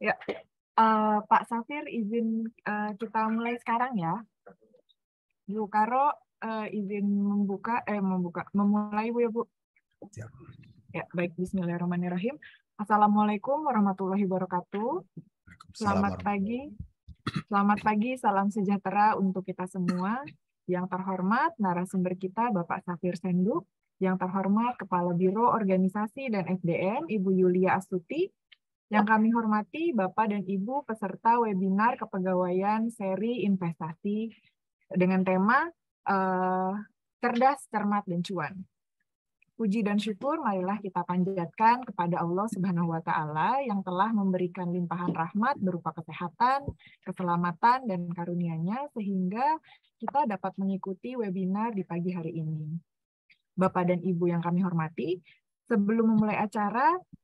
Ya, uh, Pak Safir izin uh, kita mulai sekarang ya. Bu Karo uh, izin membuka eh membuka memulai Bu ya Bu. Ya. ya baik Bismillahirrahmanirrahim. Assalamualaikum warahmatullahi wabarakatuh. Selamat pagi. Selamat pagi, salam sejahtera untuk kita semua. Yang terhormat narasumber kita Bapak Safir Senduk, yang terhormat Kepala Biro Organisasi dan SDM Ibu Yulia Astuti, yang kami hormati Bapak dan Ibu peserta webinar kepegawaian seri investasi dengan tema uh, cerdas, cermat, dan cuan. Puji dan syukur marilah kita panjatkan kepada Allah Subhanahu wa taala yang telah memberikan limpahan rahmat berupa kesehatan, keselamatan dan karunia-Nya sehingga kita dapat mengikuti webinar di pagi hari ini. Bapak dan Ibu yang kami hormati, sebelum memulai acara,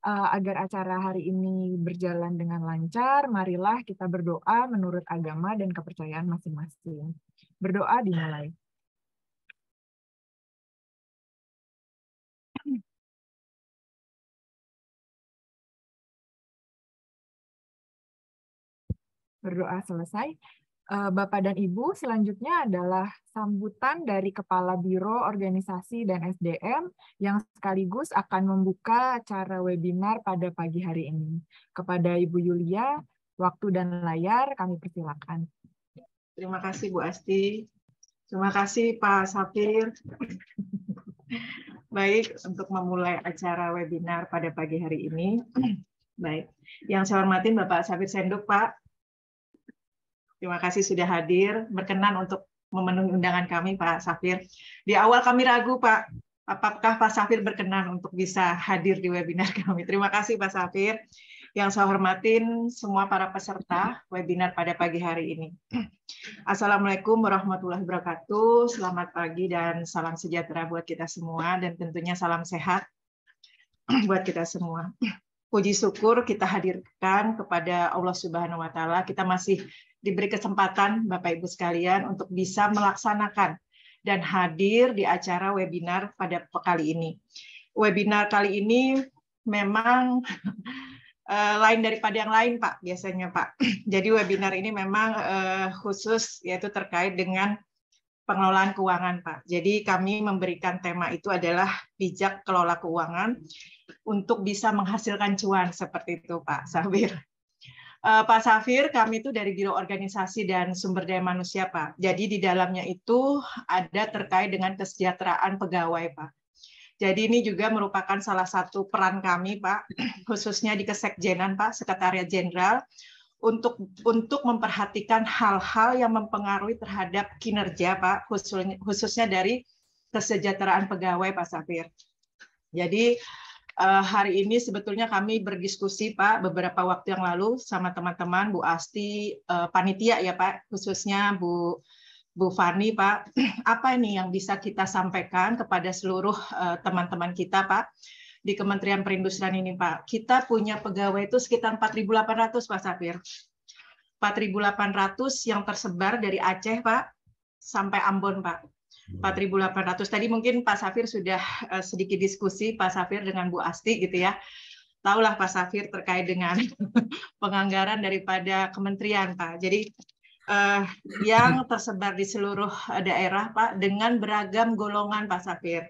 eh, agar acara hari ini berjalan dengan lancar, marilah kita berdoa menurut agama dan kepercayaan masing-masing. Berdoa dimulai. Berdoa selesai. Eh, Bapak dan Ibu, selanjutnya adalah sambutan dari Kepala Biro Organisasi dan SDM yang sekaligus akan membuka acara webinar pada pagi hari ini. Kepada Ibu Yulia, waktu dan layar kami persilakan. Terima kasih Bu Asti. Terima kasih Pak Sapir. Baik, untuk memulai acara webinar pada pagi hari ini. Baik, yang saya hormatin Bapak Sapir Senduk, Pak, Terima kasih sudah hadir, berkenan untuk memenuhi undangan kami, Pak Safir. Di awal kami ragu, Pak, apakah Pak Safir berkenan untuk bisa hadir di webinar kami. Terima kasih, Pak Safir. Yang saya hormatin semua para peserta webinar pada pagi hari ini. Assalamualaikum warahmatullahi wabarakatuh. Selamat pagi dan salam sejahtera buat kita semua dan tentunya salam sehat buat kita semua. Puji syukur kita hadirkan kepada Allah Subhanahu wa taala. Kita masih diberi kesempatan Bapak Ibu sekalian untuk bisa melaksanakan dan hadir di acara webinar pada kali ini. Webinar kali ini memang eh, lain daripada yang lain Pak biasanya Pak. Jadi webinar ini memang eh, khusus yaitu terkait dengan pengelolaan keuangan Pak. Jadi kami memberikan tema itu adalah bijak kelola keuangan untuk bisa menghasilkan cuan seperti itu Pak Sabir. Eh, Pak Safir, kami itu dari Biro Organisasi dan Sumber Daya Manusia, Pak. Jadi di dalamnya itu ada terkait dengan kesejahteraan pegawai, Pak. Jadi ini juga merupakan salah satu peran kami, Pak, khususnya di Kesekjenan, Pak, Sekretariat Jenderal, untuk untuk memperhatikan hal-hal yang mempengaruhi terhadap kinerja, Pak, khususnya, khususnya dari kesejahteraan pegawai, Pak Safir. Jadi uh, hari ini sebetulnya kami berdiskusi Pak beberapa waktu yang lalu sama teman-teman Bu Asti uh, panitia ya Pak khususnya Bu Bu Fani Pak apa ini yang bisa kita sampaikan kepada seluruh eh, teman-teman uh, kita Pak di Kementerian Perindustrian ini Pak kita punya pegawai itu sekitar 4.800 Pak Sapir 4.800 yang tersebar dari Aceh Pak sampai Ambon Pak 4.800. Tadi mungkin Pak Safir sudah eh, sedikit diskusi Pak Safir dengan Bu Asti gitu ya. Taulah Pak Safir terkait dengan penganggaran daripada kementerian Pak. Jadi eh, yang tersebar di seluruh eh, daerah Pak dengan beragam golongan Pak Safir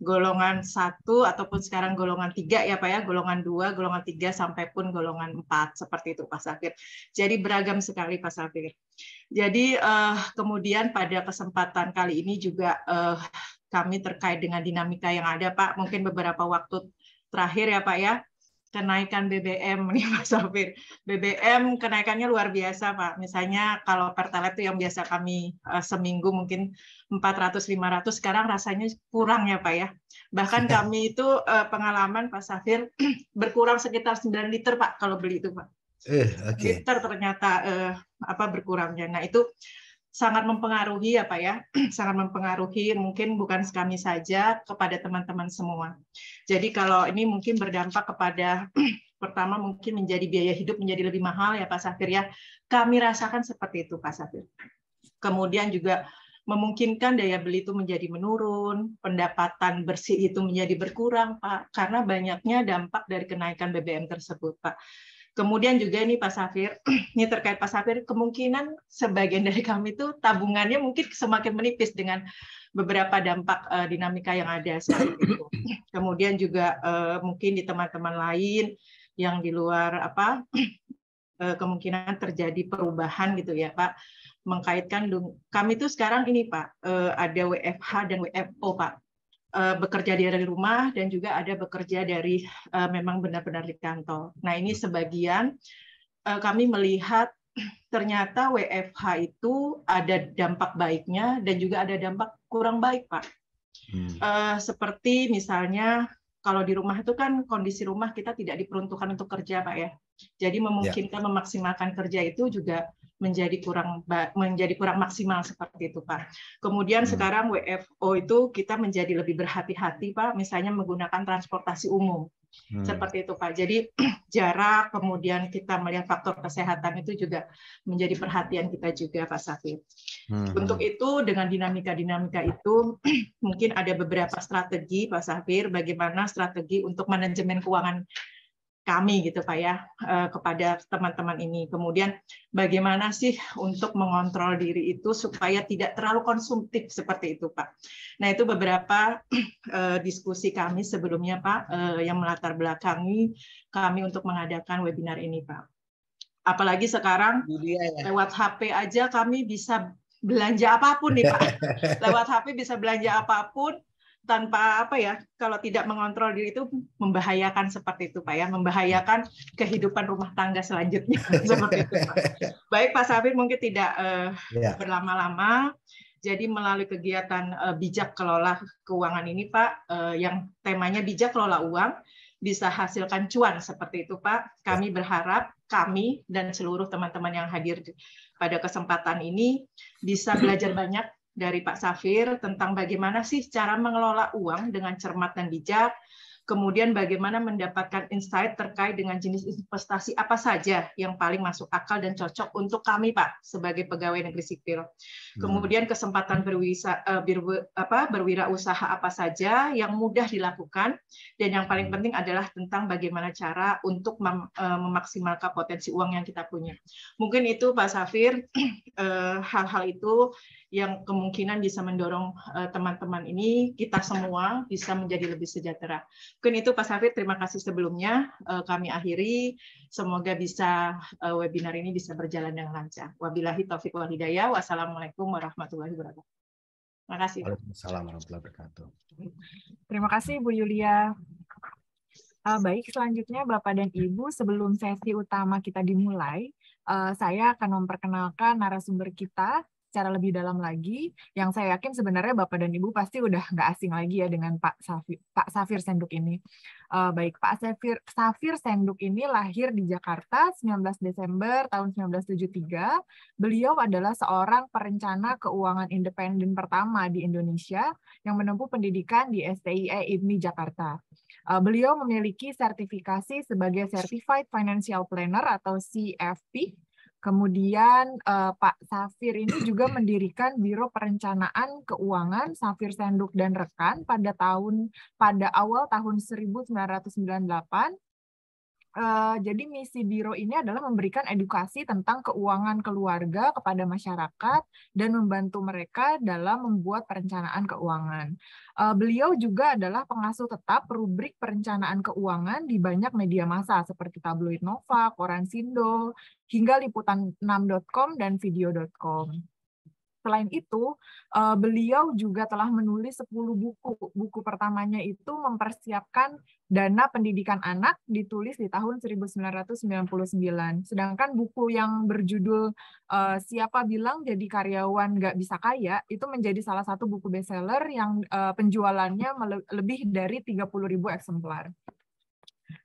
golongan satu ataupun sekarang golongan tiga ya Pak ya, golongan dua, golongan tiga sampai pun golongan empat seperti itu Pak Safir. Jadi beragam sekali Pak Safir. Jadi uh, kemudian pada kesempatan kali ini juga uh, kami terkait dengan dinamika yang ada Pak, mungkin beberapa waktu terakhir ya Pak ya, kenaikan BBM nih Pak Sofir. BBM kenaikannya luar biasa Pak. Misalnya kalau Pertalite itu yang biasa kami uh, seminggu mungkin 400-500, sekarang rasanya kurang ya Pak ya. Bahkan iya. kami itu uh, pengalaman Pak Safir berkurang sekitar 9 liter Pak kalau beli itu Pak. Eh, okay. Liter ternyata uh, apa berkurangnya. Nah itu sangat mempengaruhi ya Pak ya, sangat mempengaruhi mungkin bukan kami saja kepada teman-teman semua. Jadi kalau ini mungkin berdampak kepada pertama mungkin menjadi biaya hidup menjadi lebih mahal ya Pak Safir ya. Kami rasakan seperti itu Pak Safir. Kemudian juga memungkinkan daya beli itu menjadi menurun, pendapatan bersih itu menjadi berkurang Pak karena banyaknya dampak dari kenaikan BBM tersebut Pak. Kemudian juga ini Pak Safir, ini terkait Pak Safir, kemungkinan sebagian dari kami itu tabungannya mungkin semakin menipis dengan beberapa dampak uh, dinamika yang ada saat itu. Kemudian juga uh, mungkin di teman-teman lain yang di luar apa uh, kemungkinan terjadi perubahan gitu ya Pak, mengkaitkan kami itu sekarang ini Pak uh, ada WFH dan WFO Pak uh, bekerja dari rumah dan juga ada bekerja dari eh, memang benar-benar di kantor. Nah ini hmm. sebagian eh, kami melihat ternyata WFH itu ada dampak baiknya dan juga ada dampak kurang baik pak. Hmm. seperti misalnya kalau di rumah itu kan kondisi rumah kita tidak diperuntukkan untuk kerja pak ya. Jadi ya. memungkinkan ya. memaksimalkan kerja itu juga menjadi kurang menjadi kurang maksimal seperti itu Pak. Kemudian hmm. sekarang WFO itu kita menjadi lebih berhati-hati Pak, misalnya menggunakan transportasi umum. Hmm. Seperti itu Pak. Jadi jarak kemudian kita melihat faktor kesehatan itu juga menjadi perhatian kita juga Pak Safi. Hmm. Untuk itu dengan dinamika-dinamika itu mungkin ada beberapa strategi Pak Safir bagaimana strategi untuk manajemen keuangan kami gitu Pak ya eh, kepada teman-teman ini. Kemudian bagaimana sih untuk mengontrol diri itu supaya tidak terlalu konsumtif seperti itu Pak. Nah itu beberapa eh, diskusi kami sebelumnya Pak eh, yang melatar belakangi kami untuk mengadakan webinar ini Pak. Apalagi sekarang ya. lewat HP aja kami bisa belanja apapun nih Pak. Lewat HP bisa belanja apapun tanpa apa ya kalau tidak mengontrol diri itu membahayakan seperti itu pak ya membahayakan kehidupan rumah tangga selanjutnya seperti itu pak. baik pak Safir mungkin tidak uh, eh, yeah. berlama-lama jadi melalui kegiatan uh, bijak kelola keuangan ini pak uh, yang temanya bijak kelola uang bisa hasilkan cuan seperti itu Pak. Kami ya. berharap kami dan seluruh teman-teman yang hadir pada kesempatan ini bisa belajar banyak dari Pak Safir tentang bagaimana sih cara mengelola uang dengan cermat dan bijak, kemudian bagaimana mendapatkan insight terkait dengan jenis investasi apa saja yang paling masuk akal dan cocok untuk kami Pak sebagai pegawai negeri sipil. Hmm. Kemudian kesempatan berwisa, eh, apa, berwirausaha apa saja yang mudah dilakukan dan yang paling hmm. penting adalah tentang bagaimana cara untuk eh, memaksimalkan potensi uang yang kita punya. Mungkin itu Pak Safir eh, hal-hal itu yang kemungkinan bisa mendorong eh, teman-teman ini kita semua bisa menjadi lebih sejahtera. Mungkin itu Pak Safir, terima kasih sebelumnya eh, kami akhiri. Semoga bisa eh, webinar ini bisa berjalan dengan lancar. Wabillahi taufiq wal hidayah. Wassalamualaikum warahmatullahi wabarakatuh. Terima kasih. Waalaikumsalam warahmatullahi wabarakatuh. Terima kasih Bu Yulia. baik, selanjutnya Bapak dan Ibu, sebelum sesi utama kita dimulai, saya akan memperkenalkan narasumber kita secara lebih dalam lagi, yang saya yakin sebenarnya Bapak dan Ibu pasti udah nggak asing lagi ya dengan Pak Safir, Pak Safir Senduk ini. Uh, baik, Pak Safir, Safir Senduk ini lahir di Jakarta 19 Desember tahun 1973. Beliau adalah seorang perencana keuangan independen pertama di Indonesia yang menempuh pendidikan di STIE IMI Jakarta. Uh, beliau memiliki sertifikasi sebagai Certified Financial Planner atau CFP Kemudian uh, Pak Safir ini juga mendirikan Biro Perencanaan Keuangan Safir Senduk dan Rekan pada tahun pada awal tahun 1998 Eh, jadi misi Biro ini adalah memberikan edukasi tentang keuangan keluarga kepada masyarakat dan membantu mereka dalam membuat perencanaan keuangan. Uh, beliau juga adalah pengasuh tetap rubrik perencanaan keuangan di banyak media massa seperti tabloid Nova, koran Sindo, hingga liputan6.com dan video.com. Selain itu, uh, beliau juga telah menulis 10 buku. Buku pertamanya itu mempersiapkan dana pendidikan anak ditulis di tahun 1999. Sedangkan buku yang berjudul uh, Siapa bilang jadi karyawan nggak bisa kaya itu menjadi salah satu buku bestseller yang uh, penjualannya lebih dari 30.000 eksemplar.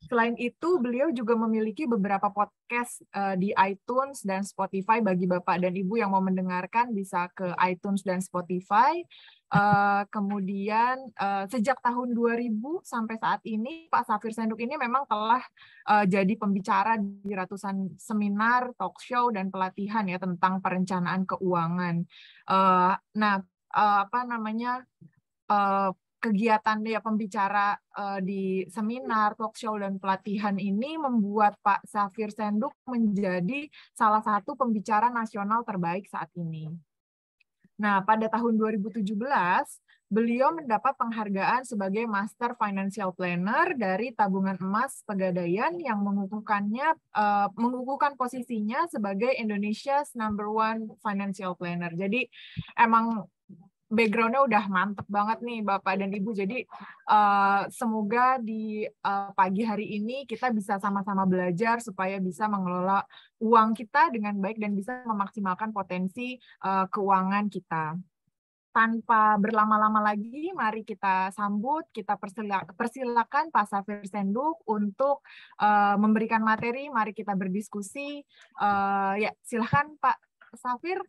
Selain itu, beliau juga memiliki beberapa podcast uh, di iTunes dan Spotify bagi Bapak dan Ibu yang mau mendengarkan bisa ke iTunes dan Spotify. Uh, kemudian uh, sejak tahun 2000 sampai saat ini Pak Safir Senduk ini memang telah uh, jadi pembicara di ratusan seminar, talk show dan pelatihan ya tentang perencanaan keuangan. Uh, nah, uh, apa namanya? Uh, kegiatan ya pembicara uh, di seminar, talk show dan pelatihan ini membuat Pak Safir Senduk menjadi salah satu pembicara nasional terbaik saat ini. Nah, pada tahun 2017 beliau mendapat penghargaan sebagai Master Financial Planner dari Tabungan Emas Pegadaian yang mengukuhkannya uh, mengukuhkan posisinya sebagai Indonesia's number one financial planner. Jadi emang backgroundnya udah mantep banget nih Bapak dan Ibu. Jadi uh, semoga di uh, pagi hari ini kita bisa sama-sama belajar supaya bisa mengelola uang kita dengan baik dan bisa memaksimalkan potensi uh, keuangan kita. Tanpa berlama-lama lagi, mari kita sambut, kita persilakan Pak Safir Senduk untuk uh, memberikan materi. Mari kita berdiskusi. Uh, ya, silahkan Pak Safir.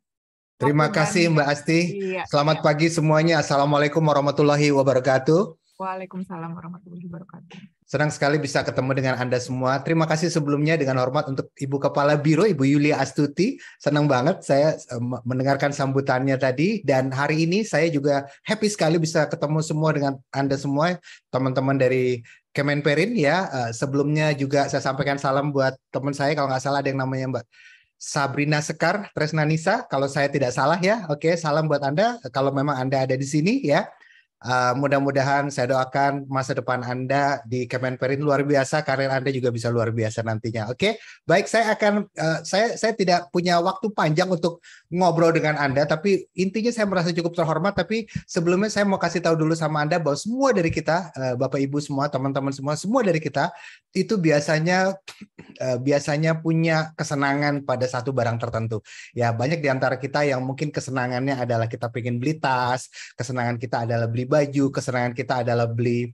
Terima kasih Mbak Asti. Iya, Selamat pagi semuanya. Assalamualaikum warahmatullahi wabarakatuh. Waalaikumsalam warahmatullahi wabarakatuh. Senang sekali bisa ketemu dengan Anda semua. Terima kasih sebelumnya dengan hormat untuk Ibu Kepala Biro, Ibu Yulia Astuti. Senang banget saya eh, mendengarkan sambutannya tadi. Dan hari ini saya juga happy sekali bisa ketemu semua dengan Anda semua, teman-teman dari Kemenperin ya. Eh, sebelumnya juga saya sampaikan salam buat teman saya, kalau nggak salah ada yang namanya Mbak Sabrina Sekar Tresnanisa kalau saya tidak salah ya. Oke, salam buat Anda kalau memang Anda ada di sini ya. Uh, mudah-mudahan saya doakan masa depan Anda di Kemenperin luar biasa, karir Anda juga bisa luar biasa nantinya. Oke, okay? baik saya akan uh, saya saya tidak punya waktu panjang untuk ngobrol dengan Anda, tapi intinya saya merasa cukup terhormat. Tapi sebelumnya saya mau kasih tahu dulu sama Anda bahwa semua dari kita, uh, Bapak Ibu semua, teman-teman semua, semua dari kita itu biasanya uh, biasanya punya kesenangan pada satu barang tertentu. Ya banyak di antara kita yang mungkin kesenangannya adalah kita pengen beli tas, kesenangan kita adalah beli baju, kesenangan kita adalah beli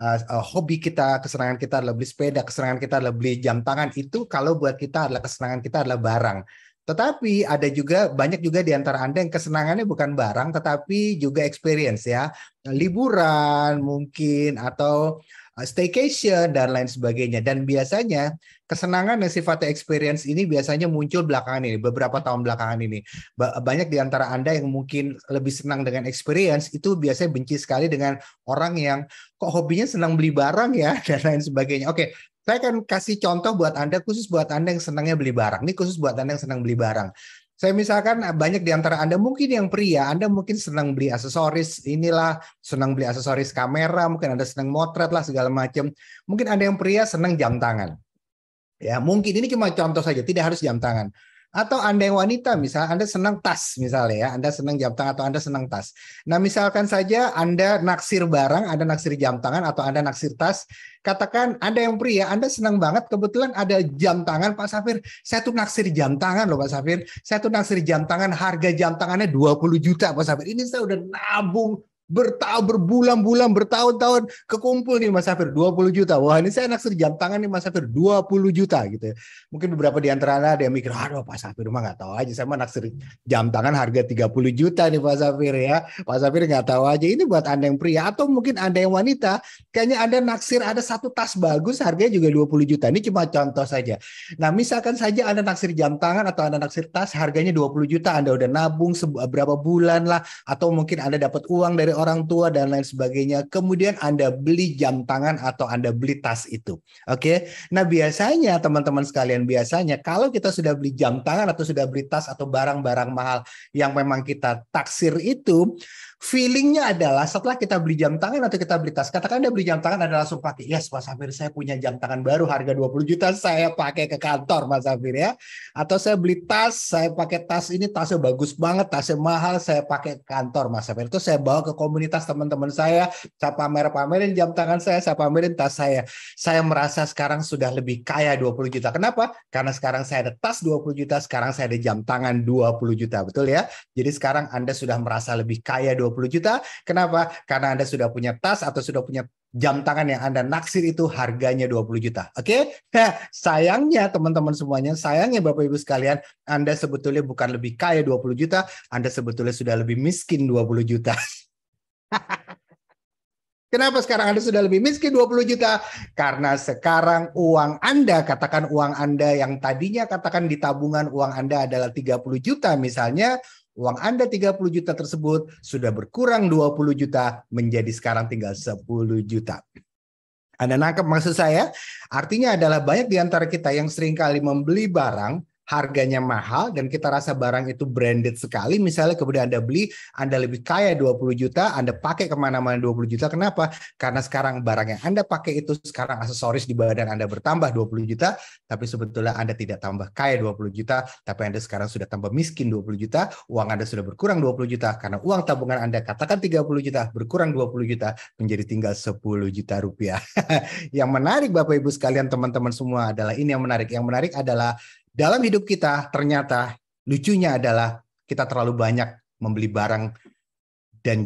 uh, hobi kita, kesenangan kita adalah beli sepeda, kesenangan kita adalah beli jam tangan. Itu kalau buat kita adalah kesenangan kita adalah barang. Tetapi ada juga banyak juga di antara Anda yang kesenangannya bukan barang tetapi juga experience ya. Liburan mungkin atau Uh, staycation dan lain sebagainya. Dan biasanya kesenangan yang sifatnya experience ini biasanya muncul belakangan ini, beberapa tahun belakangan ini. Banyak di antara Anda yang mungkin lebih senang dengan experience itu biasanya benci sekali dengan orang yang kok hobinya senang beli barang ya dan lain sebagainya. Oke, saya akan kasih contoh buat Anda khusus buat Anda yang senangnya beli barang. Ini khusus buat Anda yang senang beli barang saya misalkan eh, banyak di antara Anda mungkin yang pria, Anda mungkin senang beli aksesoris inilah, senang beli aksesoris kamera, mungkin Anda senang motret lah segala macam. Mungkin Anda yang pria senang jam tangan. Ya, mungkin ini cuma contoh saja, tidak harus jam tangan atau Anda yang wanita misalnya Anda senang tas misalnya ya, Anda senang jam tangan atau Anda senang tas. Nah, misalkan saja Anda naksir barang, Anda naksir jam tangan atau Anda naksir tas, katakan Anda yang pria, Anda senang banget kebetulan ada jam tangan Pak Safir. Saya tuh naksir jam tangan loh Pak Safir. Saya tuh naksir jam tangan harga jam tangannya 20 juta Pak Safir. Ini saya udah nabung bertahun berbulan-bulan bertahun-tahun kekumpul nih Mas Safir 20 juta. Wah, ini saya anak jam tangan nih Mas Safir 20 juta gitu ya. Mungkin beberapa di antara Anda ada yang mikir, "Aduh, Pak Safir mah nggak tahu aja saya mah anak jam tangan harga 30 juta nih Pak Safir ya." Pak Safir nggak tahu aja. Ini buat Anda yang pria atau mungkin Anda yang wanita, kayaknya Anda naksir ada satu tas bagus harganya juga 20 juta. Ini cuma contoh saja. Nah, misalkan saja Anda naksir jam tangan atau Anda naksir tas harganya 20 juta, Anda udah nabung berapa bulan lah atau mungkin Anda dapat uang dari orang tua dan lain sebagainya. Kemudian Anda beli jam tangan atau Anda beli tas itu. Oke. Okay? Nah, biasanya teman-teman sekalian biasanya kalau kita sudah beli jam tangan atau sudah beli tas atau barang-barang mahal yang memang kita taksir itu feelingnya adalah setelah kita beli jam tangan atau kita beli tas, katakan Anda beli jam tangan Anda langsung pakai, yes Mas Hafir saya punya jam tangan baru harga 20 juta saya pakai ke kantor Mas Hafir ya. Atau saya beli tas, saya pakai tas ini tasnya bagus banget, tasnya mahal saya pakai ke kantor Mas Hafir. Itu saya bawa ke komunitas teman-teman saya, saya pamer-pamerin jam tangan saya, saya pamerin tas saya. Saya merasa sekarang sudah lebih kaya 20 juta. Kenapa? Karena sekarang saya ada tas 20 juta, sekarang saya ada jam tangan 20 juta, betul ya? Jadi sekarang Anda sudah merasa lebih kaya 20 20 juta. Kenapa? Karena Anda sudah punya tas atau sudah punya jam tangan yang Anda naksir itu harganya 20 juta. Oke? Okay? Nah, sayangnya teman-teman semuanya, sayangnya Bapak Ibu sekalian, Anda sebetulnya bukan lebih kaya 20 juta, Anda sebetulnya sudah lebih miskin 20 juta. Kenapa sekarang Anda sudah lebih miskin 20 juta? Karena sekarang uang Anda, katakan uang Anda yang tadinya katakan di tabungan uang Anda adalah 30 juta misalnya, uang Anda 30 juta tersebut sudah berkurang 20 juta menjadi sekarang tinggal 10 juta. Anda nangkep maksud saya? Artinya adalah banyak di antara kita yang seringkali membeli barang harganya mahal dan kita rasa barang itu branded sekali, misalnya kemudian Anda beli, Anda lebih kaya 20 juta, Anda pakai kemana-mana 20 juta. Kenapa? Karena sekarang barang yang Anda pakai itu sekarang aksesoris di badan Anda bertambah 20 juta, tapi sebetulnya Anda tidak tambah kaya 20 juta, tapi Anda sekarang sudah tambah miskin 20 juta, uang Anda sudah berkurang 20 juta, karena uang tabungan Anda katakan 30 juta, berkurang 20 juta, menjadi tinggal 10 juta rupiah. yang menarik Bapak Ibu sekalian teman-teman semua adalah ini yang menarik. Yang menarik adalah dalam hidup kita ternyata lucunya adalah kita terlalu banyak membeli barang dan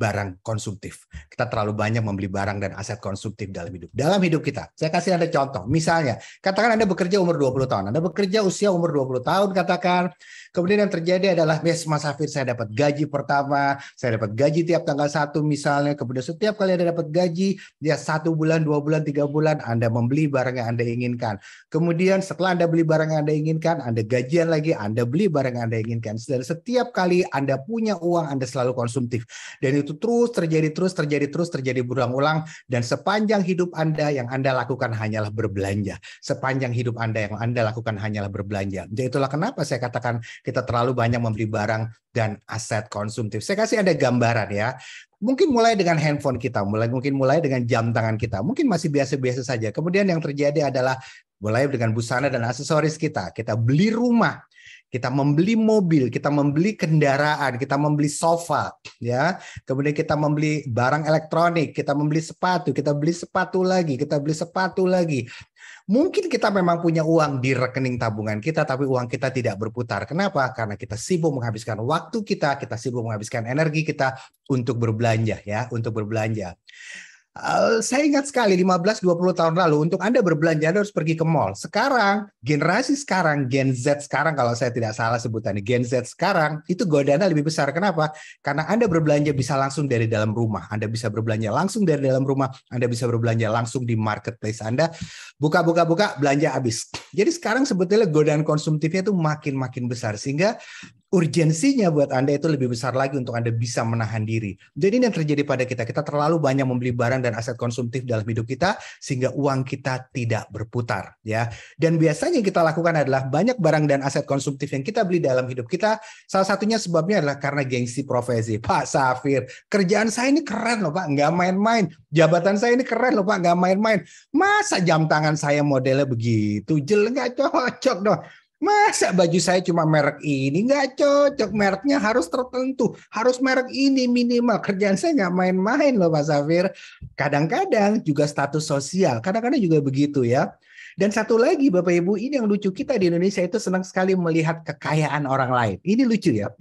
barang konsumtif. Kita terlalu banyak membeli barang dan aset konsumtif dalam hidup. Dalam hidup kita. Saya kasih Anda contoh. Misalnya, katakan Anda bekerja umur 20 tahun. Anda bekerja usia umur 20 tahun, katakan. Kemudian yang terjadi adalah yes Mas Hafir saya dapat gaji pertama, saya dapat gaji tiap tanggal satu misalnya, kemudian setiap kali Anda dapat gaji ya satu bulan, dua bulan, tiga bulan Anda membeli barang yang Anda inginkan. Kemudian setelah Anda beli barang yang Anda inginkan, Anda gajian lagi, Anda beli barang yang Anda inginkan. Dan setiap kali Anda punya uang, Anda selalu konsumtif. Dan itu terus terjadi, terus terjadi, terus terjadi berulang-ulang. Dan sepanjang hidup Anda yang Anda lakukan hanyalah berbelanja. Sepanjang hidup Anda yang Anda lakukan hanyalah berbelanja. Jadi itulah kenapa saya katakan kita terlalu banyak membeli barang dan aset konsumtif. Saya kasih ada gambaran ya. Mungkin mulai dengan handphone kita, mulai mungkin mulai dengan jam tangan kita, mungkin masih biasa-biasa saja. Kemudian yang terjadi adalah mulai dengan busana dan aksesoris kita. Kita beli rumah, kita membeli mobil, kita membeli kendaraan, kita membeli sofa, ya. Kemudian kita membeli barang elektronik, kita membeli sepatu, kita beli sepatu lagi, kita beli sepatu lagi. Mungkin kita memang punya uang di rekening tabungan kita, tapi uang kita tidak berputar. Kenapa? Karena kita sibuk menghabiskan waktu kita, kita sibuk menghabiskan energi kita untuk berbelanja, ya, untuk berbelanja. Eh, saya ingat sekali 15-20 tahun lalu untuk Anda berbelanja Anda harus pergi ke mall. Sekarang, generasi sekarang, Gen Z sekarang kalau saya tidak salah sebutannya, Gen Z sekarang itu godaan lebih besar. Kenapa? Karena Anda berbelanja bisa langsung dari dalam rumah. Anda bisa berbelanja langsung dari dalam rumah. Anda bisa berbelanja langsung di marketplace Anda. Buka-buka-buka, belanja habis. Jadi sekarang sebetulnya godaan konsumtifnya itu makin-makin besar. Sehingga urgensinya buat Anda itu lebih besar lagi untuk Anda bisa menahan diri. Jadi ini yang terjadi pada kita. Kita terlalu banyak membeli barang dan aset konsumtif dalam hidup kita sehingga uang kita tidak berputar, ya. Dan biasanya yang kita lakukan adalah banyak barang dan aset konsumtif yang kita beli dalam hidup kita. Salah satunya sebabnya adalah karena gengsi profesi. Pak Safir, kerjaan saya ini keren loh, Pak, nggak main-main. Jabatan saya ini keren loh, Pak, nggak main-main. Masa jam tangan saya modelnya begitu? Jel nggak cocok dong. Masa baju saya cuma merek ini? Nggak cocok. Mereknya harus tertentu. Harus merek ini minimal. Kerjaan saya nggak main-main loh Mas Safir. Kadang-kadang juga status sosial. Kadang-kadang juga begitu ya. Dan satu lagi Bapak Ibu ini yang lucu kita di Indonesia itu senang sekali melihat kekayaan orang lain. Ini lucu ya.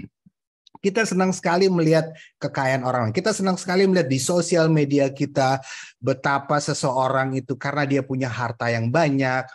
Kita senang sekali melihat kekayaan orang lain. Kita senang sekali melihat di sosial media kita, betapa seseorang itu karena dia punya harta yang banyak,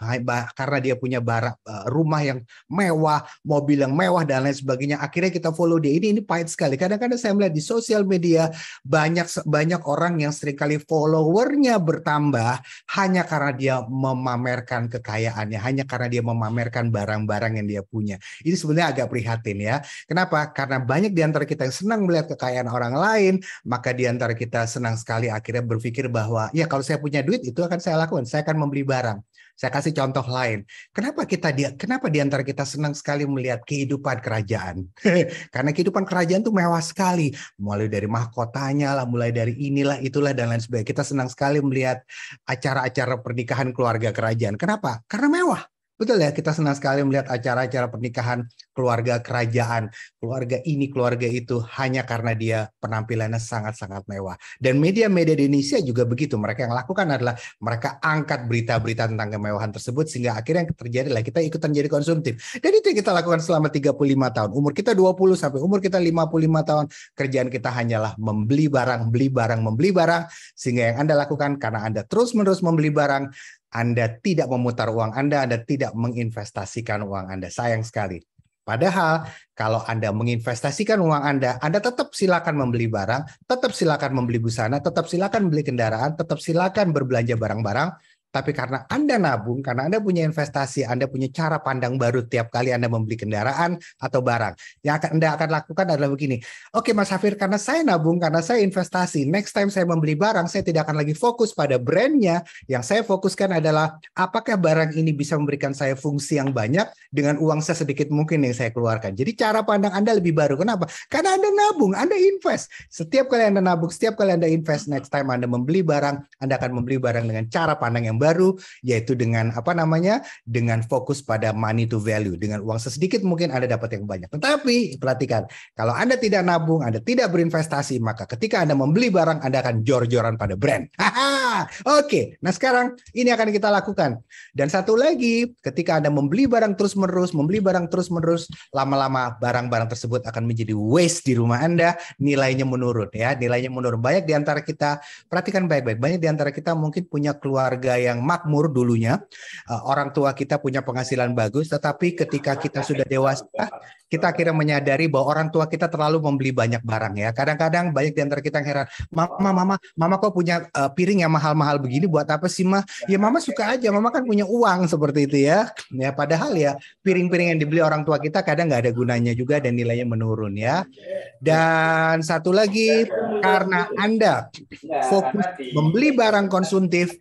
karena dia punya barang eh, rumah yang mewah, mobil yang mewah dan lain sebagainya. Akhirnya kita follow dia. Ini ini pahit sekali. Kadang-kadang saya melihat di sosial media banyak banyak orang yang seringkali followernya bertambah hanya karena dia memamerkan kekayaannya, hanya karena dia memamerkan barang-barang yang dia punya. Ini sebenarnya agak prihatin ya. Kenapa? Karena banyak di antara kita yang senang melihat kekayaan orang lain, maka di antara kita senang sekali akhirnya berpikir bahwa bahwa ya kalau saya punya duit itu akan saya lakukan, saya akan membeli barang. Saya kasih contoh lain. Kenapa kita dia kenapa di kita senang sekali melihat kehidupan kerajaan? Karena kehidupan kerajaan itu mewah sekali, mulai dari mahkotanya lah, mulai dari inilah itulah dan lain sebagainya. Kita senang sekali melihat acara-acara pernikahan keluarga kerajaan. Kenapa? Karena mewah. Betul ya, kita senang sekali melihat acara-acara pernikahan keluarga kerajaan, keluarga ini, keluarga itu, hanya karena dia penampilannya sangat-sangat mewah. Dan media-media di Indonesia juga begitu. Mereka yang lakukan adalah mereka angkat berita-berita tentang kemewahan tersebut sehingga akhirnya yang terjadi adalah kita ikutan jadi konsumtif. Dan itu yang kita lakukan selama 35 tahun. Umur kita 20 sampai umur kita 55 tahun, kerjaan kita hanyalah membeli barang, beli barang, membeli barang, sehingga yang Anda lakukan karena Anda terus-menerus membeli barang, anda tidak memutar uang Anda, Anda tidak menginvestasikan uang Anda. Sayang sekali. Padahal kalau Anda menginvestasikan uang Anda, Anda tetap silakan membeli barang, tetap silakan membeli busana, tetap silakan beli kendaraan, tetap silakan berbelanja barang-barang, tapi karena Anda nabung, karena Anda punya investasi, Anda punya cara pandang baru tiap kali Anda membeli kendaraan atau barang. Yang akan Anda akan lakukan adalah begini. Oke Mas Hafir, karena saya nabung, karena saya investasi, next time saya membeli barang, saya tidak akan lagi fokus pada brandnya. Yang saya fokuskan adalah apakah barang ini bisa memberikan saya fungsi yang banyak dengan uang saya sedikit mungkin yang saya keluarkan. Jadi cara pandang Anda lebih baru. Kenapa? Karena Anda nabung, Anda invest. Setiap kali Anda nabung, setiap kali Anda invest, next time Anda membeli barang, Anda akan membeli barang dengan cara pandang yang baru yaitu dengan apa namanya dengan fokus pada money to value dengan uang sesedikit mungkin anda dapat yang banyak tetapi perhatikan kalau anda tidak nabung anda tidak berinvestasi maka ketika anda membeli barang anda akan jor-joran pada brand Oke, nah sekarang ini akan kita lakukan. Dan satu lagi, ketika Anda membeli barang terus-menerus, membeli barang terus-menerus, lama-lama barang-barang tersebut akan menjadi waste di rumah Anda, nilainya menurun ya, nilainya menurun. Banyak di antara kita, perhatikan baik-baik, banyak di antara kita mungkin punya keluarga yang makmur dulunya, eh, orang tua kita punya penghasilan bagus, tetapi ketika kita sudah dewasa, kita akhirnya menyadari bahwa orang tua kita terlalu membeli banyak barang ya. Kadang-kadang banyak di antara kita yang heran, mama, mama, mama kok punya uh, piring yang mahal-mahal begini buat apa sih mah? Ya mama suka aja, mama kan punya uang seperti itu ya. Ya padahal ya piring-piring yang dibeli orang tua kita kadang nggak ada gunanya juga dan nilainya menurun ya. Dan satu lagi karena anda fokus membeli barang konsumtif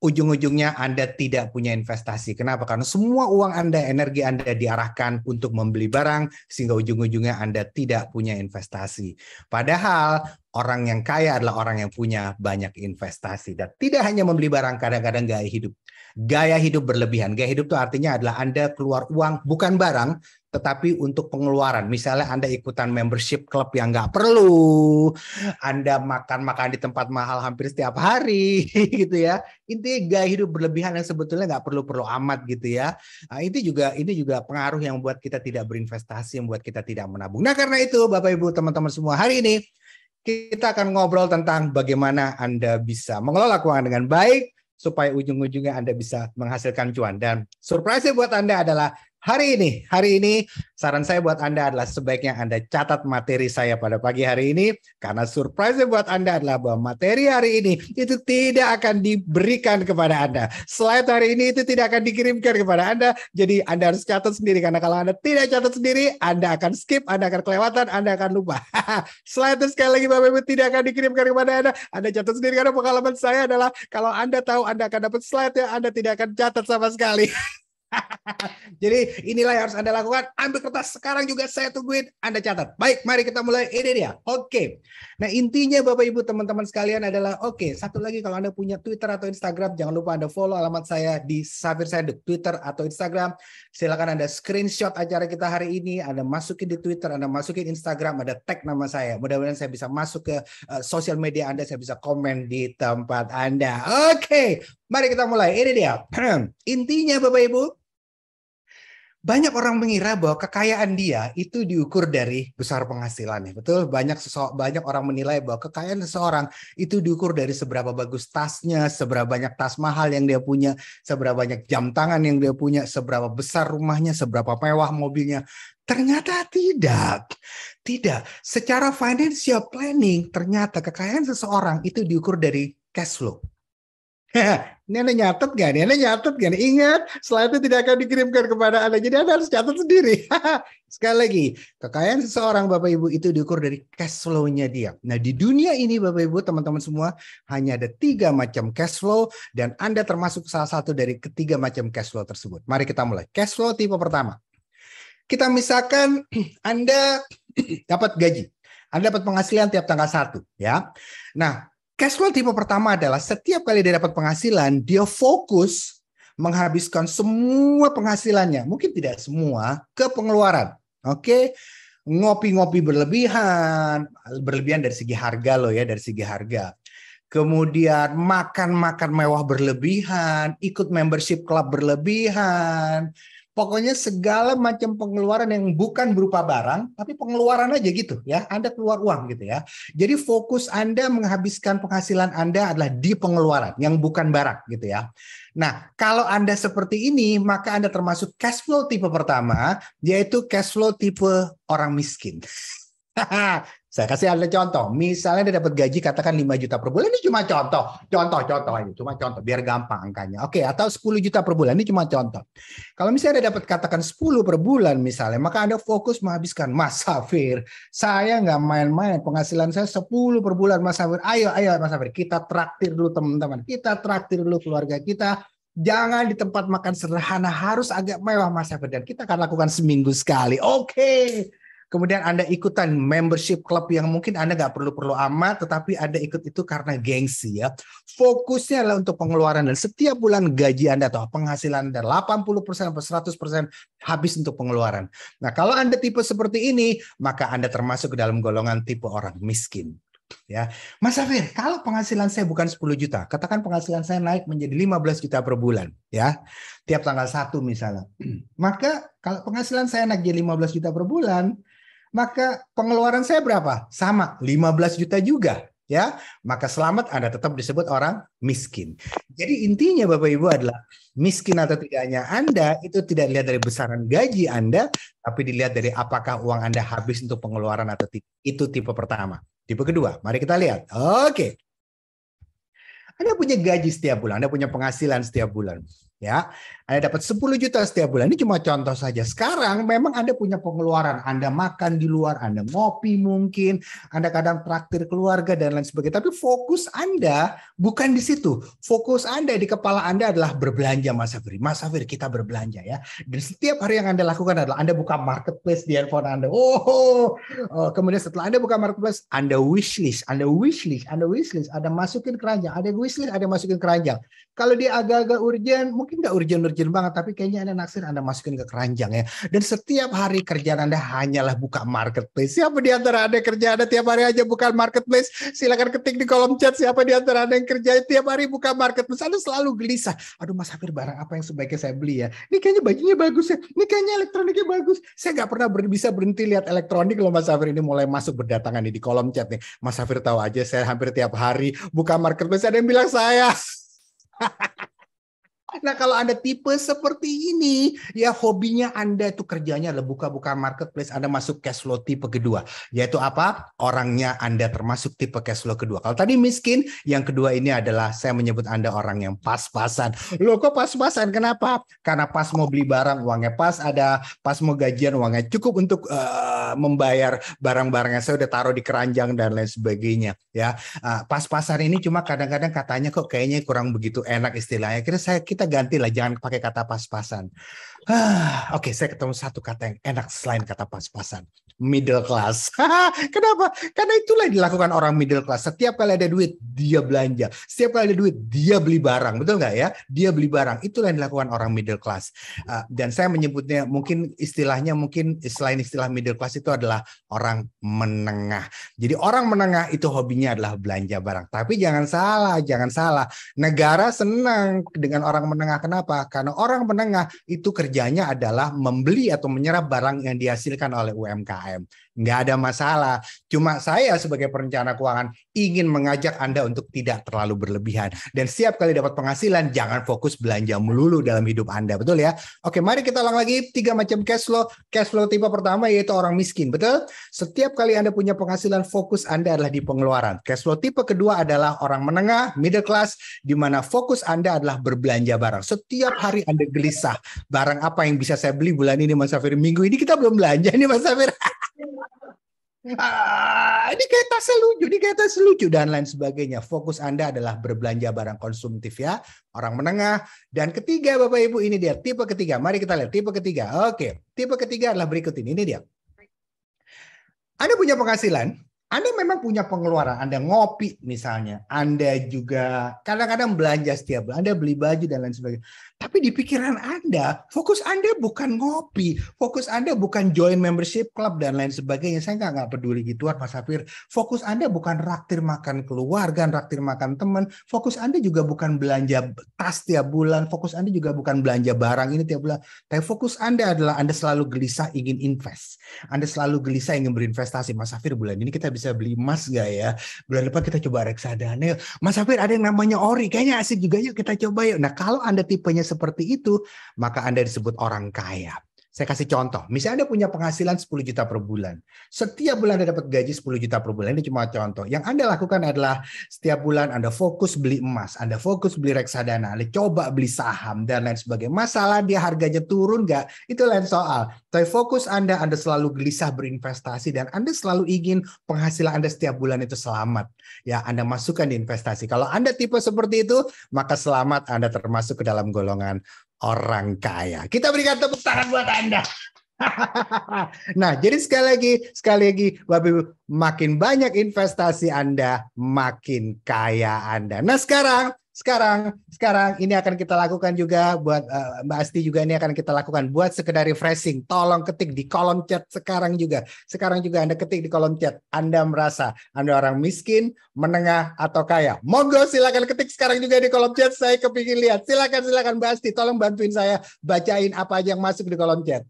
ujung-ujungnya Anda tidak punya investasi. Kenapa? Karena semua uang Anda, energi Anda diarahkan untuk membeli barang sehingga ujung-ujungnya Anda tidak punya investasi. Padahal orang yang kaya adalah orang yang punya banyak investasi dan tidak hanya membeli barang, kadang-kadang gaya hidup gaya hidup berlebihan. Gaya hidup itu artinya adalah Anda keluar uang bukan barang, tetapi untuk pengeluaran. Misalnya Anda ikutan membership klub yang nggak perlu, Anda makan-makan di tempat mahal hampir setiap hari, gitu ya. Intinya gaya hidup berlebihan yang sebetulnya nggak perlu-perlu amat, gitu ya. Nah, itu juga ini juga pengaruh yang membuat kita tidak berinvestasi, membuat kita tidak menabung. Nah karena itu, Bapak Ibu teman-teman semua hari ini kita akan ngobrol tentang bagaimana Anda bisa mengelola keuangan dengan baik, supaya ujung-ujungnya Anda bisa menghasilkan cuan. Dan surprise buat Anda adalah hari ini. Hari ini saran saya buat Anda adalah sebaiknya Anda catat materi saya pada pagi hari ini karena surprise buat Anda adalah bahwa materi hari ini itu tidak akan diberikan kepada Anda. Slide hari ini itu tidak akan dikirimkan kepada Anda. Jadi Anda harus catat sendiri karena kalau Anda tidak catat sendiri, Anda akan skip, Anda akan kelewatan, Anda akan lupa. slide itu sekali lagi Bapak Ibu tidak akan dikirimkan kepada Anda. Anda catat sendiri karena pengalaman saya adalah kalau Anda tahu Anda akan dapat slide ya, Anda tidak akan catat sama sekali. Jadi inilah yang harus Anda lakukan. Ambil kertas sekarang juga saya tungguin. Anda catat. Baik, mari kita mulai. Ini dia. Oke. Nah intinya Bapak Ibu teman-teman sekalian adalah oke. satu lagi kalau Anda punya Twitter atau Instagram jangan lupa Anda follow alamat saya di Safir saya di Twitter atau Instagram. Silakan Anda screenshot acara kita hari ini. Anda masukin di Twitter, Anda masukin Instagram, ada tag nama saya. Mudah-mudahan saya bisa masuk ke uh, sosial media Anda, saya bisa komen di tempat Anda. Oke, mari kita mulai. Ini dia. Intinya Bapak Ibu, banyak orang mengira bahwa kekayaan dia itu diukur dari besar penghasilannya. Betul, banyak banyak orang menilai bahwa kekayaan seseorang itu diukur dari seberapa bagus tasnya, seberapa banyak tas mahal yang dia punya, seberapa banyak jam tangan yang dia punya, seberapa besar rumahnya, seberapa mewah mobilnya. Ternyata tidak. Tidak. Secara financial planning ternyata kekayaan seseorang itu diukur dari cash flow Nenek nyatet gak? Nenek nyatet gak? Ingat, selain itu tidak akan dikirimkan kepada Anda. Jadi Anda harus catat sendiri. Sekali lagi, kekayaan seseorang Bapak Ibu itu diukur dari cash flow-nya dia. Nah di dunia ini Bapak Ibu, teman-teman semua, hanya ada tiga macam cash flow. Dan Anda termasuk salah satu dari ketiga macam cash flow tersebut. Mari kita mulai. Cash flow tipe pertama. Kita misalkan Anda dapat gaji. Anda dapat penghasilan tiap tanggal satu, Ya. Nah, Cash flow tipe pertama adalah setiap kali dia dapat penghasilan, dia fokus menghabiskan semua penghasilannya, mungkin tidak semua, ke pengeluaran. Oke, okay? ngopi-ngopi berlebihan, berlebihan dari segi harga loh ya, dari segi harga. Kemudian makan-makan mewah berlebihan, ikut membership club berlebihan, Pokoknya segala macam pengeluaran yang bukan berupa barang, tapi pengeluaran aja gitu ya. Anda keluar uang gitu ya. Jadi fokus Anda menghabiskan penghasilan Anda adalah di pengeluaran yang bukan barang gitu ya. Nah, kalau Anda seperti ini, maka Anda termasuk cash flow tipe pertama, yaitu cash flow tipe orang miskin. Saya kasih Anda contoh. Misalnya dia dapat gaji katakan 5 juta per bulan. Ini cuma contoh. Contoh, contoh. Ini cuma contoh. Biar gampang angkanya. Oke, atau 10 juta per bulan. Ini cuma contoh. Kalau misalnya dia dapat katakan 10 per bulan misalnya, maka Anda fokus menghabiskan. Mas Safir, saya nggak main-main. Penghasilan saya 10 per bulan, Mas Safir. Ayo, ayo Mas Safir. Kita traktir dulu teman-teman. Kita traktir dulu keluarga kita. Jangan di tempat makan sederhana harus agak mewah Mas Safir dan kita akan lakukan seminggu sekali. Oke. Okay kemudian Anda ikutan membership club yang mungkin Anda nggak perlu-perlu amat, tetapi Anda ikut itu karena gengsi ya. Fokusnya adalah untuk pengeluaran dan setiap bulan gaji Anda atau penghasilan Anda 80% atau 100% habis untuk pengeluaran. Nah, kalau Anda tipe seperti ini, maka Anda termasuk ke dalam golongan tipe orang miskin. Ya, Mas Safir, kalau penghasilan saya bukan 10 juta, katakan penghasilan saya naik menjadi 15 juta per bulan, ya. Tiap tanggal 1 misalnya. Maka kalau penghasilan saya naik jadi 15 juta per bulan, maka pengeluaran saya berapa? Sama, 15 juta juga ya maka selamat Anda tetap disebut orang miskin. Jadi intinya Bapak Ibu adalah miskin atau tidaknya Anda itu tidak dilihat dari besaran gaji Anda tapi dilihat dari apakah uang Anda habis untuk pengeluaran atau tidak. Itu tipe pertama. Tipe kedua, mari kita lihat. Oke. Anda punya gaji setiap bulan, Anda punya penghasilan setiap bulan, ya. Anda dapat 10 juta setiap bulan. Ini cuma contoh saja. Sekarang memang Anda punya pengeluaran. Anda makan di luar, Anda ngopi mungkin, Anda kadang traktir keluarga dan lain sebagainya. Tapi fokus Anda bukan di situ. Fokus Anda di kepala Anda adalah berbelanja Mas Safir. Mas Safir kita berbelanja ya. Dan setiap hari yang Anda lakukan adalah Anda buka marketplace di handphone Anda. Oh, oh. oh kemudian setelah Anda buka marketplace, Anda wishlist, Anda wishlist, Anda wishlist, Anda masukin keranjang, Anda wishlist, Anda masukin keranjang. Kalau dia agak-agak urgent, mungkin nggak urgent urgent banget, tapi kayaknya Anda naksir, Anda masukin ke keranjang ya. Dan setiap hari kerjaan Anda hanyalah buka marketplace. Siapa di antara Anda kerja Anda tiap hari aja buka marketplace? Silakan ketik di kolom chat siapa di antara Anda yang kerja tiap hari buka marketplace. Anda selalu gelisah. Aduh Mas Hafir, barang apa yang sebaiknya saya beli ya? Ini kayaknya bajunya bagus ya. Ini kayaknya elektroniknya bagus. Saya nggak pernah ber bisa berhenti lihat elektronik loh Mas Hafir ini mulai masuk berdatangan nih di kolom chat nih. Mas Hafir tahu aja saya hampir tiap hari buka marketplace ada yang bilang saya. Nah kalau Anda tipe seperti ini, ya hobinya Anda itu kerjanya adalah buka-buka marketplace, Anda masuk cash flow tipe kedua. Yaitu apa? Orangnya Anda termasuk tipe cash flow kedua. Kalau tadi miskin, yang kedua ini adalah saya menyebut Anda orang yang pas-pasan. Loh kok pas-pasan? Kenapa? Karena pas mau beli barang uangnya pas, ada pas mau gajian uangnya cukup untuk uh, membayar barang-barangnya. Saya udah taruh di keranjang dan lain sebagainya. Ya, uh, pas-pasan ini cuma kadang-kadang katanya kok kayaknya kurang begitu enak istilahnya. Kira saya kita ganti gantilah jangan pakai kata pas-pasan. Oke, okay, saya ketemu satu kata yang enak selain kata pas-pasan middle class. Kenapa? Karena itulah yang dilakukan orang middle class. Setiap kali ada duit, dia belanja. Setiap kali ada duit, dia beli barang. Betul nggak ya? Dia beli barang. Itulah yang dilakukan orang middle class. Uh, dan saya menyebutnya, mungkin istilahnya, mungkin selain istilah middle class itu adalah orang menengah. Jadi orang menengah itu hobinya adalah belanja barang. Tapi jangan salah, jangan salah. Negara senang dengan orang menengah. Kenapa? Karena orang menengah itu kerjanya adalah membeli atau menyerap barang yang dihasilkan oleh UMKM. UMKM. Nggak ada masalah. Cuma saya sebagai perencana keuangan ingin mengajak Anda untuk tidak terlalu berlebihan. Dan setiap kali dapat penghasilan, jangan fokus belanja melulu dalam hidup Anda. Betul ya? Oke, mari kita ulang lagi tiga macam cash flow. Cash flow tipe pertama yaitu orang miskin. Betul? Setiap kali Anda punya penghasilan, fokus Anda adalah di pengeluaran. Cash flow tipe kedua adalah orang menengah, middle class, di mana fokus Anda adalah berbelanja barang. Setiap hari Anda gelisah, barang apa yang bisa saya beli bulan ini Mas Safir? Minggu ini kita belum belanja nih Mas Safir. ah, ini kayak tas lucu, ini kayak tas lucu dan lain sebagainya. Fokus Anda adalah berbelanja barang konsumtif ya, orang menengah. Dan ketiga Bapak Ibu ini dia tipe ketiga. Mari kita lihat tipe ketiga. Oke, tipe ketiga adalah berikut ini. Ini dia. Anda punya penghasilan anda memang punya pengeluaran, Anda ngopi misalnya, Anda juga kadang-kadang belanja setiap bulan, Anda beli baju dan lain sebagainya. Tapi di pikiran Anda, fokus Anda bukan ngopi, fokus Anda bukan join membership club dan lain sebagainya. Saya nggak nggak peduli gitu, Mas Safir. Fokus Anda bukan raktir makan keluarga, raktir makan teman. Fokus Anda juga bukan belanja tas setiap bulan, fokus Anda juga bukan belanja barang ini tiap bulan. Tapi fokus Anda adalah Anda selalu gelisah ingin invest, Anda selalu gelisah ingin berinvestasi. Mas Safir. bulan ini kita bisa beli emas gak ya? Bulan depan kita coba reksadana yuk. Mas Safir ada yang namanya ori, kayaknya asik juga yuk kita coba yuk. Nah kalau Anda tipenya seperti itu, maka Anda disebut orang kaya. Saya kasih contoh, misalnya Anda punya penghasilan 10 juta per bulan. Setiap bulan Anda dapat gaji 10 juta per bulan, ini cuma contoh. Yang Anda lakukan adalah setiap bulan Anda fokus beli emas, Anda fokus beli reksadana, Anda coba beli saham, dan lain sebagainya. Masalah dia harganya turun nggak? Itu lain soal. Tapi fokus Anda, Anda selalu gelisah berinvestasi, dan Anda selalu ingin penghasilan Anda setiap bulan itu selamat. Ya, Anda masukkan di investasi. Kalau Anda tipe seperti itu, maka selamat Anda termasuk ke dalam golongan orang kaya. Kita berikan tepuk tangan buat Anda. nah, jadi sekali lagi, sekali lagi, Bapak Ibu, makin banyak investasi Anda, makin kaya Anda. Nah, sekarang sekarang sekarang ini akan kita lakukan juga buat uh, Mbak Asti juga ini akan kita lakukan buat sekedar refreshing tolong ketik di kolom chat sekarang juga sekarang juga Anda ketik di kolom chat Anda merasa Anda orang miskin menengah atau kaya monggo silakan ketik sekarang juga di kolom chat saya kepingin lihat silakan silakan Mbak Asti tolong bantuin saya bacain apa aja yang masuk di kolom chat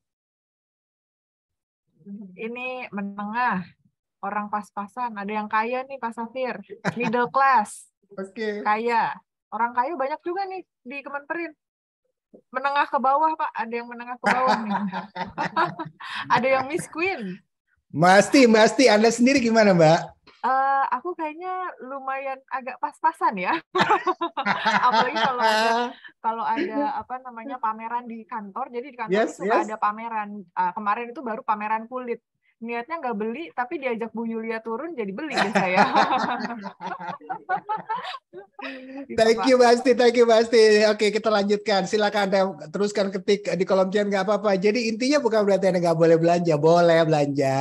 ini menengah orang pas-pasan ada yang kaya nih Pak Safir middle class Oke. Okay. Kaya orang kayu banyak juga nih di Kemenperin menengah ke bawah pak ada yang menengah ke bawah nih ada yang Miss Queen Pasti, pasti. Anda sendiri gimana Mbak Uh, aku kayaknya lumayan agak pas-pasan ya. Apalagi kalau ada kalau ada apa namanya pameran di kantor. Jadi di kantor yes, itu yes. ada pameran. Uh, kemarin itu baru pameran kulit niatnya nggak beli tapi diajak Bu Yulia turun jadi beli deh saya. Ya? Gitu, thank you Basti, thank you Basti. Oke kita lanjutkan. Silakan anda teruskan ketik di kolom chat nggak apa-apa. Jadi intinya bukan berarti anda nggak boleh belanja, boleh belanja,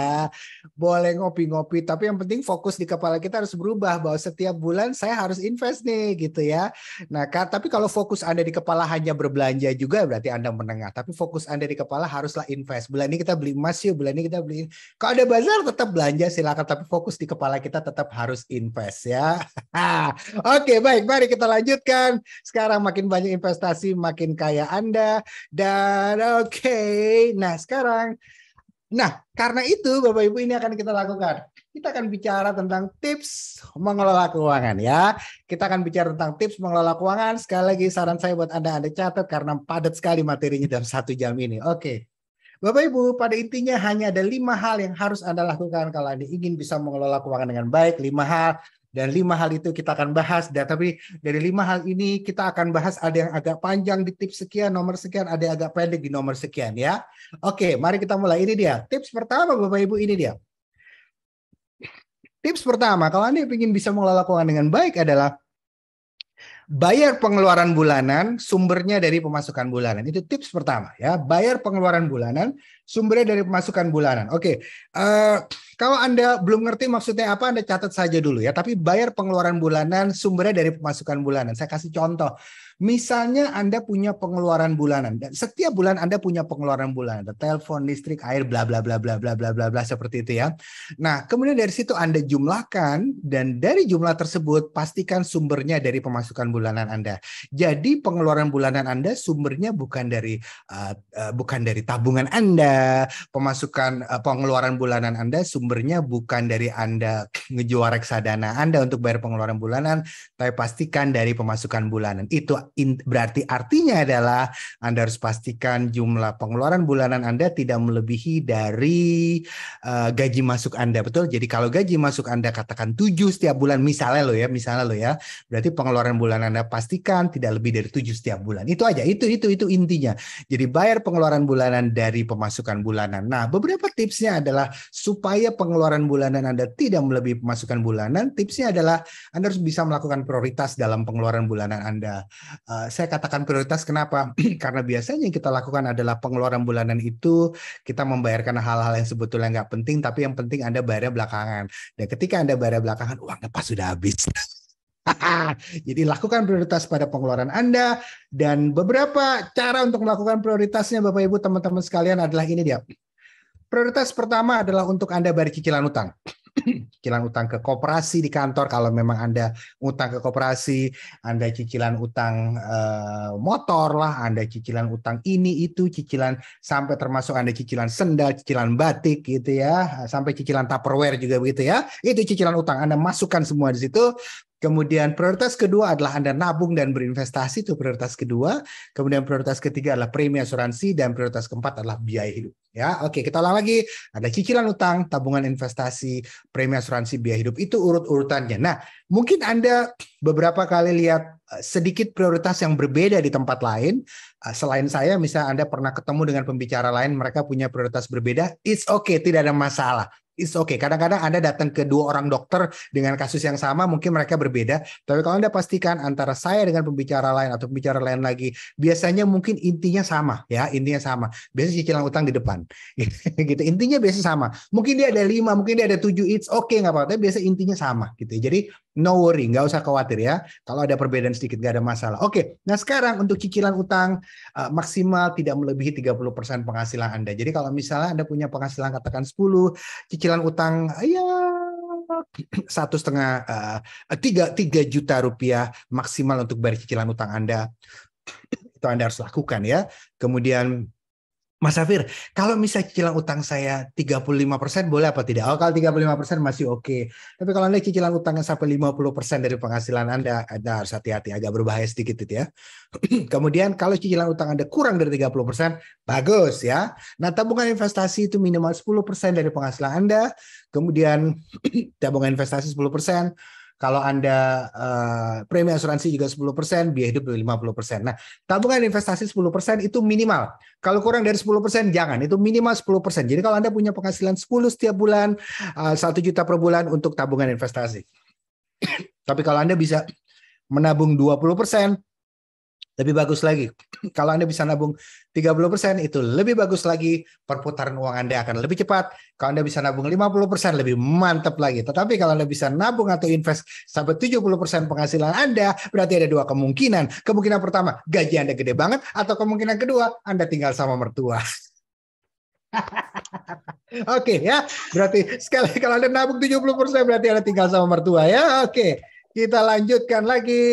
boleh ngopi-ngopi. Tapi yang penting fokus di kepala kita harus berubah bahwa setiap bulan saya harus invest nih gitu ya. Nah kan, tapi kalau fokus anda di kepala hanya berbelanja juga berarti anda menengah. Tapi fokus anda di kepala haruslah invest. Bulan ini kita beli emas yuk, bulan ini kita beli kalau ada bazar tetap belanja silakan tapi fokus di kepala kita tetap harus invest ya. Oke, baik, mari kita lanjutkan. Sekarang makin banyak investasi makin kaya Anda dan oke. Okay. Nah, sekarang Nah, karena itu Bapak Ibu ini akan kita lakukan. Kita akan bicara tentang tips mengelola keuangan ya. Kita akan bicara tentang tips mengelola keuangan. Sekali lagi saran saya buat Anda Anda catat karena padat sekali materinya dalam satu jam ini. Oke. Okay. Bapak Ibu, pada intinya hanya ada lima hal yang harus Anda lakukan kalau Anda ingin bisa mengelola keuangan dengan baik. Lima hal dan lima hal itu kita akan bahas. Dan tapi dari lima hal ini kita akan bahas ada yang agak panjang di tips sekian, nomor sekian, ada yang agak pendek di nomor sekian ya. Oke, mari kita mulai. Ini dia. Tips pertama Bapak Ibu ini dia. Tips pertama, kalau Anda ingin bisa mengelola keuangan dengan baik adalah bayar pengeluaran bulanan sumbernya dari pemasukan bulanan. Itu tips pertama ya. Bayar pengeluaran bulanan sumbernya dari pemasukan bulanan. Oke, okay. uh, eh, kalau anda belum ngerti maksudnya apa, anda catat saja dulu ya. Tapi bayar pengeluaran bulanan sumbernya dari pemasukan bulanan. Saya kasih contoh. Misalnya Anda punya pengeluaran bulanan dan setiap bulan Anda punya pengeluaran bulanan, ada telepon, listrik, air, bla bla bla bla bla bla bla bla seperti itu ya. Nah, kemudian dari situ Anda jumlahkan dan dari jumlah tersebut pastikan sumbernya dari pemasukan bulanan Anda. Jadi pengeluaran bulanan Anda sumbernya bukan dari uh, uh, bukan dari tabungan Anda, pemasukan uh, pengeluaran bulanan Anda sumbernya bukan dari Anda ngejual reksadana Anda untuk bayar pengeluaran bulanan, tapi pastikan dari pemasukan bulanan. Itu berarti artinya adalah Anda harus pastikan jumlah pengeluaran bulanan Anda tidak melebihi dari uh, gaji masuk Anda, betul? Jadi kalau gaji masuk Anda katakan 7 setiap bulan misalnya lo ya, misalnya lo ya, berarti pengeluaran bulanan Anda pastikan tidak lebih dari 7 setiap bulan. Itu aja, itu itu itu intinya. Jadi bayar pengeluaran bulanan dari pemasukan bulanan. Nah, beberapa tipsnya adalah supaya pengeluaran bulanan Anda tidak melebihi pemasukan bulanan, tipsnya adalah Anda harus bisa melakukan prioritas dalam pengeluaran bulanan Anda. Eh, saya katakan prioritas kenapa? Karena biasanya yang kita lakukan adalah pengeluaran bulanan itu kita membayarkan hal-hal yang sebetulnya nggak penting, tapi yang penting Anda bayar belakangan. Dan ketika Anda bayar belakangan, uangnya pas sudah habis. Jadi lakukan prioritas pada pengeluaran Anda dan beberapa cara untuk melakukan prioritasnya Bapak Ibu teman-teman sekalian adalah ini dia. Prioritas pertama adalah untuk Anda bayar cicilan utang cicilan utang ke koperasi di kantor kalau memang Anda utang ke koperasi, Anda cicilan utang eh, motor lah, Anda cicilan utang ini itu, cicilan sampai termasuk Anda cicilan sendal, cicilan batik gitu ya, sampai cicilan Tupperware juga begitu ya. Itu cicilan utang Anda masukkan semua di situ Kemudian prioritas kedua adalah Anda nabung dan berinvestasi itu prioritas kedua. Kemudian prioritas ketiga adalah premi asuransi dan prioritas keempat adalah biaya hidup. Ya, oke kita ulang lagi. Ada cicilan utang, tabungan investasi, premi asuransi, biaya hidup itu urut-urutannya. Nah, Mungkin Anda beberapa kali lihat eh, sedikit prioritas yang berbeda di tempat lain. Eh, selain saya, misalnya Anda pernah ketemu dengan pembicara lain, mereka punya prioritas berbeda, it's okay, tidak ada masalah. It's okay. Kadang-kadang Anda datang ke dua orang dokter dengan kasus yang sama, mungkin mereka berbeda. Tapi kalau Anda pastikan antara saya dengan pembicara lain atau pembicara lain lagi, biasanya mungkin intinya sama, ya intinya sama. Biasanya cicilan utang di depan, gitu. Intinya biasanya sama. Mungkin dia ada lima, mungkin dia ada tujuh. It's okay nggak apa-apa. Tapi biasa intinya sama, gitu. Jadi No worry, nggak usah khawatir ya. Kalau ada perbedaan sedikit nggak ada masalah. Oke, nah sekarang untuk cicilan utang uh, maksimal tidak melebihi 30% penghasilan Anda. Jadi kalau misalnya Anda punya penghasilan katakan 10, cicilan utang ya satu setengah eh, tiga tiga juta rupiah maksimal untuk bayar cicilan utang Anda itu Anda harus lakukan ya. Kemudian Mas Safir, kalau misalnya cicilan utang saya 35% boleh apa tidak? Oh, kalau 35% masih oke. Okay. Tapi kalau Anda cicilan utangnya sampai 50% dari penghasilan Anda, Anda harus hati-hati, agak berbahaya sedikit itu ya. Kemudian kalau cicilan utang Anda kurang dari 30%, bagus ya. Nah, tabungan investasi itu minimal 10% dari penghasilan Anda. Kemudian tabungan investasi 10%, kalau Anda uh, premi asuransi juga 10%, biaya hidup 50%. Nah, tabungan investasi 10% itu minimal. Kalau kurang dari 10% jangan, itu minimal 10%. Jadi kalau Anda punya penghasilan 10 setiap bulan, uh, eh, 1 juta per bulan untuk tabungan investasi. Tapi kalau Anda bisa menabung 20%, lebih bagus lagi. Kalau Anda bisa nabung 30% itu lebih bagus lagi, perputaran uang Anda akan lebih cepat. Kalau Anda bisa nabung 50% lebih mantap lagi. Tetapi kalau Anda bisa nabung atau invest sampai 70% penghasilan Anda, berarti ada dua kemungkinan. Kemungkinan pertama, gaji Anda gede banget atau kemungkinan kedua, Anda tinggal sama mertua. Oke okay, ya, berarti sekali kalau Anda nabung 70% berarti Anda tinggal sama mertua ya. Oke. Okay kita lanjutkan lagi.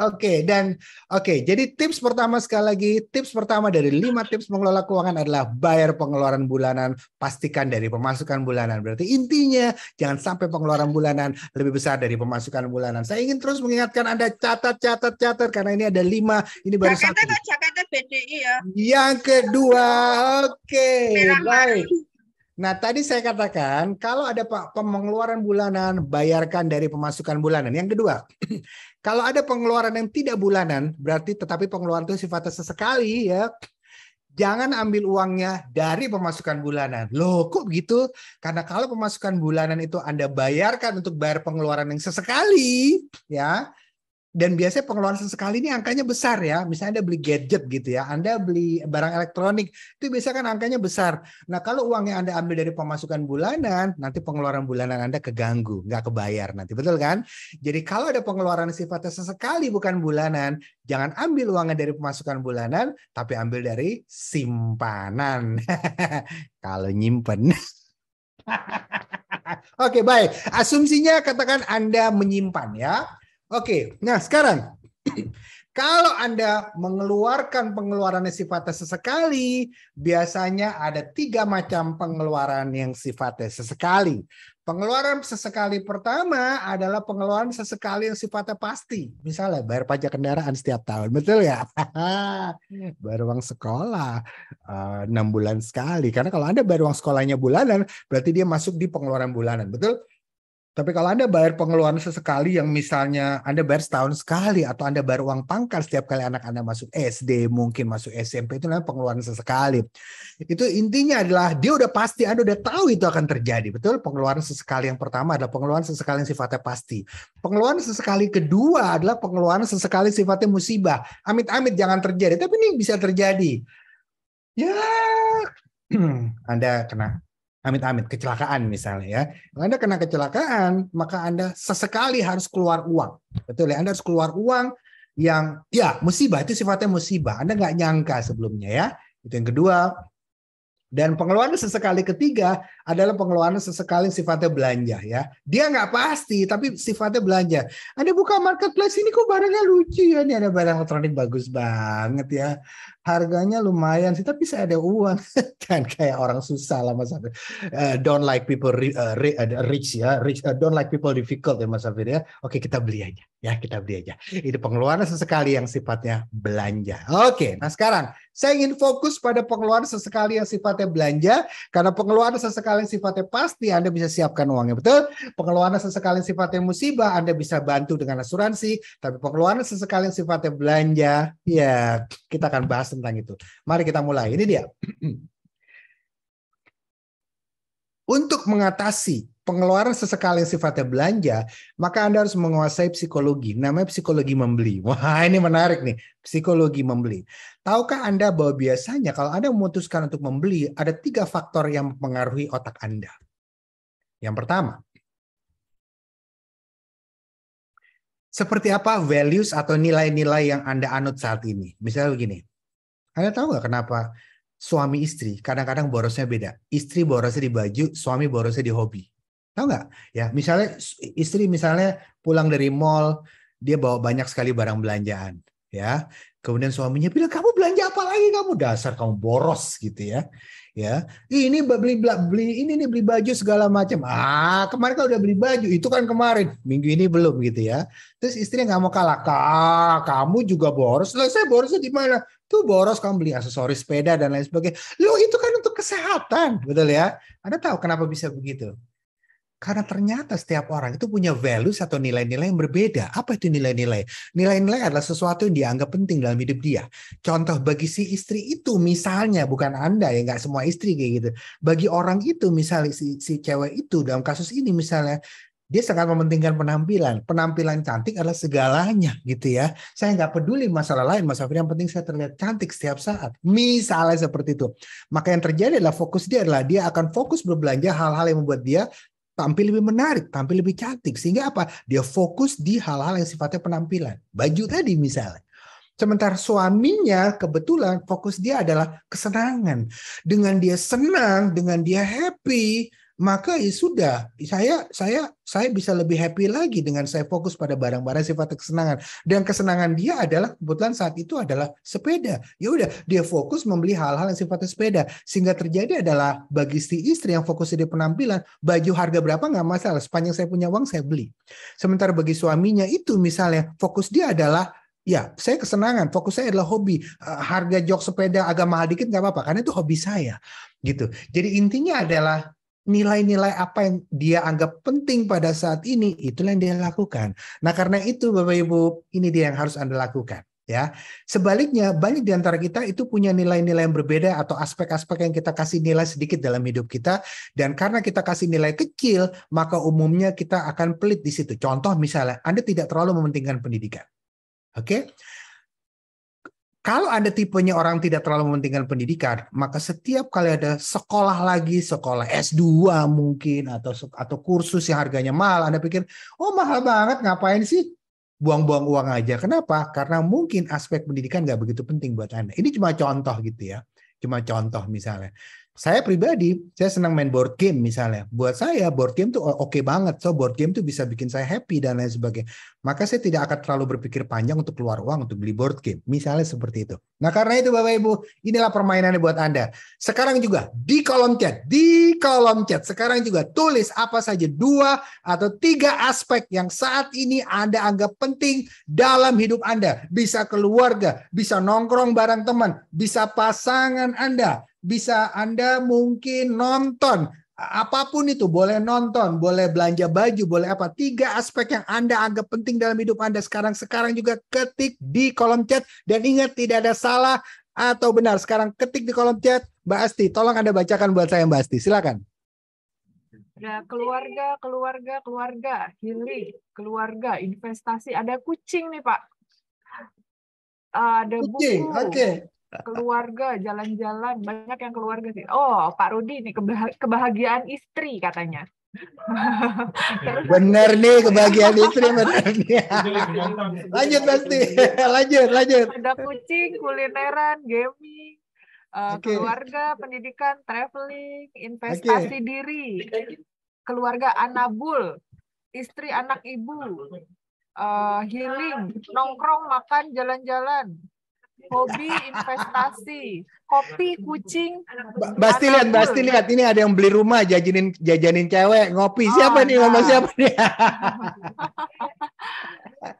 Oke, okay, dan oke. Okay, jadi tips pertama sekali lagi, tips pertama dari lima tips mengelola keuangan adalah bayar pengeluaran bulanan, pastikan dari pemasukan bulanan. Berarti intinya jangan sampai pengeluaran bulanan lebih besar dari pemasukan bulanan. Saya ingin terus mengingatkan Anda catat catat catat karena ini ada lima, ini baru Jakarta satu. Jakarta BDI ya. Yang kedua. Oke, okay, baik. Nah, tadi saya katakan kalau ada pengeluaran bulanan, bayarkan dari pemasukan bulanan. Yang kedua, kalau ada pengeluaran yang tidak bulanan, berarti tetapi pengeluaran itu sifatnya sesekali ya. Jangan ambil uangnya dari pemasukan bulanan. Loh, kok begitu? Karena kalau pemasukan bulanan itu Anda bayarkan untuk bayar pengeluaran yang sesekali, ya, dan biasanya pengeluaran sesekali ini angkanya besar ya. Misalnya Anda beli gadget gitu ya, Anda beli barang elektronik, itu biasanya kan angkanya besar. Nah kalau uang yang Anda ambil dari pemasukan bulanan, nanti pengeluaran bulanan Anda keganggu, nggak kebayar nanti, betul kan? Jadi kalau ada pengeluaran sifatnya sesekali bukan bulanan, jangan ambil uangnya dari pemasukan bulanan, tapi ambil dari simpanan. kalau nyimpen. Oke, baik. Asumsinya katakan Anda menyimpan ya. Oke, nah sekarang kalau Anda mengeluarkan pengeluaran yang sifatnya sesekali, biasanya ada tiga macam pengeluaran yang sifatnya sesekali. Pengeluaran sesekali pertama adalah pengeluaran sesekali yang sifatnya pasti. Misalnya bayar pajak kendaraan setiap tahun, betul ya? bayar uang sekolah eh, enam bulan sekali. Karena kalau Anda bayar uang sekolahnya bulanan, berarti dia masuk di pengeluaran bulanan, betul? Tapi kalau Anda bayar pengeluaran sesekali yang misalnya Anda bayar setahun sekali atau Anda bayar uang pangkal setiap kali anak Anda masuk SD, mungkin masuk SMP itu namanya pengeluaran sesekali. Itu intinya adalah dia udah pasti Anda udah tahu itu akan terjadi. Betul? Pengeluaran sesekali yang pertama adalah pengeluaran sesekali yang sifatnya pasti. Pengeluaran sesekali kedua adalah pengeluaran sesekali sifatnya musibah. Amit-amit jangan terjadi, tapi ini bisa terjadi. Ya, Anda kena amit-amit kecelakaan misalnya ya. Anda kena kecelakaan, maka Anda sesekali harus keluar uang. Betul ya, Anda harus keluar uang yang ya musibah itu sifatnya musibah. Anda nggak nyangka sebelumnya ya. Itu yang kedua. Dan pengeluaran sesekali ketiga adalah pengeluaran sesekali sifatnya belanja ya. Dia nggak pasti, tapi sifatnya belanja. Anda buka marketplace ini kok barangnya lucu ya. Ini ada barang elektronik bagus banget ya. Harganya lumayan sih, tapi saya ada uang. dan kayak orang susah lah Mas Afir. Uh, eh, don't like people ri- uh, rich ya. Rich, uh, don't like people difficult ya Mas Afir ya. Oke kita beli aja. Ya kita beli aja. Itu pengeluaran sesekali yang sifatnya belanja. Oke, nah sekarang saya ingin fokus pada pengeluaran sesekali yang sifatnya belanja. Karena pengeluaran sesekali sesekali sifatnya pasti Anda bisa siapkan uangnya, betul? Pengeluaran sesekali sifatnya musibah Anda bisa bantu dengan asuransi, tapi pengeluaran sesekali sifatnya belanja, ya kita akan bahas tentang itu. Mari kita mulai. Ini dia. Untuk mengatasi pengeluaran sesekali sifatnya belanja, maka Anda harus menguasai psikologi. Namanya psikologi membeli. Wah, ini menarik nih, psikologi membeli. Tahukah Anda bahwa biasanya kalau Anda memutuskan untuk membeli, ada tiga faktor yang mempengaruhi otak Anda. Yang pertama, seperti apa values atau nilai-nilai yang Anda anut saat ini. Misalnya begini, Anda tahu nggak kenapa suami istri kadang-kadang borosnya beda. Istri borosnya di baju, suami borosnya di hobi. Tahu nggak? Ya, misalnya istri misalnya pulang dari mall, dia bawa banyak sekali barang belanjaan, ya. Kemudian suaminya bilang, "Kamu belanja apa lagi kamu? Dasar kamu boros gitu ya." Ya, ini beli beli ini nih beli baju segala macam. Ah, kemarin kan udah beli baju itu kan kemarin, minggu ini belum gitu ya. Terus istrinya nggak mau kalah, ah, kamu juga boros. Lah saya borosnya di mana? Tuh boros kamu beli aksesoris sepeda dan lain sebagainya. Lo itu kan untuk kesehatan, betul ya? Anda tahu kenapa bisa begitu? Karena ternyata setiap orang itu punya values atau nilai-nilai yang berbeda. Apa itu nilai-nilai? Nilai-nilai adalah sesuatu yang dianggap penting dalam hidup dia. Contoh bagi si istri itu misalnya, bukan Anda ya, nggak semua istri kayak gitu. Bagi orang itu misalnya si, si cewek itu dalam kasus ini misalnya, dia sangat mementingkan penampilan. Penampilan cantik adalah segalanya gitu ya. Saya nggak peduli masalah lain, Masalah Afri. Yang penting saya terlihat cantik setiap saat. Misalnya seperti itu. Maka yang terjadi adalah fokus dia adalah dia akan fokus berbelanja hal-hal yang membuat dia tampil lebih menarik, tampil lebih cantik. Sehingga apa? Dia fokus di hal-hal yang sifatnya penampilan. Baju tadi misalnya. Sementara suaminya kebetulan fokus dia adalah kesenangan. Dengan dia senang, dengan dia happy, maka ya sudah saya saya saya bisa lebih happy lagi dengan saya fokus pada barang-barang sifat kesenangan dan kesenangan dia adalah kebetulan saat itu adalah sepeda ya udah dia fokus membeli hal-hal yang sifatnya sepeda sehingga terjadi adalah bagi si istri yang fokus di penampilan baju harga berapa nggak masalah sepanjang saya punya uang saya beli sementara bagi suaminya itu misalnya fokus dia adalah ya saya kesenangan fokus saya adalah hobi eh, harga jok sepeda agak mahal dikit nggak apa-apa karena itu hobi saya gitu jadi intinya adalah nilai-nilai apa yang dia anggap penting pada saat ini itulah yang dia lakukan. Nah, karena itu Bapak Ibu, ini dia yang harus Anda lakukan ya. Sebaliknya banyak di antara kita itu punya nilai-nilai yang berbeda atau aspek-aspek yang kita kasih nilai sedikit dalam hidup kita dan karena kita kasih nilai kecil, maka umumnya kita akan pelit di situ. Contoh misalnya Anda tidak terlalu mementingkan pendidikan. Oke? Okay? Kalau ada tipenya orang tidak terlalu mementingkan pendidikan, maka setiap kali ada sekolah lagi, sekolah S2 mungkin atau atau kursus yang harganya mahal, Anda pikir, "Oh, mahal banget, ngapain sih?" Buang-buang uang aja. Kenapa? Karena mungkin aspek pendidikan nggak begitu penting buat Anda. Ini cuma contoh gitu ya. Cuma contoh misalnya saya pribadi, saya senang main board game misalnya. Buat saya board game tuh oke okay banget. So board game tuh bisa bikin saya happy dan lain sebagainya. Maka saya tidak akan terlalu berpikir panjang untuk keluar uang untuk beli board game. Misalnya seperti itu. Nah karena itu Bapak Ibu, inilah permainannya buat Anda. Sekarang juga di kolom chat, di kolom chat. Sekarang juga tulis apa saja dua atau tiga aspek yang saat ini Anda anggap penting dalam hidup Anda. Bisa keluarga, bisa nongkrong bareng teman, bisa pasangan Anda, bisa Anda mungkin nonton apapun itu boleh nonton, boleh belanja baju, boleh apa. Tiga aspek yang Anda anggap penting dalam hidup Anda sekarang. Sekarang juga ketik di kolom chat dan ingat tidak ada salah atau benar. Sekarang ketik di kolom chat Mbak Asti, tolong Anda bacakan buat saya Mbak Asti. Silakan. Ada nah, keluarga, keluarga, keluarga, hilir, keluarga, investasi. Ada kucing nih Pak. Ada kucing, Oke. Okay keluarga jalan-jalan banyak yang keluarga sih oh Pak Rudi nih kebahagiaan istri katanya bener nih kebahagiaan istri bener nih lanjut pasti lanjut lanjut ada kucing kulineran gaming eh, okay. keluarga pendidikan traveling investasi okay. diri keluarga anabul istri anak ibu uh, healing nongkrong makan jalan-jalan hobi investasi kopi, kucing. pasti lihat, pasti lihat ini ada yang beli rumah, jajanin jajanin cewek, ngopi. Siapa oh, nih ngomong siapa nih?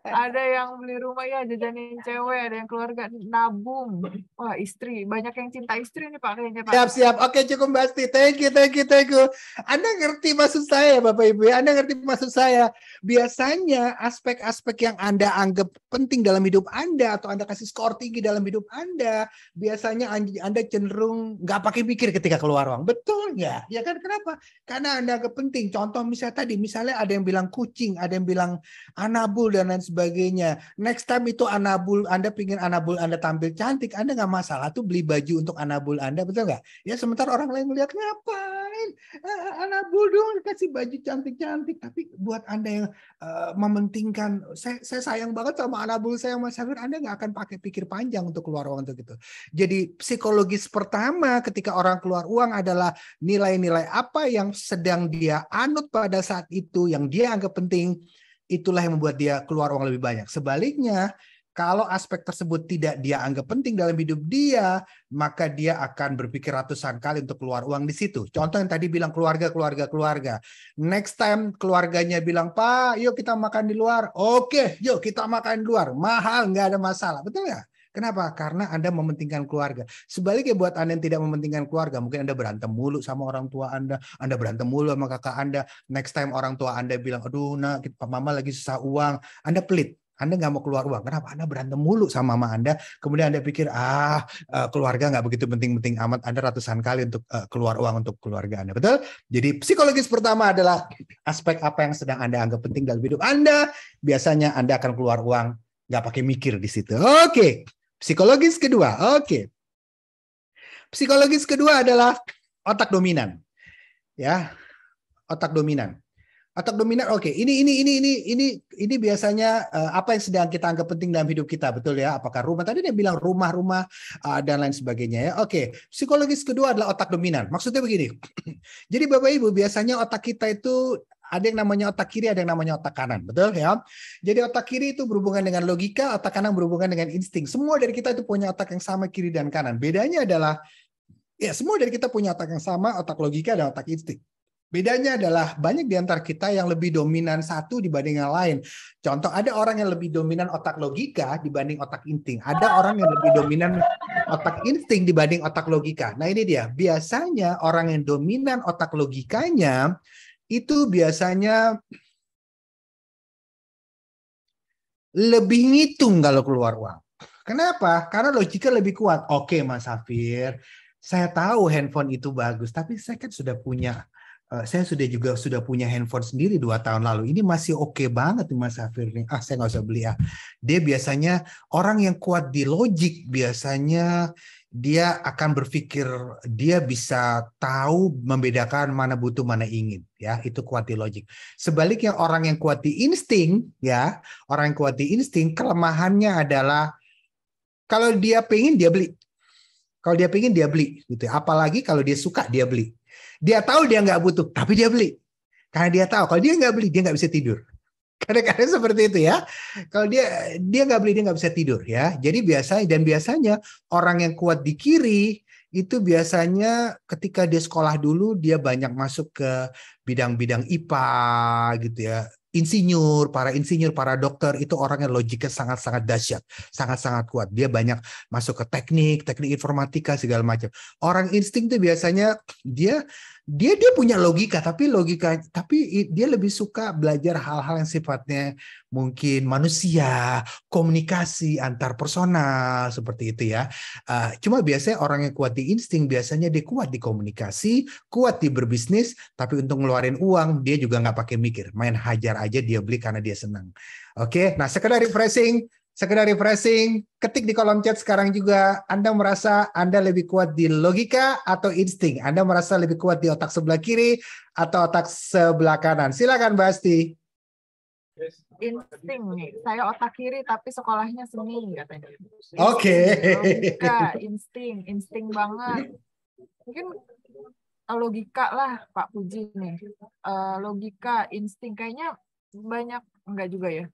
ada yang beli rumah ya, jajanin cewek, ada yang keluarga nabung. Wah, istri, banyak yang cinta istri nih Pak kayaknya Pak. Siap, siap. Oke, cukup Basti. Thank you, thank you, thank you. Anda ngerti maksud saya Bapak Ibu, ya? Anda ngerti maksud saya. Biasanya aspek-aspek yang Anda anggap penting dalam hidup Anda atau Anda kasih skor tinggi dalam hidup Anda, biasanya Anda anda cenderung nggak pakai pikir ketika keluar ruang. Betul ya? Ya kan kenapa? Karena Anda penting. Contoh misalnya tadi, misalnya ada yang bilang kucing, ada yang bilang anabul dan lain sebagainya. Next time itu anabul, Anda pingin anabul Anda tampil cantik, Anda nggak masalah tuh beli baju untuk anabul Anda, betul nggak? Ya sementara orang lain ngeliatnya apa? ngapain eh, eh, anak dong kasih baju cantik-cantik tapi buat anda yang uh, mementingkan saya, saya sayang banget sama anak bulu saya sama Syafir anda nggak akan pakai pikir panjang untuk keluar uang untuk itu jadi psikologis pertama ketika orang keluar uang adalah nilai-nilai apa yang sedang dia anut pada saat itu yang dia anggap penting itulah yang membuat dia keluar uang lebih banyak sebaliknya kalau aspek tersebut tidak dia anggap penting dalam hidup dia, maka dia akan berpikir ratusan kali untuk keluar uang di situ. Contoh yang tadi bilang keluarga, keluarga, keluarga. Next time keluarganya bilang, Pak, yuk kita makan di luar. Oke, yuk kita makan di luar. Mahal, nggak ada masalah. Betul nggak? Kenapa? Karena Anda mementingkan keluarga. Sebaliknya buat Anda yang tidak mementingkan keluarga, mungkin Anda berantem mulu sama orang tua Anda, Anda berantem mulu sama kakak Anda, next time orang tua Anda bilang, aduh nak, mama lagi susah uang, Anda pelit. Anda nggak mau keluar uang. Kenapa? Anda berantem mulu sama mama Anda. Kemudian Anda pikir, ah eh, keluarga nggak begitu penting-penting amat. Anda ratusan kali untuk eh, keluar uang untuk keluarga Anda. Betul? Jadi psikologis pertama adalah aspek apa yang sedang Anda anggap penting dalam hidup Anda. Biasanya Anda akan keluar uang nggak pakai mikir di situ. Oke. Psikologis kedua. Oke. Psikologis kedua adalah otak dominan. Ya. Otak dominan Otak dominan. Oke, okay. ini ini ini ini ini ini biasanya uh, apa yang sedang kita anggap penting dalam hidup kita, betul ya? Apakah rumah tadi dia bilang rumah-rumah uh, dan lain sebagainya ya. Oke, okay. psikologis kedua adalah otak dominan. Maksudnya begini. Jadi Bapak Ibu, biasanya otak kita itu ada yang namanya otak kiri, ada yang namanya otak kanan, betul ya? Jadi otak kiri itu berhubungan dengan logika, otak kanan berhubungan dengan insting. Semua dari kita itu punya otak yang sama kiri dan kanan. Bedanya adalah ya semua dari kita punya otak yang sama, otak logika dan otak insting. Bedanya adalah banyak di antara kita yang lebih dominan satu dibanding yang lain. Contoh, ada orang yang lebih dominan otak logika dibanding otak inting. Ada orang yang lebih dominan otak inting dibanding otak logika. Nah ini dia, biasanya orang yang dominan otak logikanya itu biasanya lebih ngitung kalau keluar uang. Kenapa? Karena logika lebih kuat. Oke Mas Safir, saya tahu handphone itu bagus, tapi saya kan sudah punya Eh, saya sudah juga sudah punya handphone sendiri dua tahun lalu. Ini masih oke okay banget nih Mas Hafir nih. Ah saya nggak usah beli ah. Dia biasanya orang yang kuat di logik biasanya dia akan berpikir dia bisa tahu membedakan mana butuh mana ingin ya itu kuat di logik. Sebaliknya orang yang kuat di insting ya orang yang kuat di insting kelemahannya adalah kalau dia pengen dia beli kalau dia pengen dia beli gitu. Ya. Apalagi kalau dia suka dia beli dia tahu dia nggak butuh, tapi dia beli. Karena dia tahu kalau dia nggak beli dia nggak bisa tidur. Kadang-kadang seperti itu ya. Kalau dia dia nggak beli dia nggak bisa tidur ya. Jadi biasanya dan biasanya orang yang kuat di kiri itu biasanya ketika dia sekolah dulu dia banyak masuk ke bidang-bidang IPA gitu ya insinyur, para insinyur, para dokter itu orang yang logiknya sangat-sangat dahsyat, sangat-sangat kuat. Dia banyak masuk ke teknik, teknik informatika segala macam. Orang insting itu biasanya dia dia dia punya logika tapi logika tapi dia lebih suka belajar hal-hal yang sifatnya mungkin manusia komunikasi antar personal seperti itu ya uh, cuma biasanya orang yang kuat di insting biasanya dia kuat di komunikasi kuat di berbisnis tapi untuk ngeluarin uang dia juga nggak pakai mikir main hajar aja dia beli karena dia senang oke okay? nah sekedar refreshing sekedar refreshing, ketik di kolom chat sekarang juga Anda merasa Anda lebih kuat di logika atau insting? Anda merasa lebih kuat di otak sebelah kiri atau otak sebelah kanan? Silakan Basti. Insting nih, saya otak kiri tapi sekolahnya seni katanya. Oke. Okay. Logika, insting, insting banget. Mungkin eh, logika lah Pak Puji nih. Eh, logika, insting kayaknya banyak enggak juga ya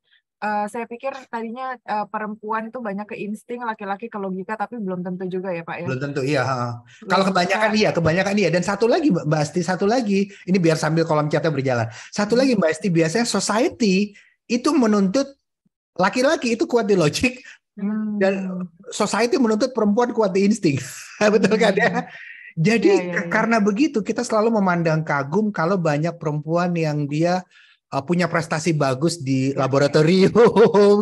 uh, saya pikir tadinya uh, perempuan itu banyak ke insting, laki-laki ke logika, tapi belum tentu juga ya Pak ya. Belum tentu iya. Kalau kebanyakan iya, kebanyakan iya. Dan satu lagi Mbak Asti, satu lagi, ini biar sambil kolam chatnya berjalan. Satu hmm. lagi Mbak Asti, biasanya society itu menuntut laki-laki itu kuat di logik hmm. dan society menuntut perempuan kuat di insting. Betul kan ya? Hmm. Jadi ya, ya, ya. karena begitu kita selalu memandang kagum kalau banyak perempuan yang dia uh, punya prestasi bagus di iya. laboratorium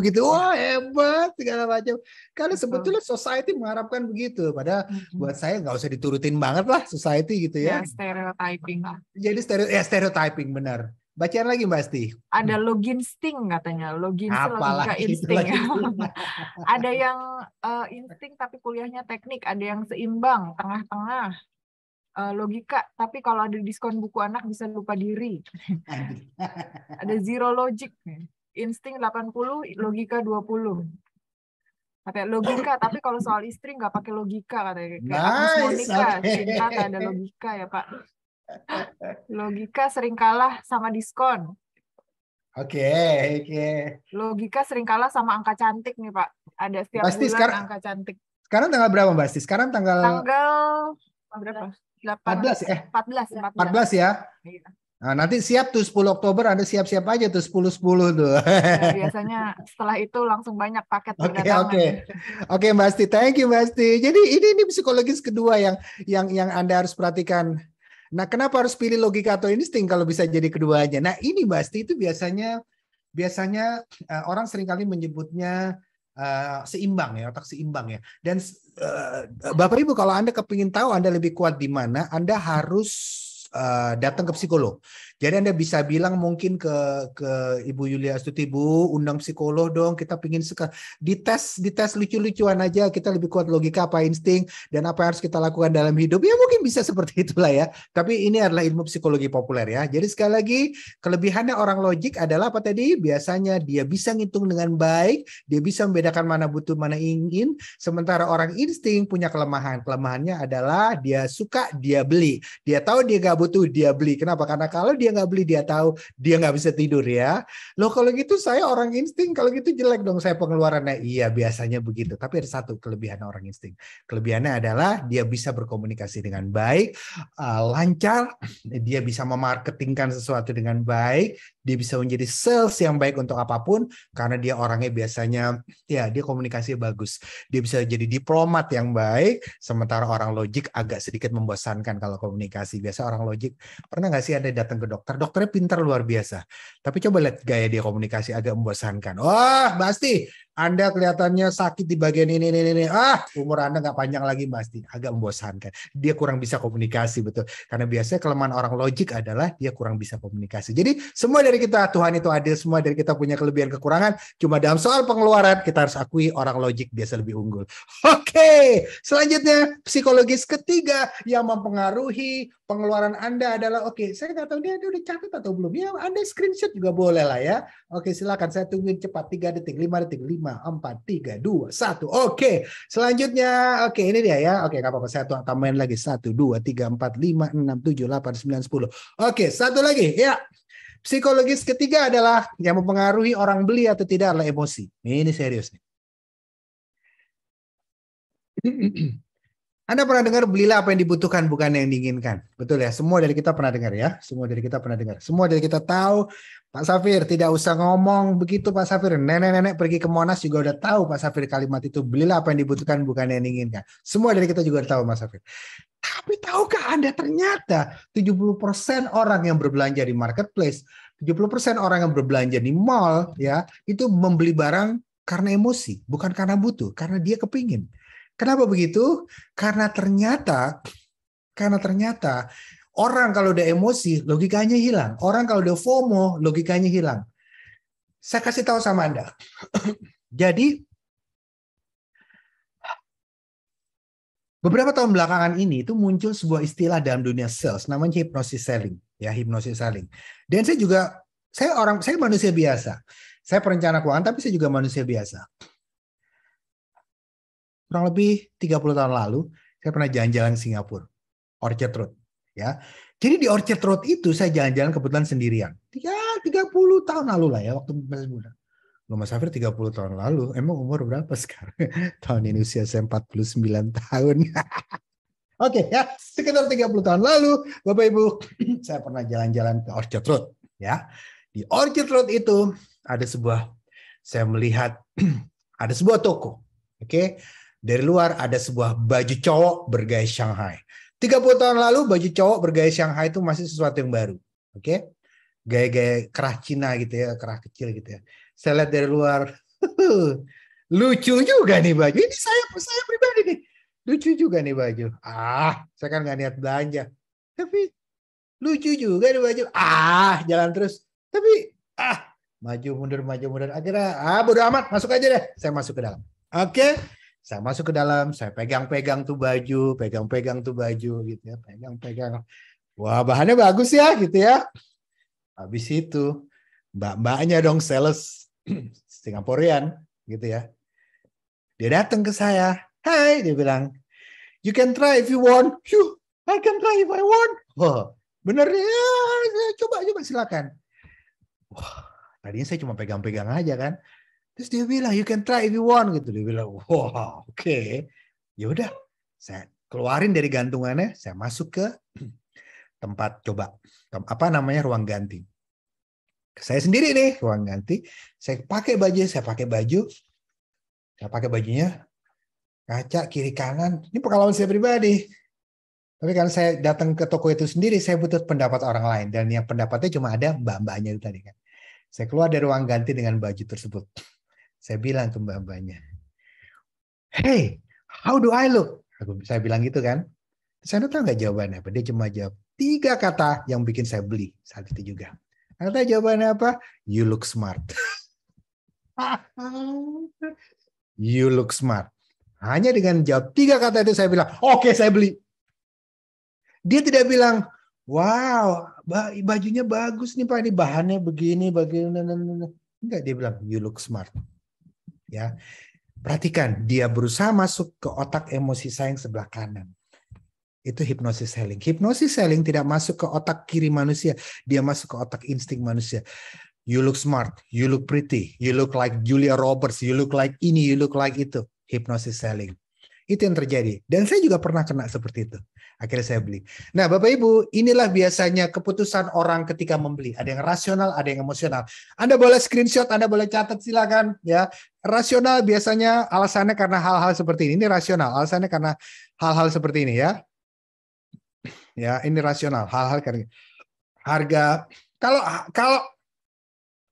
gitu iya. wah hebat segala macam karena sebetulnya society mengharapkan begitu Pada mm mm-hmm. buat saya nggak usah diturutin banget lah society gitu ya, ya stereotyping lah jadi stereo ya stereotyping benar Bacaan lagi Mbak Asti Ada login sting katanya, login logika gitu insting. ada yang uh, insting tapi kuliahnya teknik, ada yang seimbang, tengah-tengah uh, logika, tapi kalau ada diskon buku anak bisa lupa diri. ada zero logic. Insting 80, logika 20. Katanya logika, tapi kalau soal istri nggak pakai logika katanya. Kayak nice, Monica, okay. cinta ada logika ya Pak. Logika sering kalah sama diskon. Oke, okay, oke. Okay. Logika sering kalah sama angka cantik nih Pak. Ada setiap Basti, bulan sekarang, angka cantik. Sekarang tanggal berapa Mbak Sekarang tanggal Tanggal berapa? 14 eh 14 14, 14 ya. Iya. Nah, nanti siap tuh 10 Oktober Anda siap-siap aja tuh 10 10 tuh. Nah, biasanya setelah itu langsung banyak paket Oke, oke. Oke, Mbak Asti. Thank you, Mbak Asti. Jadi ini ini psikologis kedua yang yang yang Anda harus perhatikan. Nah, kenapa harus pilih logika atau insting kalau bisa jadi keduanya? Nah, ini Mbak Asti itu biasanya biasanya uh, orang seringkali menyebutnya Eh, seimbang ya otak seimbang ya dan uh, bapak ibu kalau anda kepingin tahu anda lebih kuat di mana anda harus uh, datang ke psikolog jadi Anda bisa bilang mungkin ke ke Ibu Yulia Astuti, Bu, undang psikolog dong, kita pingin di tes di tes lucu-lucuan aja, kita lebih kuat logika apa insting dan apa yang harus kita lakukan dalam hidup. Ya mungkin bisa seperti itulah ya. Tapi ini adalah ilmu psikologi populer ya. Jadi sekali lagi kelebihannya orang logik adalah apa tadi? Biasanya dia bisa ngitung dengan baik, dia bisa membedakan mana butuh, mana ingin. Sementara orang insting punya kelemahan. Kelemahannya adalah dia suka, dia beli. Dia tahu dia gak butuh, dia beli. Kenapa? Karena kalau dia dia nggak beli dia tahu dia nggak bisa tidur ya loh kalau gitu saya orang insting kalau gitu jelek dong saya pengeluarannya iya biasanya begitu tapi ada satu kelebihan orang insting kelebihannya adalah dia bisa berkomunikasi dengan baik uh, lancar dia bisa memarketingkan sesuatu dengan baik dia bisa menjadi sales yang baik untuk apapun karena dia orangnya biasanya ya dia komunikasi bagus. Dia bisa jadi diplomat yang baik sementara orang logik agak sedikit membosankan kalau komunikasi. Biasa orang logik pernah nggak sih Anda datang ke dokter, dokternya pintar luar biasa. Tapi coba lihat gaya dia komunikasi agak membosankan. Wah, oh, pasti anda kelihatannya sakit di bagian ini, ini, ini. Ah, umur Anda nggak panjang lagi pasti. Agak membosankan. Dia kurang bisa komunikasi, betul. Karena biasanya kelemahan orang logik adalah dia kurang bisa komunikasi. Jadi semua dari kita, Tuhan itu adil. Semua dari kita punya kelebihan kekurangan. Cuma dalam soal pengeluaran, kita harus akui orang logik biasa lebih unggul. Oke, selanjutnya psikologis ketiga yang mempengaruhi pengeluaran Anda adalah oke, okay, saya nggak tahu dia, udah catat atau belum. Ya, Anda screenshot juga boleh lah ya. Oke, okay, silakan saya tungguin cepat 3 detik, 5 detik, 5, 4, 3, 2, 1. Oke. Okay. Selanjutnya, oke okay, ini dia ya. Oke, okay, apa-apa saya tambahin lagi 1 2 3 4 5 6 7 8 9 10. Oke, okay, satu lagi. Ya. Psikologis ketiga adalah yang mempengaruhi orang beli atau tidak adalah emosi. Ini serius nih Anda pernah dengar belilah apa yang dibutuhkan bukan yang diinginkan. Betul ya? Semua dari kita pernah dengar ya. Semua dari kita pernah dengar. Semua dari kita tahu Pak Safir tidak usah ngomong begitu Pak Safir. Nenek-nenek pergi ke Monas juga udah tahu Pak Safir kalimat itu belilah apa yang dibutuhkan bukan yang diinginkan. Semua dari kita juga udah tahu Pak Safir. Tapi tahukah Anda ternyata 70% orang yang berbelanja di marketplace, 70% orang yang berbelanja di mall ya, itu membeli barang karena emosi, bukan karena butuh, karena dia kepingin. Kenapa begitu? Karena ternyata karena ternyata orang kalau udah emosi logikanya hilang. Orang kalau udah FOMO logikanya hilang. Saya kasih tahu sama Anda. Jadi beberapa tahun belakangan ini itu muncul sebuah istilah dalam dunia sales namanya hypnosis selling, ya hypnosis selling. Dan saya juga saya orang saya manusia biasa. Saya perencana keuangan tapi saya juga manusia biasa kurang lebih 30 tahun lalu saya pernah jalan-jalan ke Singapura, Orchard Road, ya. Jadi di Orchard Road itu saya jalan-jalan kebetulan sendirian. Ya, tiga, puluh tahun lalu lah ya waktu masih muda. lo Mas Safir puluh tahun lalu, emang umur berapa sekarang? tahun ini usia saya sembilan tahun. Oke okay, ya, sekitar puluh tahun lalu Bapak Ibu saya pernah jalan-jalan ke Orchard Road ya. Di Orchard Road itu ada sebuah saya melihat ada sebuah toko. Oke. Okay? Dari luar ada sebuah baju cowok bergaya Shanghai. 30 tahun lalu baju cowok bergaya Shanghai itu masih sesuatu yang baru. Oke. Okay? Gaya-gaya kerah Cina gitu ya, kerah kecil gitu ya. Saya lihat dari luar. Lucu juga nih baju. Ini saya saya pribadi nih. Lucu juga nih baju. Ah, saya kan nggak niat belanja. Tapi lucu juga nih baju. Ah, jalan terus. Tapi ah, maju mundur maju mundur akhirnya ah bodo amat masuk aja deh saya masuk ke dalam oke okay saya masuk ke dalam saya pegang-pegang tuh baju pegang-pegang tuh baju gitu ya pegang-pegang wah bahannya bagus ya gitu ya habis itu mbak-mbaknya dong sales Singaporean gitu ya dia datang ke saya hai dia bilang you can try if you want Phew, I can try if I want oh, bener ya coba coba silakan wah tadinya saya cuma pegang-pegang aja kan Terus dia bilang, you can try if you want gitu. Dia bilang, wow, oke. Okay. Ya udah, saya keluarin dari gantungannya, saya masuk ke tempat coba. Apa namanya ruang ganti. Saya sendiri nih ruang ganti. Saya pakai baju, saya pakai baju. Saya pakai bajunya. Kaca kiri kanan. Ini pengalaman saya pribadi. Tapi kan saya datang ke toko itu sendiri, saya butuh pendapat orang lain. Dan yang pendapatnya cuma ada mbak-mbaknya itu tadi kan. Saya keluar dari ruang ganti dengan baju tersebut saya bilang ke mbak-mbaknya, hey, how do I look? Aku, saya bilang gitu kan. Saya Anda tahu nggak jawabannya apa? Dia cuma jawab tiga kata yang bikin saya beli saat itu juga. Anda tahu jawabannya apa? You look smart. you look smart. Hanya dengan jawab tiga kata itu saya bilang, oke okay, saya beli. Dia tidak bilang, wow bajunya bagus nih Pak, ini bahannya begini, begini. Enggak, dia bilang, you look smart ya. Perhatikan, dia berusaha masuk ke otak emosi saya yang sebelah kanan. Itu hipnosis selling. Hipnosis selling tidak masuk ke otak kiri manusia, dia masuk ke otak insting manusia. You look smart, you look pretty, you look like Julia Roberts, you look like ini, you look like itu. Hipnosis selling. Itu yang terjadi. Dan saya juga pernah kena seperti itu. Akhirnya saya beli. Nah, Bapak Ibu, inilah biasanya keputusan orang ketika membeli. Ada yang rasional, ada yang emosional. Anda boleh screenshot, Anda boleh catat silakan ya. Rasional biasanya alasannya karena hal-hal seperti ini. Ini rasional, alasannya karena hal-hal seperti ini ya. Ya, ini rasional, hal-hal karena harga kalau kalau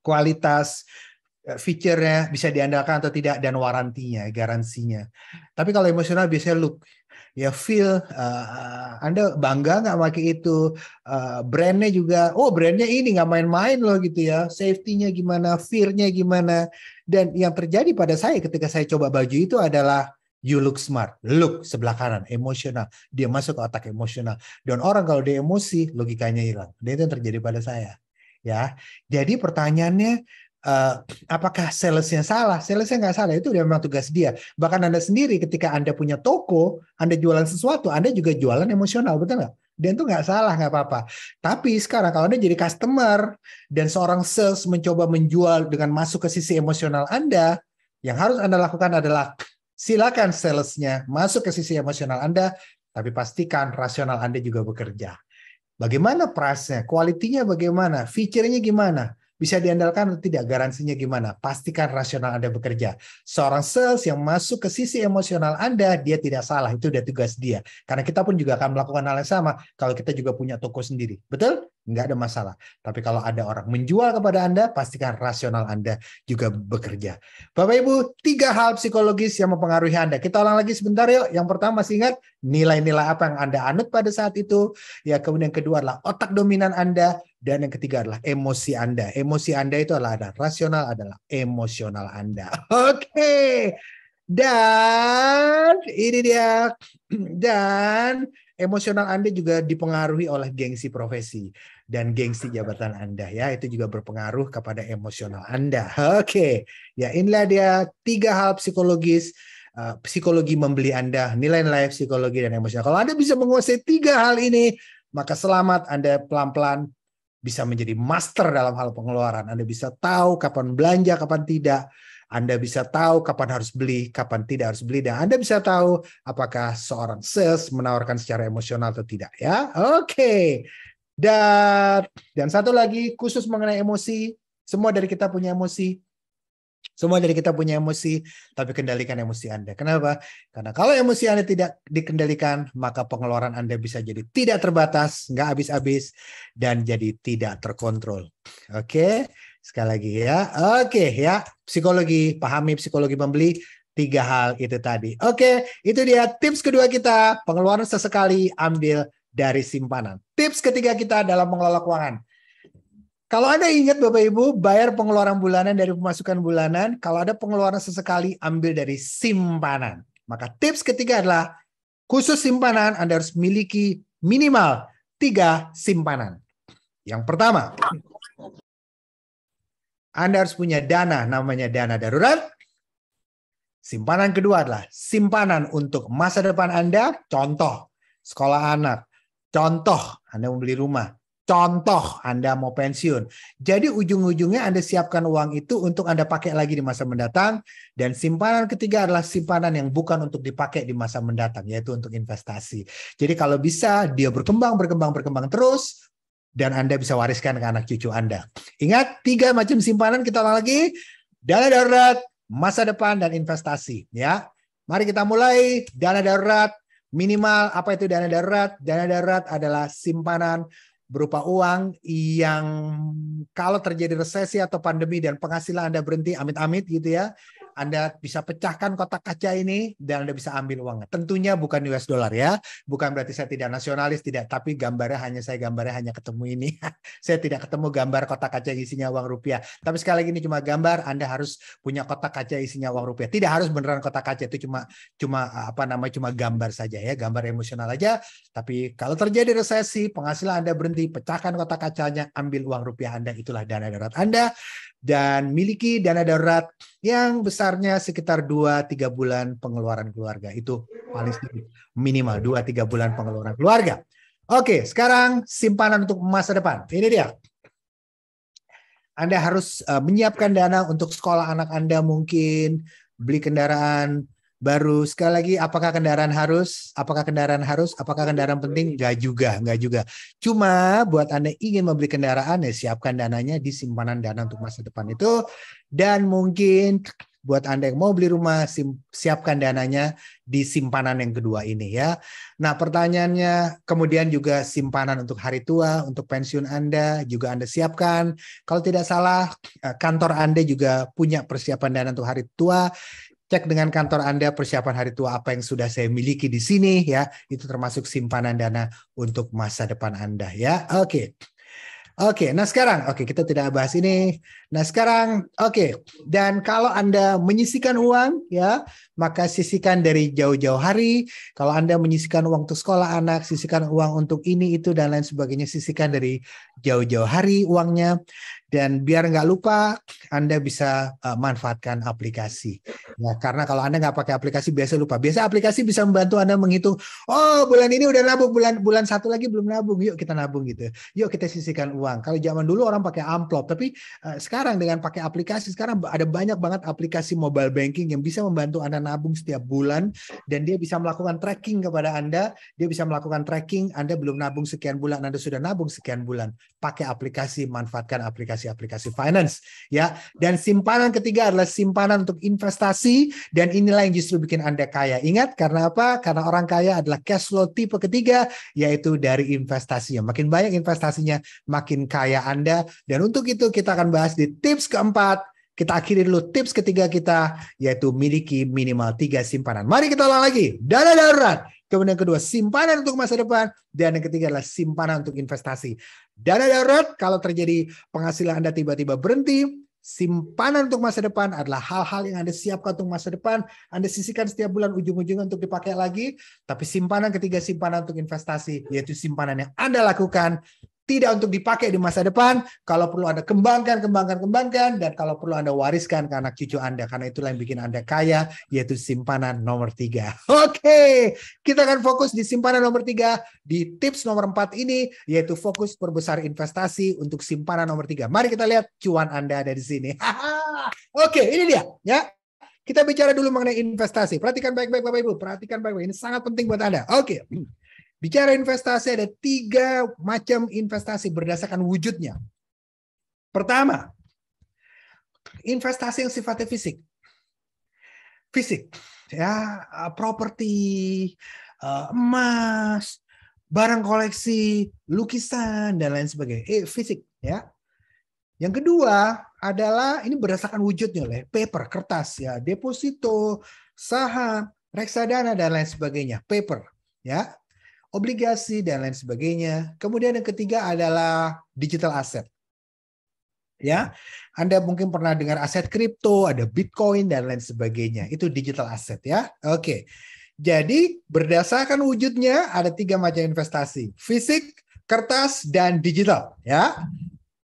kualitas eh, fiturnya bisa diandalkan atau tidak dan warantinya, garansinya. Tapi kalau emosional biasanya look ya feel uh, Anda bangga nggak pakai itu uh, brandnya juga oh brandnya ini nggak main-main loh gitu ya safety-nya gimana fear-nya gimana dan yang terjadi pada saya ketika saya coba baju itu adalah you look smart look sebelah kanan emosional dia masuk ke otak emosional dan orang kalau dia emosi logikanya hilang dan itu yang terjadi pada saya ya jadi pertanyaannya Uh, apakah salesnya salah? Salesnya nggak salah, itu udah memang tugas dia. Bahkan Anda sendiri ketika Anda punya toko, Anda jualan sesuatu, Anda juga jualan emosional, betul nggak? Dan itu nggak salah, nggak apa-apa. Tapi sekarang kalau Anda jadi customer dan seorang sales mencoba menjual dengan masuk ke sisi emosional Anda, yang harus Anda lakukan adalah silakan salesnya masuk ke sisi emosional Anda, tapi pastikan rasional Anda juga bekerja. Bagaimana price-nya, kualitinya bagaimana, feature-nya gimana, bisa diandalkan atau tidak? Garansinya gimana? Pastikan rasional Anda bekerja. Seorang sales yang masuk ke sisi emosional Anda, dia tidak salah. Itu udah tugas dia. Karena kita pun juga akan melakukan hal yang sama kalau kita juga punya toko sendiri. Betul? Nggak ada masalah. Tapi kalau ada orang menjual kepada Anda, pastikan rasional Anda juga bekerja. Bapak Ibu, tiga hal psikologis yang mempengaruhi Anda. Kita ulang lagi sebentar yuk. Yang pertama masih ingat nilai-nilai apa yang Anda anut pada saat itu. Ya, kemudian kedua adalah otak dominan Anda. Dan yang ketiga adalah emosi Anda. Emosi Anda itu adalah ada rasional adalah emosional Anda. Oke. Dan ini dia. Dan emosional Anda juga dipengaruhi oleh gengsi profesi dan gengsi jabatan Anda ya itu juga berpengaruh kepada emosional Anda. Oke. Ya inilah dia tiga hal psikologis eh, psikologi membeli Anda, nilai-nilai psikologi dan emosional. Kalau Anda bisa menguasai tiga hal ini, maka selamat Anda pelan-pelan bisa menjadi master dalam hal pengeluaran. Anda bisa tahu kapan belanja, kapan tidak. Anda bisa tahu kapan harus beli, kapan tidak harus beli, dan Anda bisa tahu apakah seorang sales menawarkan secara emosional atau tidak. Ya, oke. Okay. Dan dan satu lagi khusus mengenai emosi, semua dari kita punya emosi. Semua dari kita punya emosi, tapi kendalikan emosi Anda. Kenapa? Karena kalau emosi Anda tidak dikendalikan, maka pengeluaran Anda bisa jadi tidak terbatas, nggak habis-habis, dan jadi tidak terkontrol. Oke, sekali lagi ya. Oke ya, psikologi, pahami psikologi pembeli, tiga hal itu tadi. Oke, itu dia tips kedua kita, pengeluaran sesekali ambil dari simpanan. Tips ketiga kita dalam mengelola keuangan, kalau Anda ingat Bapak Ibu, bayar pengeluaran bulanan dari pemasukan bulanan. Kalau ada pengeluaran sesekali, ambil dari simpanan. Maka tips ketiga adalah khusus simpanan Anda harus miliki minimal tiga simpanan. Yang pertama, Anda harus punya dana namanya dana darurat. Simpanan kedua adalah simpanan untuk masa depan Anda. Contoh, sekolah anak. Contoh, Anda membeli rumah. Contoh Anda mau pensiun. Jadi ujung-ujungnya Anda siapkan uang itu untuk Anda pakai lagi di masa mendatang. Dan simpanan ketiga adalah simpanan yang bukan untuk dipakai di masa mendatang, yaitu untuk investasi. Jadi kalau bisa dia berkembang, berkembang, berkembang terus, dan Anda bisa wariskan ke anak cucu Anda. Ingat, tiga macam simpanan kita ulang lagi. Dana darurat, masa depan, dan investasi. ya. Mari kita mulai. Dana darurat, minimal apa itu dana darurat? Dana darurat adalah simpanan berupa uang yang kalau terjadi resesi atau pandemi dan penghasilan Anda berhenti, amit-amit gitu ya, anda bisa pecahkan kotak kaca ini dan Anda bisa ambil uangnya. Tentunya bukan US dollar ya. Bukan berarti saya tidak nasionalis tidak, tapi gambarnya hanya saya gambarnya hanya ketemu ini. saya tidak ketemu gambar kotak kaca isinya uang rupiah. Tapi sekali lagi ini cuma gambar, Anda harus punya kotak kaca isinya uang rupiah. Tidak harus beneran kotak kaca itu cuma cuma apa namanya cuma gambar saja ya, gambar emosional aja. Tapi kalau terjadi resesi, penghasilan Anda berhenti, pecahkan kotak kacanya, ambil uang rupiah Anda itulah dana darurat Anda dan miliki dana darurat yang besarnya sekitar 2-3 bulan pengeluaran keluarga. Itu paling sedikit, minimal 2-3 bulan pengeluaran keluarga. Oke, sekarang simpanan untuk masa depan. Ini dia. Anda harus uh, menyiapkan dana untuk sekolah anak Anda mungkin, beli kendaraan, baru sekali lagi apakah kendaraan harus apakah kendaraan harus apakah kendaraan penting nggak juga nggak juga cuma buat anda ingin membeli kendaraan ya siapkan dananya di simpanan dana untuk masa depan itu dan mungkin buat anda yang mau beli rumah siapkan dananya di simpanan yang kedua ini ya nah pertanyaannya kemudian juga simpanan untuk hari tua untuk pensiun anda juga anda siapkan kalau tidak salah eh, kantor anda juga punya persiapan dana untuk hari tua cek dengan kantor Anda persiapan hari tua apa yang sudah saya miliki di sini ya. Itu termasuk simpanan dana untuk masa depan Anda ya. Oke. Okay. Oke, okay, nah sekarang, oke okay, kita tidak bahas ini. Nah sekarang, oke, okay, dan kalau Anda menyisikan uang, ya, maka sisikan dari jauh-jauh hari. Kalau Anda menyisikan uang untuk sekolah anak, sisikan uang untuk ini, itu, dan lain sebagainya, sisikan dari jauh-jauh hari uangnya. Dan biar nggak lupa, Anda bisa uh, manfaatkan aplikasi. Nah, karena kalau Anda nggak pakai aplikasi, biasa lupa. Biasa aplikasi bisa membantu Anda menghitung, oh bulan ini udah nabung, bulan bulan satu lagi belum nabung, yuk kita nabung gitu. Yuk kita sisihkan uang. Kalau zaman dulu orang pakai amplop, tapi uh, sekarang dengan pakai aplikasi, sekarang ada banyak banget aplikasi mobile banking yang bisa membantu Anda nabung setiap bulan, dan dia bisa melakukan tracking kepada Anda, dia bisa melakukan tracking, Anda belum nabung sekian bulan, Anda sudah nabung sekian bulan. Pakai aplikasi, manfaatkan aplikasi aplikasi-aplikasi finance ya. Dan simpanan ketiga adalah simpanan untuk investasi dan inilah yang justru bikin Anda kaya. Ingat karena apa? Karena orang kaya adalah cash flow tipe ketiga yaitu dari investasinya. Makin banyak investasinya, makin kaya Anda. Dan untuk itu kita akan bahas di tips keempat kita akhiri dulu tips ketiga kita yaitu miliki minimal tiga simpanan. Mari kita ulang lagi. Dana darurat Kemudian yang kedua, simpanan untuk masa depan. Dan yang ketiga adalah simpanan untuk investasi. Dana darurat, kalau terjadi penghasilan Anda tiba-tiba berhenti, simpanan untuk masa depan adalah hal-hal yang Anda siapkan untuk masa depan. Anda sisihkan setiap bulan ujung-ujungnya untuk dipakai lagi. Tapi simpanan ketiga simpanan untuk investasi, yaitu simpanan yang Anda lakukan tidak untuk dipakai di masa depan. Kalau perlu Anda kembangkan, kembangkan, kembangkan, dan kalau perlu Anda wariskan ke anak cucu Anda, karena itulah yang bikin Anda kaya, yaitu simpanan nomor tiga. Oke, kita akan fokus di simpanan nomor tiga di tips nomor empat ini, yaitu fokus perbesar investasi untuk simpanan nomor tiga. Mari kita lihat cuan Anda ada di sini. Oke, ini dia ya. Kita bicara dulu mengenai investasi. Perhatikan baik-baik Bapak Ibu, perhatikan baik-baik. Ini sangat penting buat Anda. Oke. Okay. Bicara investasi ada tiga macam investasi berdasarkan wujudnya. Pertama, investasi yang sifatnya fisik. Fisik, ya, eh, properti, eh, emas, barang koleksi, lukisan dan lain sebagainya. Eh, fisik, ya. Yang kedua adalah ini berdasarkan wujudnya oleh paper, kertas ya, deposito, saham, reksadana dan lain sebagainya, paper, ya obligasi, dan lain sebagainya. Kemudian yang ketiga adalah digital asset. Ya, Anda mungkin pernah dengar aset kripto, ada Bitcoin dan lain sebagainya. Itu digital asset ya. Oke. Jadi berdasarkan wujudnya ada tiga macam investasi: fisik, kertas, dan digital. Ya,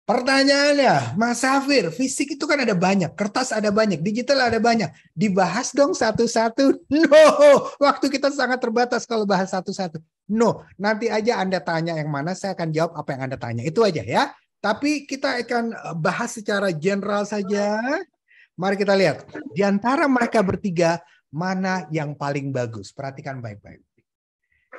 Pertanyaannya, Mas Safir, fisik itu kan ada banyak, kertas ada banyak, digital ada banyak. Dibahas dong satu-satu. No, waktu kita sangat terbatas kalau bahas satu-satu. No, nanti aja Anda tanya yang mana, saya akan jawab apa yang Anda tanya. Itu aja ya. Tapi kita akan eh, bahas secara general saja. Mari kita lihat. Di antara mereka bertiga, mana yang paling bagus? Perhatikan baik-baik.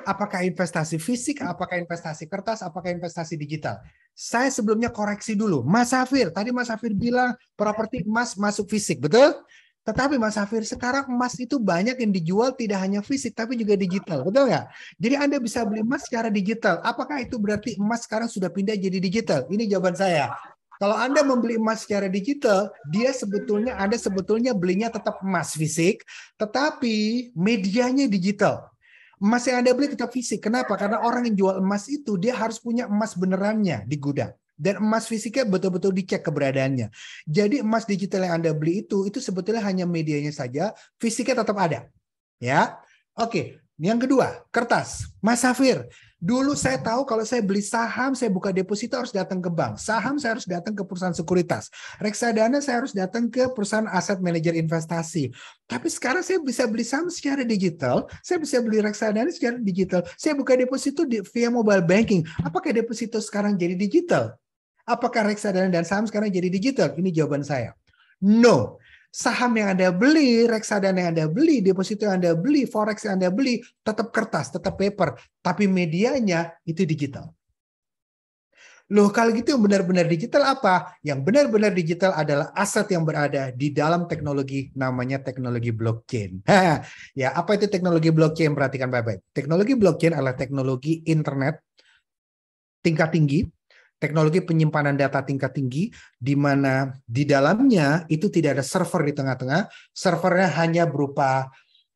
Apakah investasi fisik, apakah investasi kertas, apakah investasi digital? saya sebelumnya koreksi dulu. Mas Safir, tadi Mas Safir bilang properti emas masuk fisik, betul? Tetapi Mas Safir, sekarang emas itu banyak yang dijual tidak hanya fisik, tapi juga digital, betul nggak? Jadi Anda bisa beli emas secara digital. Apakah itu berarti emas sekarang sudah pindah jadi digital? Ini jawaban saya. Kalau Anda membeli emas secara digital, dia sebetulnya ada sebetulnya belinya tetap emas fisik, tetapi medianya digital. Emas yang Anda beli tetap fisik. Kenapa? Karena orang yang jual emas itu dia harus punya emas benerannya di gudang. Dan emas fisiknya betul-betul dicek keberadaannya. Jadi emas digital yang Anda beli itu itu sebetulnya hanya medianya saja, fisiknya tetap ada. Ya. Oke, yang kedua, kertas. Mas Safir, Dulu saya tahu kalau saya beli saham, saya buka deposito harus datang ke bank. Saham saya harus datang ke perusahaan sekuritas. Reksadana saya harus datang ke perusahaan aset manajer investasi. Tapi sekarang saya bisa beli saham secara digital, saya bisa beli reksadana secara digital. Saya buka deposito di, via mobile banking. Apakah deposito sekarang jadi digital? Apakah reksadana dan saham sekarang jadi digital? Ini jawaban saya. No, saham yang Anda beli, reksadana yang Anda beli, deposito yang Anda beli, forex yang Anda beli, tetap kertas, tetap paper, tapi medianya itu digital. Loh, kalau gitu yang benar-benar digital apa? Yang benar-benar digital adalah aset yang berada di dalam teknologi namanya teknologi blockchain. ya, apa itu teknologi blockchain? Perhatikan baik-baik. Teknologi blockchain adalah teknologi internet tingkat tinggi teknologi penyimpanan data tingkat tinggi di mana di dalamnya itu tidak ada server di tengah-tengah, servernya hanya berupa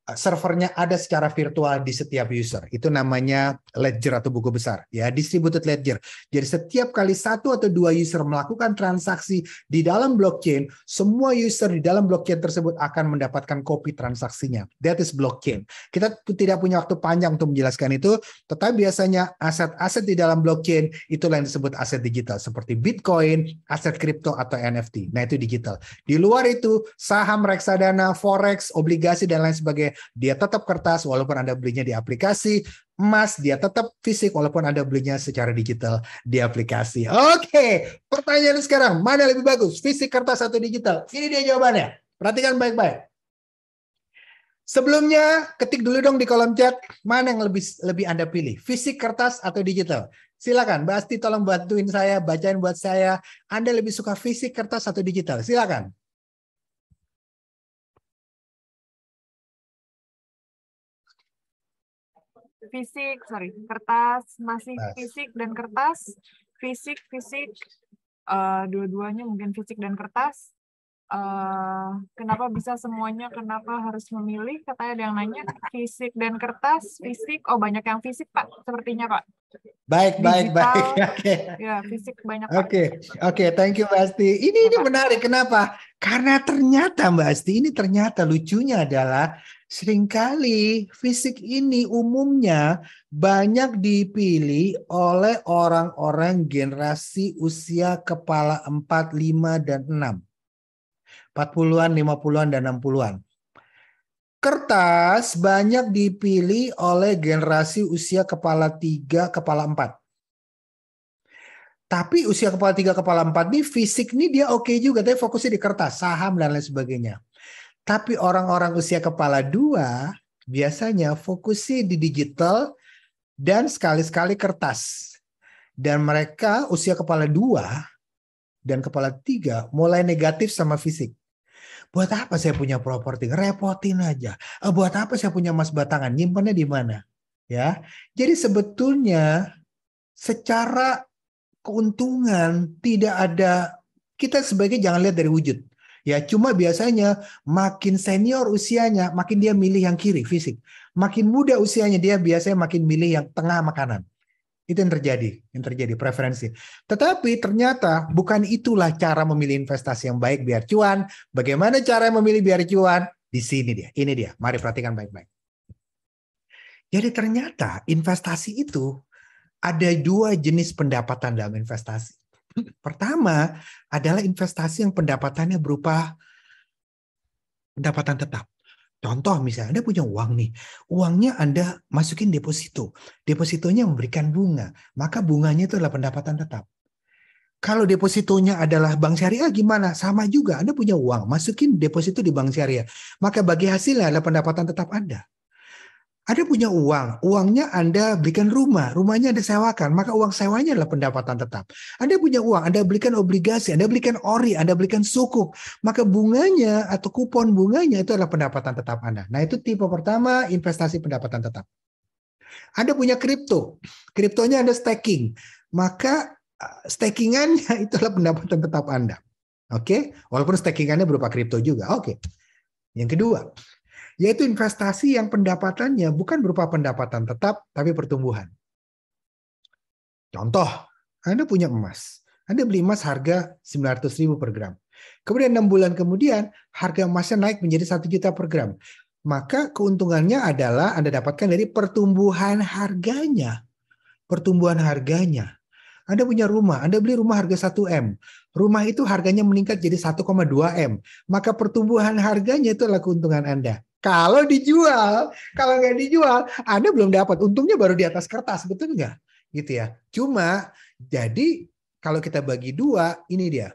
servernya ada secara virtual di setiap user. Itu namanya ledger atau buku besar, ya, distributed ledger. Jadi setiap kali satu atau dua user melakukan transaksi di dalam blockchain, semua user di dalam blockchain tersebut akan mendapatkan kopi transaksinya. That is blockchain. Kita tidak punya waktu panjang untuk menjelaskan itu, tetapi biasanya aset-aset di dalam blockchain itu yang disebut aset digital seperti Bitcoin, aset kripto atau NFT. Nah, itu digital. Di luar itu saham reksadana, forex, obligasi dan lain sebagainya dia tetap kertas walaupun Anda belinya di aplikasi, emas dia tetap fisik walaupun Anda belinya secara digital di aplikasi. Oke, pertanyaan sekarang, mana lebih bagus, fisik kertas atau digital? Ini dia jawabannya. Perhatikan baik-baik. Sebelumnya ketik dulu dong di kolom chat mana yang lebih lebih Anda pilih, fisik kertas atau digital. Silakan, Basti tolong bantuin saya bacain buat saya, Anda lebih suka fisik kertas atau digital? Silakan. fisik, sorry, kertas, masih kertas. fisik dan kertas, fisik, fisik, uh, dua-duanya mungkin fisik dan kertas, uh, kenapa bisa semuanya kenapa harus memilih katanya ada yang nanya fisik dan kertas fisik oh banyak yang fisik pak sepertinya pak baik Digital, baik baik oke okay. ya fisik banyak oke oke okay, thank you mbak Asti ini ini menarik kenapa karena ternyata mbak Asti ini ternyata lucunya adalah seringkali fisik ini umumnya banyak dipilih oleh orang-orang generasi usia kepala 4, 5, dan 6 40-an, 50-an, dan 60-an. Kertas banyak dipilih oleh generasi usia kepala 3, kepala 4. Tapi usia kepala 3, kepala 4 nih fisik nih dia oke okay juga. Tapi fokusnya di kertas, saham, dan lain sebagainya. Tapi orang-orang usia kepala 2 biasanya fokusnya di digital dan sekali-sekali kertas. Dan mereka usia kepala 2 dan kepala 3 mulai negatif sama fisik. Buat apa saya punya properti? Repotin aja. Eh, buat apa saya punya emas batangan? Nyimpannya di mana? Ya. Jadi sebetulnya secara keuntungan tidak ada kita sebagai jangan lihat dari wujud. Ya, cuma biasanya makin senior usianya, makin dia milih yang kiri fisik. Makin muda usianya dia biasanya makin milih yang tengah makanan. Itu yang terjadi, yang terjadi preferensi. Tetapi ternyata bukan itulah cara memilih investasi yang baik biar cuan. Bagaimana cara memilih biar cuan? Di sini dia, ini dia. Mari perhatikan baik-baik. Jadi ternyata investasi itu ada dua jenis pendapatan dalam investasi. Pertama adalah investasi yang pendapatannya berupa pendapatan tetap. Contoh misalnya Anda punya uang nih, uangnya Anda masukin deposito, depositonya memberikan bunga, maka bunganya itu adalah pendapatan tetap. Kalau depositonya adalah bank syariah gimana? Sama juga, Anda punya uang, masukin deposito di bank syariah, maka bagi hasilnya adalah pendapatan tetap Anda. Anda punya uang, uangnya Anda belikan rumah, rumahnya Anda sewakan, maka uang sewanya adalah pendapatan tetap. Anda punya uang, Anda belikan obligasi, Anda belikan ori, Anda belikan sukuk, maka bunganya atau kupon bunganya itu adalah pendapatan tetap Anda. Nah itu tipe pertama investasi pendapatan tetap. Anda punya kripto, kriptonya Anda staking, maka eh, stakingannya itu adalah pendapatan tetap Anda. Oke, okay? walaupun stakingannya berupa kripto juga. Oke. Okay. Yang kedua, yaitu investasi yang pendapatannya bukan berupa pendapatan tetap, tapi pertumbuhan. Contoh, Anda punya emas. Anda beli emas harga 900 ribu per gram. Kemudian enam bulan kemudian, harga emasnya naik menjadi 1 juta per gram. Maka keuntungannya adalah Anda dapatkan dari pertumbuhan harganya. Pertumbuhan harganya. Anda punya rumah, Anda beli rumah harga 1M. Rumah itu harganya meningkat jadi 1,2M. Maka pertumbuhan harganya itu adalah keuntungan Anda. Kalau dijual, kalau nggak dijual, Anda belum dapat. Untungnya baru di atas kertas, betul nggak? Gitu ya. Cuma jadi kalau kita bagi dua, ini dia.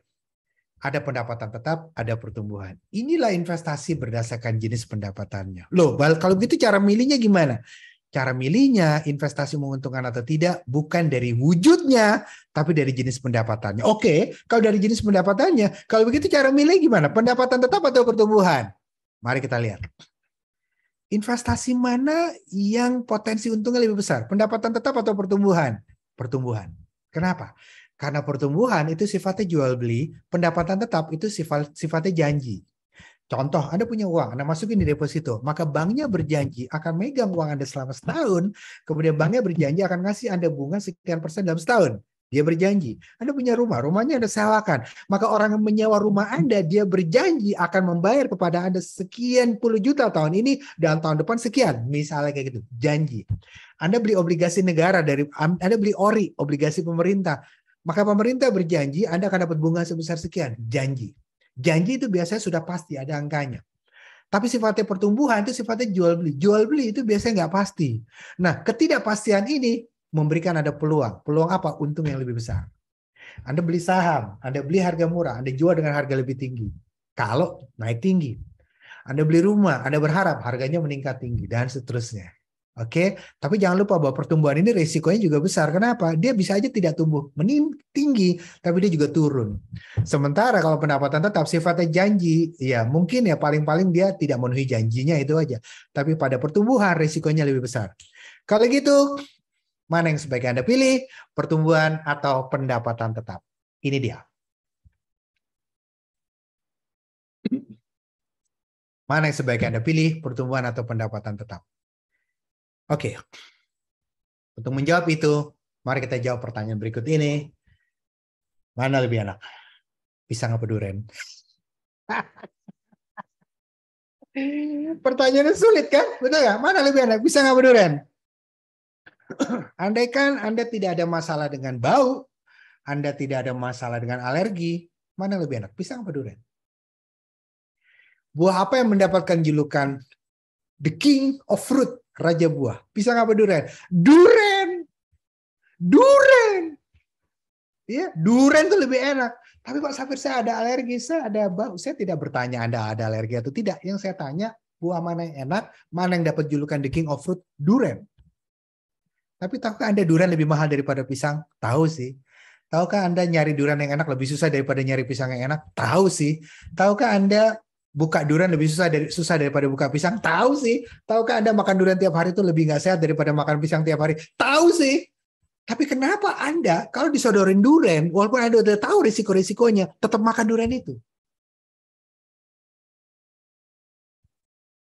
Ada pendapatan tetap, ada pertumbuhan. Inilah investasi berdasarkan jenis pendapatannya. Loh, kalau begitu cara milihnya gimana? Cara milihnya investasi menguntungkan atau tidak bukan dari wujudnya, tapi dari jenis pendapatannya. Oke, kalau dari jenis pendapatannya, kalau begitu cara milih gimana? Pendapatan tetap atau pertumbuhan? Mari kita lihat investasi mana yang potensi untungnya lebih besar? Pendapatan tetap atau pertumbuhan? Pertumbuhan. Kenapa? Karena pertumbuhan itu sifatnya jual beli, pendapatan tetap itu sifat sifatnya janji. Contoh, Anda punya uang, Anda masukin di deposito, maka banknya berjanji akan megang uang Anda selama setahun, kemudian banknya berjanji akan ngasih Anda bunga sekian persen dalam setahun. Dia berjanji, Anda punya rumah, rumahnya Anda sewakan. Maka orang yang menyewa rumah Anda, dia berjanji akan membayar kepada Anda sekian puluh juta tahun ini dan tahun depan sekian. Misalnya kayak gitu, janji. Anda beli obligasi negara dari Anda beli ori, obligasi pemerintah. Maka pemerintah berjanji Anda akan dapat bunga sebesar sekian, janji. Janji itu biasanya sudah pasti ada angkanya. Tapi sifatnya pertumbuhan itu sifatnya jual beli. Jual beli itu biasanya nggak pasti. Nah, ketidakpastian ini memberikan ada peluang. Peluang apa? Untung yang lebih besar. Anda beli saham, Anda beli harga murah, Anda jual dengan harga lebih tinggi. Kalau naik tinggi. Anda beli rumah, Anda berharap harganya meningkat tinggi dan seterusnya. Oke, tapi jangan lupa bahwa pertumbuhan ini risikonya juga besar. Kenapa? Dia bisa aja tidak tumbuh mening tinggi, tapi dia juga turun. Sementara kalau pendapatan tetap sifatnya janji, ya mungkin ya paling-paling dia tidak memenuhi janjinya itu aja. Tapi pada pertumbuhan risikonya lebih besar. Kalau gitu, Mana yang sebaiknya Anda pilih, pertumbuhan atau pendapatan tetap? Ini dia. Mana yang sebaiknya Anda pilih, pertumbuhan atau pendapatan tetap? Oke. Okay. Untuk menjawab itu, mari kita jawab pertanyaan berikut ini. Mana lebih enak? Pisang apa durian? Pertanyaannya sulit kan? Betul nggak? Mana lebih enak? Pisang apa durian? Andaikan Anda tidak ada masalah dengan bau, Anda tidak ada masalah dengan alergi, mana lebih enak? Pisang apa durian? Buah apa yang mendapatkan julukan The King of Fruit, Raja Buah? Pisang apa durian? Durian, Duren! Ya, durian itu iya, lebih enak. Tapi Pak Safir saya ada alergi, saya ada bau. Saya tidak bertanya Anda ada alergi atau tidak. Yang saya tanya buah mana yang enak, mana yang dapat julukan the king of fruit, Durian. Tapi tahukah Anda durian lebih mahal daripada pisang? Tahu sih. Tahukah Anda nyari durian yang enak lebih susah daripada nyari pisang yang enak? Tahu sih. Tahukah Anda buka durian lebih susah dari susah daripada buka pisang? Tahu sih. Tahukah Anda makan durian tiap hari itu lebih nggak sehat daripada makan pisang tiap hari? Tahu sih. Tapi kenapa Anda kalau disodorin durian, walaupun Anda udah tahu risiko-risikonya, tetap makan durian itu?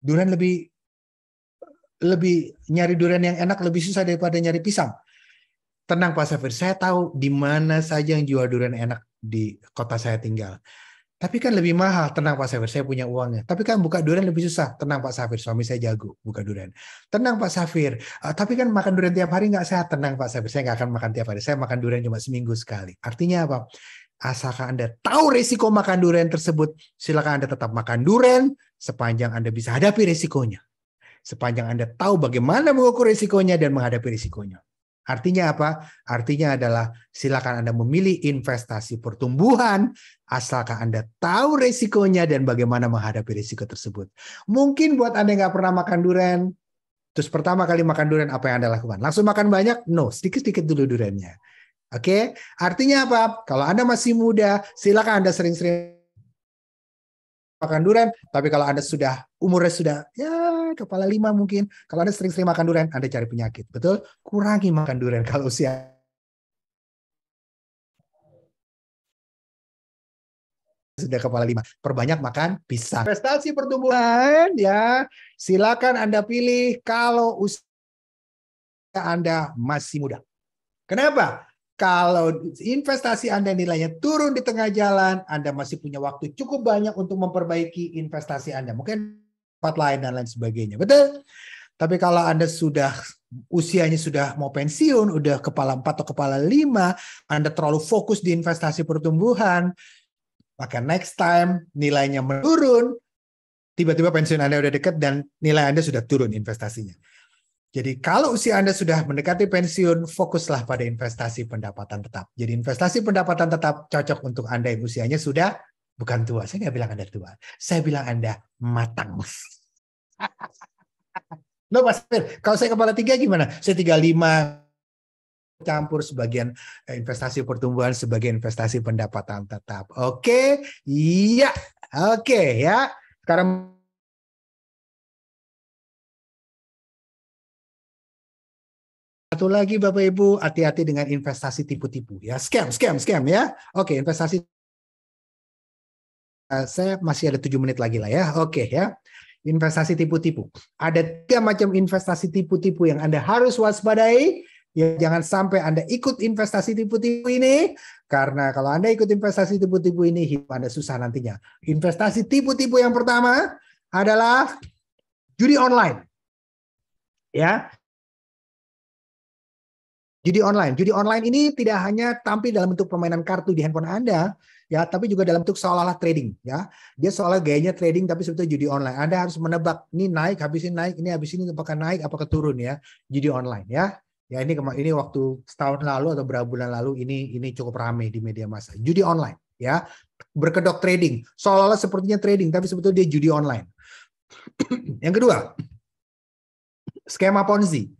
Durian lebih lebih nyari durian yang enak lebih susah daripada nyari pisang. Tenang Pak Safir, saya tahu di mana saja yang jual durian enak di kota saya tinggal. Tapi kan lebih mahal, tenang Pak Safir, saya punya uangnya. Tapi kan buka durian lebih susah, tenang Pak Safir, suami saya jago buka durian. Tenang Pak Safir, uh, tapi kan makan durian tiap hari nggak sehat, tenang Pak Safir, saya nggak akan makan tiap hari, saya makan durian cuma seminggu sekali. Artinya apa? Asalkan Anda tahu risiko makan durian tersebut, silakan Anda tetap makan durian sepanjang Anda bisa hadapi risikonya sepanjang Anda tahu bagaimana mengukur risikonya dan menghadapi risikonya. Artinya apa? Artinya adalah silakan Anda memilih investasi pertumbuhan asalkan Anda tahu risikonya dan bagaimana menghadapi risiko tersebut. Mungkin buat Anda yang nggak pernah makan durian, terus pertama kali makan durian apa yang Anda lakukan? Langsung makan banyak? No, sedikit-sedikit dulu duriannya. Oke, okay? artinya apa? Kalau Anda masih muda, silakan Anda sering-sering makan durian, tapi kalau Anda sudah umurnya sudah ya kepala lima mungkin, kalau Anda sering-sering makan durian, Anda cari penyakit. Betul? Kurangi makan durian kalau usia sudah kepala lima. Perbanyak makan pisang. Prestasi pertumbuhan ya. Silakan Anda pilih kalau usia Anda masih muda. Kenapa? Kalau investasi Anda nilainya turun di tengah jalan, Anda masih punya waktu cukup banyak untuk memperbaiki investasi Anda. Mungkin tempat lain dan lain sebagainya. Betul? Tapi kalau Anda sudah usianya sudah mau pensiun, udah kepala empat atau kepala lima, Anda terlalu fokus di investasi pertumbuhan, maka next time nilainya menurun, tiba-tiba pensiun Anda udah dekat dan nilai Anda sudah turun investasinya. Jadi kalau usia Anda sudah mendekati pensiun, fokuslah pada investasi pendapatan tetap. Jadi investasi pendapatan tetap cocok untuk Anda yang usianya sudah bukan tua. Saya nggak bilang Anda tua. Saya bilang Anda matang. Lo Mas kalau saya kepala tiga gimana? Saya tiga lima campur sebagian eh, investasi pertumbuhan sebagian investasi pendapatan tetap. Oke, iya. Oke ya. Sekarang Satu lagi Bapak Ibu, hati-hati dengan investasi tipu-tipu ya. Scam, scam, scam ya. Oke, investasi uh, saya masih ada tujuh menit lagi lah ya. Oke ya. Investasi tipu-tipu. Ada tiga macam investasi tipu-tipu yang Anda harus waspadai. Ya, jangan sampai Anda ikut investasi tipu-tipu ini. Karena kalau Anda ikut investasi tipu-tipu ini, hidup Anda susah nantinya. Investasi tipu-tipu yang pertama adalah judi online. Ya, Judi online. Judi online ini tidak hanya tampil dalam bentuk permainan kartu di handphone Anda, ya, tapi juga dalam bentuk seolah-olah trading, ya. Dia seolah gayanya trading tapi sebetulnya judi online. Anda harus menebak, ini naik, habis ini naik, ini habis ini apakah naik, apakah turun ya, judi online, ya. Ya ini ini waktu setahun lalu atau berapa bulan lalu ini ini cukup ramai di media massa. Judi online, ya, berkedok trading, seolah-olah sepertinya trading tapi sebetulnya dia judi online. Yang kedua, skema Ponzi.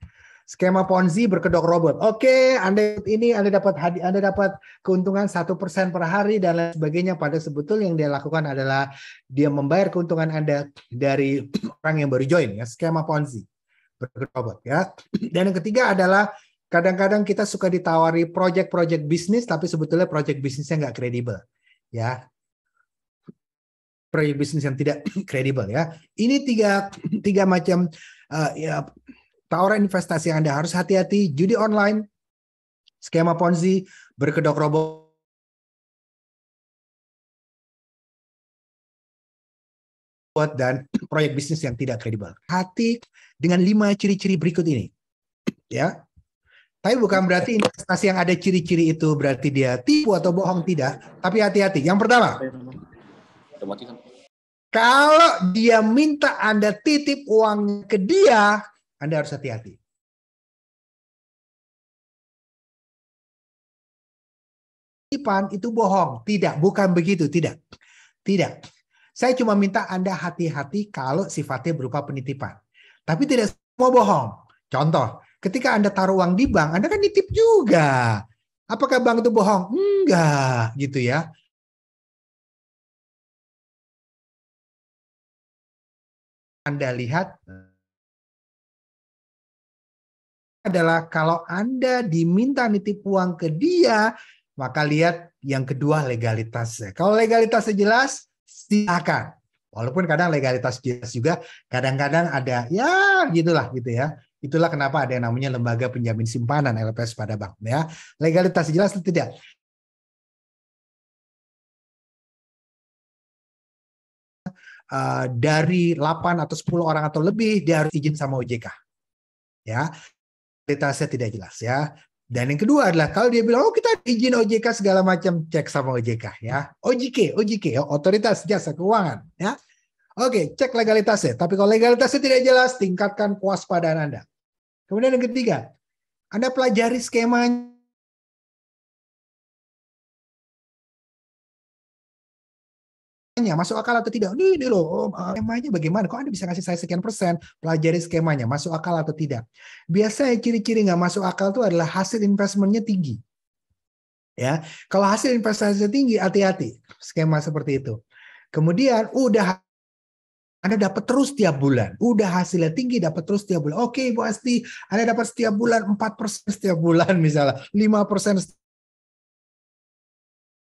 Skema Ponzi berkedok robot. Oke, Anda ini Anda dapat hadi Anda dapat keuntungan satu persen per hari dan lain sebagainya. Pada sebetulnya yang dia lakukan adalah dia membayar keuntungan Anda dari orang yang baru join ya. Skema Ponzi berkedok robot ya. Dan yang ketiga adalah kadang-kadang kita suka ditawari proyek-proyek bisnis tapi sebetulnya proyek bisnisnya nggak kredibel ya proyek bisnis yang tidak kredibel ya. Ini tiga tiga macam uh, ya, tawaran investasi yang Anda harus hati-hati, judi online, skema ponzi, berkedok robot dan proyek bisnis yang tidak kredibel. Hati dengan lima ciri-ciri berikut ini. Ya. Tapi bukan berarti investasi yang ada ciri-ciri itu berarti dia tipu atau bohong tidak, tapi hati-hati. Yang pertama, kalau dia minta Anda titip uang ke dia anda harus hati-hati. Ipan itu bohong. Tidak, bukan begitu. Tidak. Tidak. Saya cuma minta Anda hati-hati kalau sifatnya berupa penitipan. Tapi tidak semua bohong. Contoh, ketika Anda taruh uang di bank, Anda kan nitip juga. Apakah bank itu bohong? Enggak, gitu ya. Anda lihat adalah kalau Anda diminta nitip uang ke dia, maka lihat yang kedua legalitasnya. Kalau legalitasnya jelas, silakan. Walaupun kadang legalitas jelas juga, kadang-kadang ada ya gitulah gitu ya. Itulah kenapa ada yang namanya lembaga penjamin simpanan LPS pada bank ya. Legalitas jelas atau tidak. Uh, dari 8 atau 10 orang atau lebih dia harus izin sama OJK. Ya. Legalitasnya tidak jelas ya. Dan yang kedua adalah kalau dia bilang oh kita izin OJK segala macam cek sama OJK ya. OJK, OJK ya, otoritas jasa keuangan ya. Oke, cek legalitasnya. Tapi kalau legalitasnya tidak jelas, tingkatkan kewaspadaan Anda. Kemudian yang ketiga, Anda pelajari skemanya skemanya masuk akal atau tidak ini, ini loh om, ah, skemanya bagaimana kok anda bisa ngasih saya sekian persen pelajari skemanya masuk akal atau tidak biasanya ciri-ciri nggak masuk akal itu adalah hasil investmentnya tinggi ya kalau hasil investasinya tinggi hati-hati skema seperti itu kemudian udah anda dapat terus tiap bulan. Udah hasilnya tinggi dapat terus tiap bulan. Oke, Bu Asti, Anda dapat setiap bulan 4% setiap bulan misalnya, 5% setiap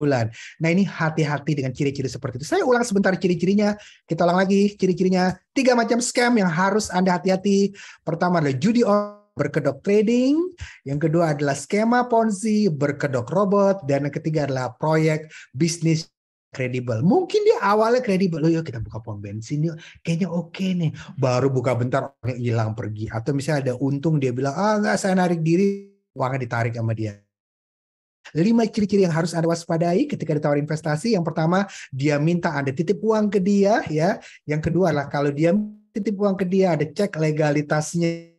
bulan. Nah ini hati-hati dengan ciri-ciri seperti itu. Saya ulang sebentar ciri-cirinya. Kita ulang lagi ciri-cirinya. Tiga macam scam yang harus Anda hati-hati. Pertama adalah judi online berkedok trading, yang kedua adalah skema ponzi, berkedok robot, dan yang ketiga adalah proyek bisnis kredibel. Mungkin dia awalnya kredibel, Loh, yuk kita buka pom bensin yuk, kayaknya oke okay nih. Baru buka bentar hilang pergi. Atau misalnya ada untung dia bilang, ah nggak saya narik diri, uangnya ditarik sama dia. 5 ciri-ciri yang harus Anda waspadai ketika ditawarin investasi. Yang pertama, dia minta Anda titip uang ke dia ya. Yang kedua lah kalau dia titip uang ke dia ada cek legalitasnya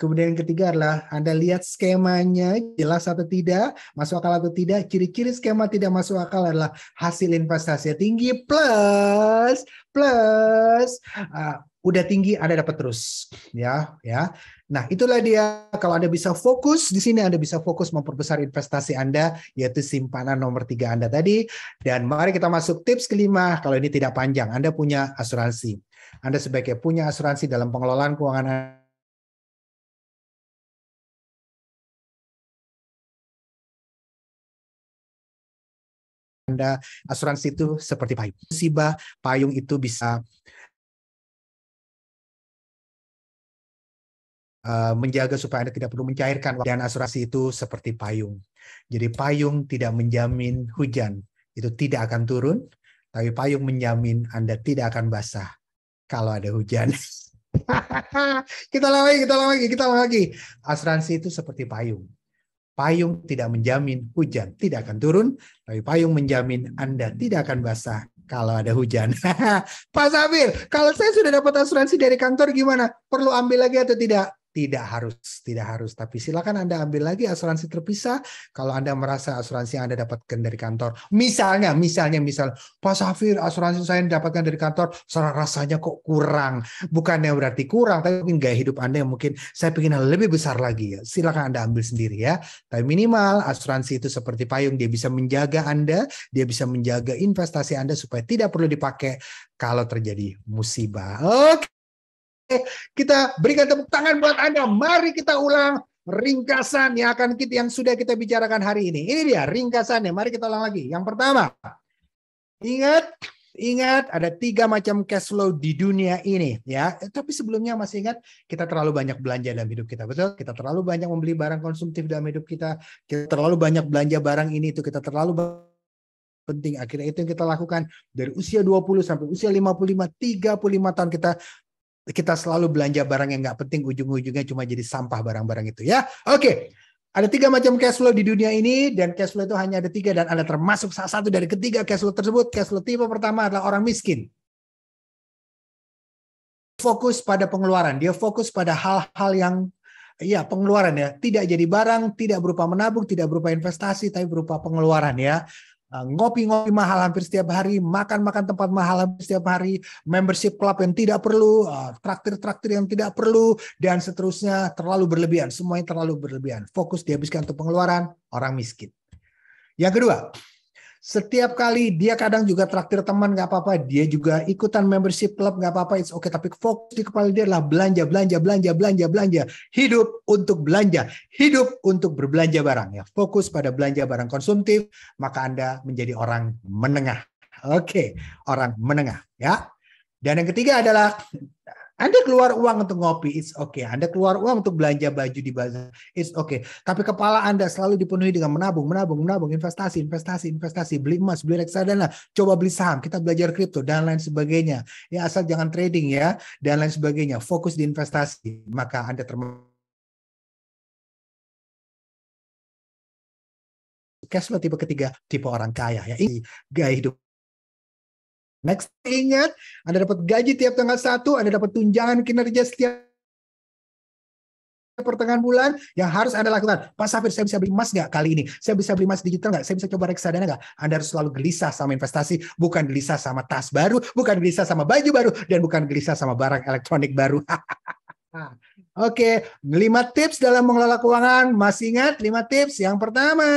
Kemudian yang ketiga adalah Anda lihat skemanya jelas atau tidak, masuk akal atau tidak. Ciri-ciri skema tidak masuk akal adalah hasil investasi tinggi plus plus uh, udah tinggi Anda dapat terus ya ya. Nah, itulah dia. Kalau Anda bisa fokus di sini, Anda bisa fokus memperbesar investasi Anda, yaitu simpanan nomor tiga Anda tadi. Dan mari kita masuk tips kelima. Kalau ini tidak panjang, Anda punya asuransi. Anda sebaiknya punya asuransi dalam pengelolaan keuangan Anda. Anda asuransi itu seperti payung. sibah payung itu bisa Eh, menjaga supaya Anda tidak perlu mencairkan dan asuransi itu seperti payung. Jadi payung tidak menjamin hujan, itu tidak akan turun, tapi payung menjamin Anda tidak akan basah kalau ada hujan. kita lagi, kita lagi, kita lagi. Asuransi itu seperti payung. Payung tidak menjamin hujan tidak akan turun, tapi payung menjamin Anda tidak akan basah kalau ada hujan. Pak Sabir, kalau saya sudah dapat asuransi dari kantor gimana? Perlu ambil lagi atau tidak? tidak harus tidak harus tapi silakan anda ambil lagi asuransi terpisah kalau anda merasa asuransi yang anda dapatkan dari kantor misalnya misalnya misal Pak Safir asuransi saya dapatkan dari kantor rasanya kok kurang bukan yang berarti kurang tapi mungkin gaya hidup anda yang mungkin saya ingin lebih besar lagi ya silakan anda ambil sendiri ya tapi minimal asuransi itu seperti payung dia bisa menjaga anda dia bisa menjaga investasi anda supaya tidak perlu dipakai kalau terjadi musibah oke kita berikan tepuk tangan buat Anda. Mari kita ulang ringkasan yang akan kita yang sudah kita bicarakan hari ini. Ini dia ringkasannya. Mari kita ulang lagi. Yang pertama, ingat Ingat ada tiga macam cash flow di dunia ini ya. Tapi sebelumnya masih ingat kita terlalu banyak belanja dalam hidup kita betul. Kita terlalu banyak membeli barang konsumtif dalam hidup kita. Kita terlalu banyak belanja barang ini itu kita terlalu penting. Akhirnya itu yang kita lakukan dari usia 20 sampai usia 55, 35 tahun kita kita selalu belanja barang yang nggak penting ujung-ujungnya cuma jadi sampah barang-barang itu ya. Oke, okay. ada tiga macam cash flow di dunia ini dan cash flow itu hanya ada tiga dan ada termasuk salah satu dari ketiga cash flow tersebut. Cash flow tipe pertama adalah orang miskin. Fokus pada pengeluaran, dia fokus pada hal-hal yang ya pengeluaran ya, tidak jadi barang, tidak berupa menabung, tidak berupa investasi, tapi berupa pengeluaran ya. Eh, ngopi-ngopi mahal hampir setiap hari, makan-makan tempat mahal hampir setiap hari, membership klub yang tidak perlu, eh, traktir-traktir yang tidak perlu, dan seterusnya terlalu berlebihan. Semuanya terlalu berlebihan. Fokus dihabiskan untuk pengeluaran orang miskin. Yang kedua, setiap kali dia kadang juga traktir teman nggak apa-apa, dia juga ikutan membership club nggak apa-apa, it's okay. Tapi fokus di kepala dia adalah belanja, belanja, belanja, belanja, belanja. Hidup untuk belanja, hidup untuk berbelanja barang ya. Fokus pada belanja barang konsumtif, maka Anda menjadi orang menengah. Oke, okay. orang menengah ya. Dan yang ketiga adalah anda keluar uang untuk ngopi, it's okay. Anda keluar uang untuk belanja baju di bazar, it's okay. Tapi kepala Anda selalu dipenuhi dengan menabung, menabung, menabung, investasi, investasi, investasi, beli emas, beli reksadana, coba beli saham, kita belajar kripto dan lain sebagainya. Ya asal jangan trading ya dan lain sebagainya. Fokus di investasi, maka Anda termasuk cash flow tipe ketiga, tipe orang kaya ya. Ini gaya hidup Next ingat, Anda dapat gaji tiap tanggal satu, Anda dapat tunjangan kinerja setiap pertengahan bulan yang harus Anda lakukan. Pak Safir, saya bisa beli emas nggak kali ini? Saya bisa beli emas digital nggak? Saya bisa coba reksadana nggak? Anda harus selalu gelisah sama investasi, bukan gelisah sama tas baru, bukan gelisah sama baju baru, dan bukan gelisah sama barang elektronik baru. Oke, okay. 5 tips dalam mengelola keuangan. Masih ingat lima tips? Yang pertama,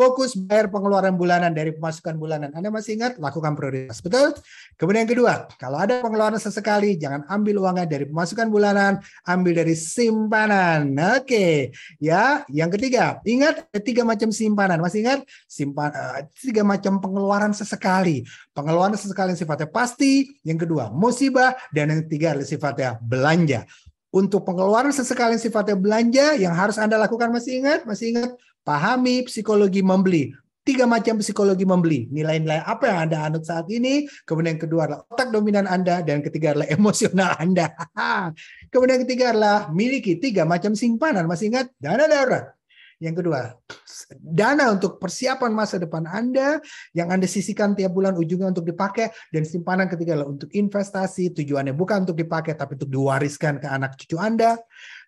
Fokus bayar pengeluaran bulanan dari pemasukan bulanan. Anda masih ingat? Lakukan prioritas. Betul? Kemudian yang kedua, kalau ada pengeluaran sesekali, jangan ambil uangnya dari pemasukan bulanan, ambil dari simpanan. Oke. Ya, yang ketiga, ingat ada tiga macam simpanan. Masih ingat? Simpan uh, tiga macam pengeluaran sesekali. Pengeluaran sesekali yang sifatnya pasti, yang kedua musibah, dan yang ketiga adalah sifatnya belanja untuk pengeluaran sesekali sifatnya belanja yang harus Anda lakukan masih ingat? Masih ingat Pahami psikologi membeli. Tiga macam psikologi membeli. Nilai-nilai apa yang Anda anut saat ini. Kemudian yang kedua adalah otak dominan Anda. Dan ketiga adalah emosional Anda. Kemudian yang ketiga adalah miliki tiga macam simpanan. Masih ingat? Dana darurat. Yang kedua, dana untuk persiapan masa depan Anda yang Anda sisihkan tiap bulan ujungnya untuk dipakai dan simpanan ketiga adalah untuk investasi, tujuannya bukan untuk dipakai tapi untuk diwariskan ke anak cucu Anda.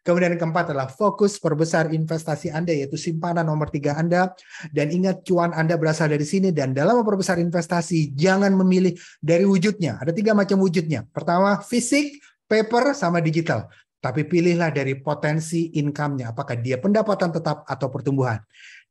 Kemudian yang keempat adalah fokus perbesar investasi Anda yaitu simpanan nomor tiga Anda dan ingat cuan Anda berasal dari sini dan dalam memperbesar investasi jangan memilih dari wujudnya. Ada tiga macam wujudnya. Pertama fisik, paper sama digital. Tapi pilihlah dari potensi income-nya, apakah dia pendapatan tetap atau pertumbuhan.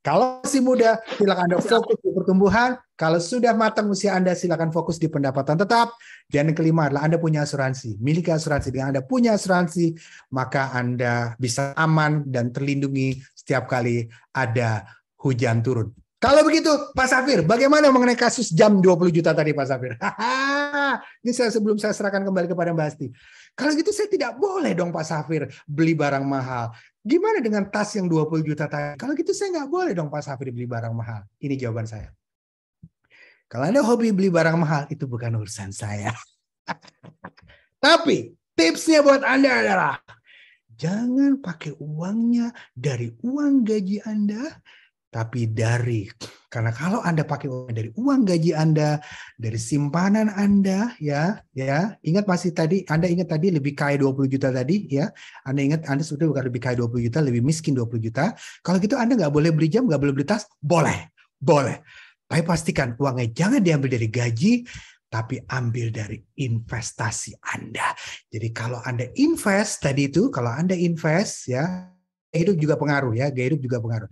Kalau masih muda, silakan Anda fokus di pertumbuhan. Kalau sudah matang usia Anda, silakan fokus di pendapatan tetap. Dan yang kelima adalah Anda punya asuransi. Miliki asuransi. Dengan Anda punya asuransi, maka Anda bisa aman dan terlindungi setiap kali ada hujan turun. Kalau begitu, Pak Safir, bagaimana mengenai kasus jam 20 juta tadi, Pak Safir? Ini saya sebelum saya serahkan kembali kepada Mbak Asti. Kalau gitu saya tidak boleh dong Pak Safir beli barang mahal. Gimana dengan tas yang 20 juta tadi? Kalau gitu saya nggak boleh dong Pak Safri beli barang mahal. Ini jawaban saya. Kalau Anda hobi beli barang mahal, itu bukan urusan saya. Tapi tipsnya buat Anda adalah jangan pakai uangnya dari uang gaji Anda, tapi dari karena kalau Anda pakai uang dari uang gaji Anda, dari simpanan Anda, ya, ya, ingat pasti tadi, Anda ingat tadi lebih kaya 20 juta tadi, ya. Anda ingat Anda sudah bukan lebih kaya 20 juta, lebih miskin 20 juta. Kalau gitu Anda nggak boleh beli jam, nggak boleh beli tas, boleh, boleh. Tapi pastikan uangnya jangan diambil dari gaji, tapi ambil dari investasi Anda. Jadi kalau Anda invest tadi itu, kalau Anda invest ya, hidup juga pengaruh ya, gaya hidup juga pengaruh.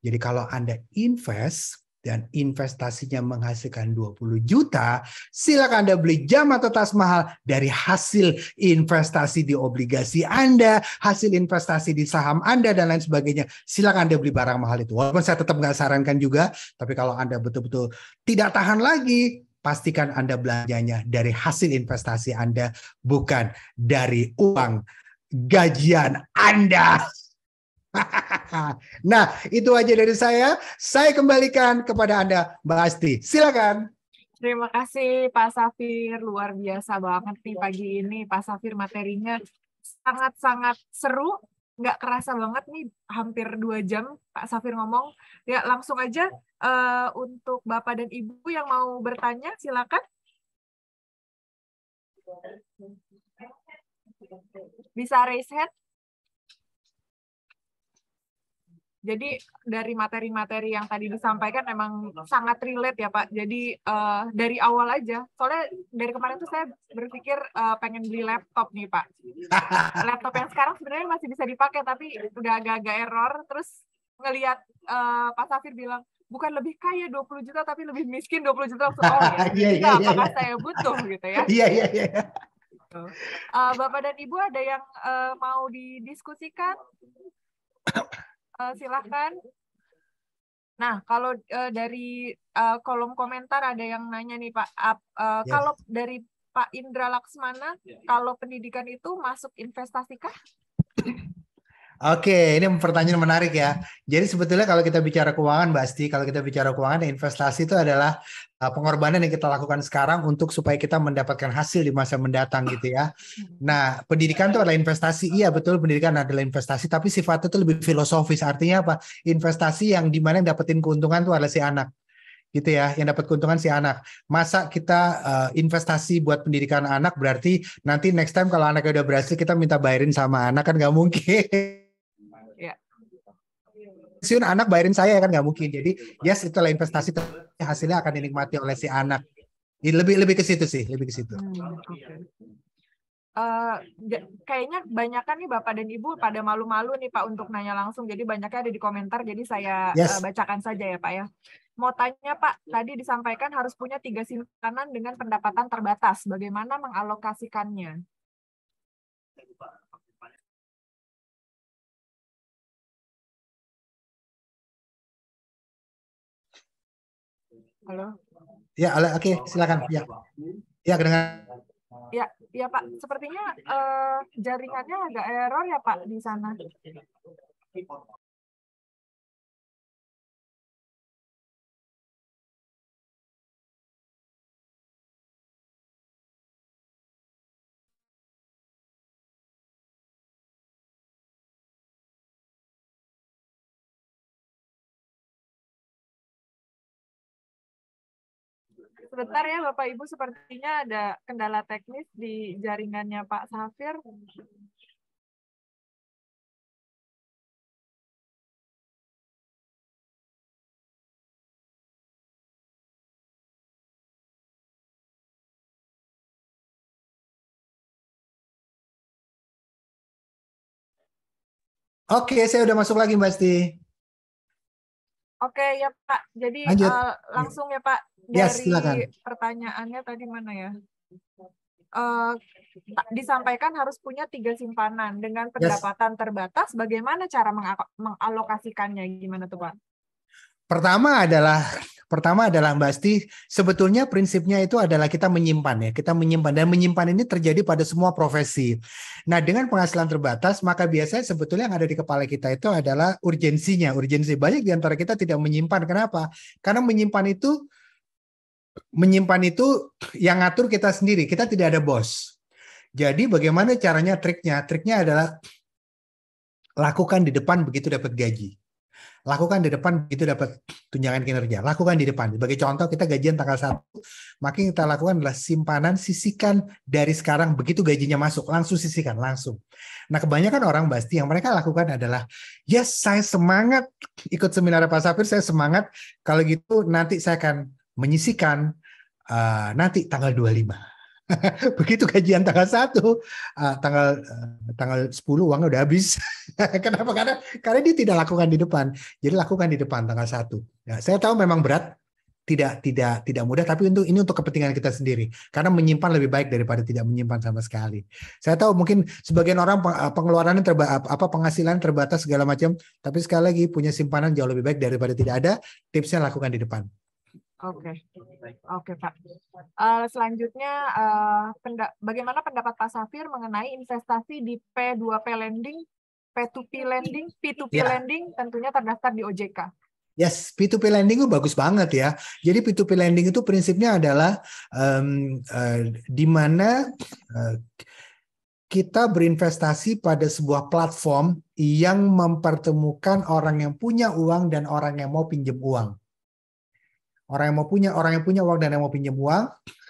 Jadi kalau Anda invest, dan investasinya menghasilkan 20 juta, silakan Anda beli jam atau tas mahal dari hasil investasi di obligasi Anda, hasil investasi di saham Anda, dan lain sebagainya. Silakan Anda beli barang mahal itu. Walaupun saya tetap nggak sarankan juga, tapi kalau Anda betul-betul tidak tahan lagi, pastikan Anda belanjanya dari hasil investasi Anda, bukan dari uang gajian Anda. nah, itu aja dari saya. Saya kembalikan kepada Anda, Mbak Asti. Silakan. Terima kasih Pak Safir, luar biasa banget nih pagi ini. Pak Safir materinya sangat-sangat seru, nggak kerasa banget nih hampir dua jam Pak Safir ngomong. Ya langsung aja uh, untuk Bapak dan Ibu yang mau bertanya, silakan. Bisa raise hand? Jadi dari materi-materi yang tadi disampaikan memang sangat relate ya Pak. Jadi uh, dari awal aja. Soalnya dari kemarin tuh saya berpikir uh, pengen beli laptop nih Pak. laptop yang sekarang sebenarnya masih bisa dipakai tapi udah agak-agak error. Terus ngelihat uh, eh, Pak Safir bilang bukan lebih kaya 20 juta tapi lebih miskin 20 juta langsung oh ya yeah, yeah, apakah yeah. saya butuh gitu ya iya iya iya gitu. Bapak dan Ibu ada yang uh, mau didiskusikan uh, eh, silahkan. Nah, kalau uh, dari uh, kolom komentar ada yang nanya nih Pak, uh, uh, yes. kalau dari Pak Indra Laksmana, iya, iya. kalau pendidikan itu masuk investasikah? Oke, ini pertanyaan menarik ya. Jadi sebetulnya kalau kita bicara keuangan, Mbak kalau kita bicara keuangan, investasi itu adalah eh, pengorbanan yang kita lakukan sekarang untuk supaya kita mendapatkan hasil di masa mendatang gitu ya. Nah, pendidikan itu adalah investasi. Iya, betul pendidikan adalah investasi, tapi sifatnya itu lebih filosofis. Artinya apa? Investasi yang dimana yang dapetin keuntungan itu adalah si anak gitu ya yang dapat keuntungan si anak masa kita uh, investasi buat pendidikan anak berarti nanti next time kalau anaknya udah berhasil kita minta bayarin sama anak kan nggak mungkin pensiun anak bayarin saya kan nggak mungkin. Jadi iya, yes itulah investasi hasilnya akan dinikmati oleh si anak. Lebih lebih ke situ sih, lebih ke situ. Hmm, okay. Uh, eh, kayaknya kan nih Bapak dan Ibu pada malu-malu nih Pak untuk nanya langsung. Jadi banyaknya ada di komentar, jadi saya eh, yes. uh, bacakan saja ya Pak ya. Mau tanya Pak, tadi disampaikan harus punya tiga simpanan dengan pendapatan terbatas. Bagaimana mengalokasikannya? Halo. Ya, oke, okay, silakan. Ya, ya kedengar. Ya, ya Pak. Sepertinya eh, jaringannya agak error ya Pak di sana. Sebentar ya Bapak Ibu, sepertinya ada kendala teknis di jaringannya Pak Safir. Oke, saya udah masuk lagi Mbak Sti. Oke ya Pak, jadi uh, langsung ya Pak dari yes, pertanyaannya tadi mana ya? Uh, disampaikan harus punya tiga simpanan dengan pendapatan yes. terbatas. Bagaimana cara mengalokasikannya? Gimana tuh Pak? Pertama adalah Pertama adalah Mbak Asti, sebetulnya prinsipnya itu adalah kita menyimpan ya, kita menyimpan dan menyimpan ini terjadi pada semua profesi. Nah, dengan penghasilan terbatas, maka biasanya sebetulnya yang ada di kepala kita itu adalah urgensinya, urgensi banyak di antara kita tidak menyimpan. Kenapa? Karena menyimpan itu menyimpan itu yang ngatur kita sendiri, kita tidak ada bos. Jadi bagaimana caranya triknya? Triknya adalah lakukan di depan begitu dapat gaji lakukan di depan begitu dapat tunjangan kinerja. Lakukan di depan. Sebagai contoh kita gajian tanggal 1, makin kita lakukan adalah simpanan sisikan dari sekarang begitu gajinya masuk langsung sisikan langsung. Nah, kebanyakan orang pasti yang mereka lakukan adalah yes, ya, saya semangat ikut seminar Pak Safir, saya semangat kalau gitu nanti saya akan menyisikan uh, nanti tanggal 25 Begitu kajian tanggal satu ah, tanggal uh, tanggal 10 uangnya udah habis. Kenapa? Karena karena dia tidak lakukan di depan. Jadi lakukan di depan tanggal satu Ya, saya tahu memang berat, tidak tidak tidak mudah tapi untuk ini untuk kepentingan kita sendiri karena menyimpan lebih baik daripada tidak menyimpan sama sekali saya tahu mungkin sebagian orang eh, pengeluarannya terba, apa penghasilan terbatas segala macam tapi sekali lagi punya simpanan jauh lebih baik daripada tidak ada tipsnya lakukan di depan Oke, okay. oke okay, Pak. Uh, selanjutnya, uh, penda bagaimana pendapat Pak Safir mengenai investasi di P2P lending, P2P lending, P2P yeah. lending tentunya terdaftar di OJK? Yes, P2P lending itu bagus banget ya. Jadi P2P lending itu prinsipnya adalah um, uh, di mana uh, kita berinvestasi pada sebuah platform yang mempertemukan orang yang punya uang dan orang yang mau pinjam uang orang yang mau punya orang yang punya uang dan yang mau pinjam uang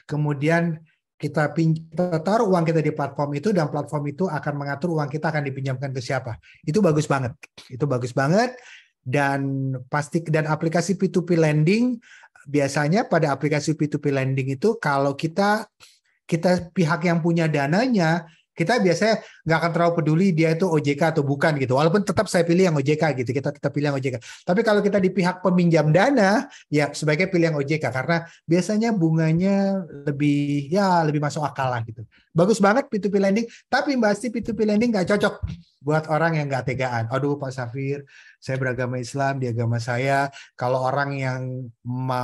kemudian kita, kita taruh uang kita di platform itu dan platform itu akan mengatur uang kita akan dipinjamkan ke siapa itu bagus banget itu bagus banget dan pasti dan aplikasi P2P lending biasanya pada aplikasi P2P lending itu kalau kita kita pihak yang punya dananya kita biasanya nggak akan terlalu peduli dia itu OJK atau bukan gitu. Walaupun tetap saya pilih yang OJK gitu. Kita kita pilih yang OJK. Tapi kalau kita di pihak peminjam dana, ya sebaiknya pilih yang OJK karena biasanya bunganya lebih ya lebih masuk akal lah gitu. Bagus banget P2P lending, tapi Mbak P2P lending nggak cocok buat orang yang nggak tegaan. Aduh Pak Safir, saya beragama Islam di agama saya kalau orang yang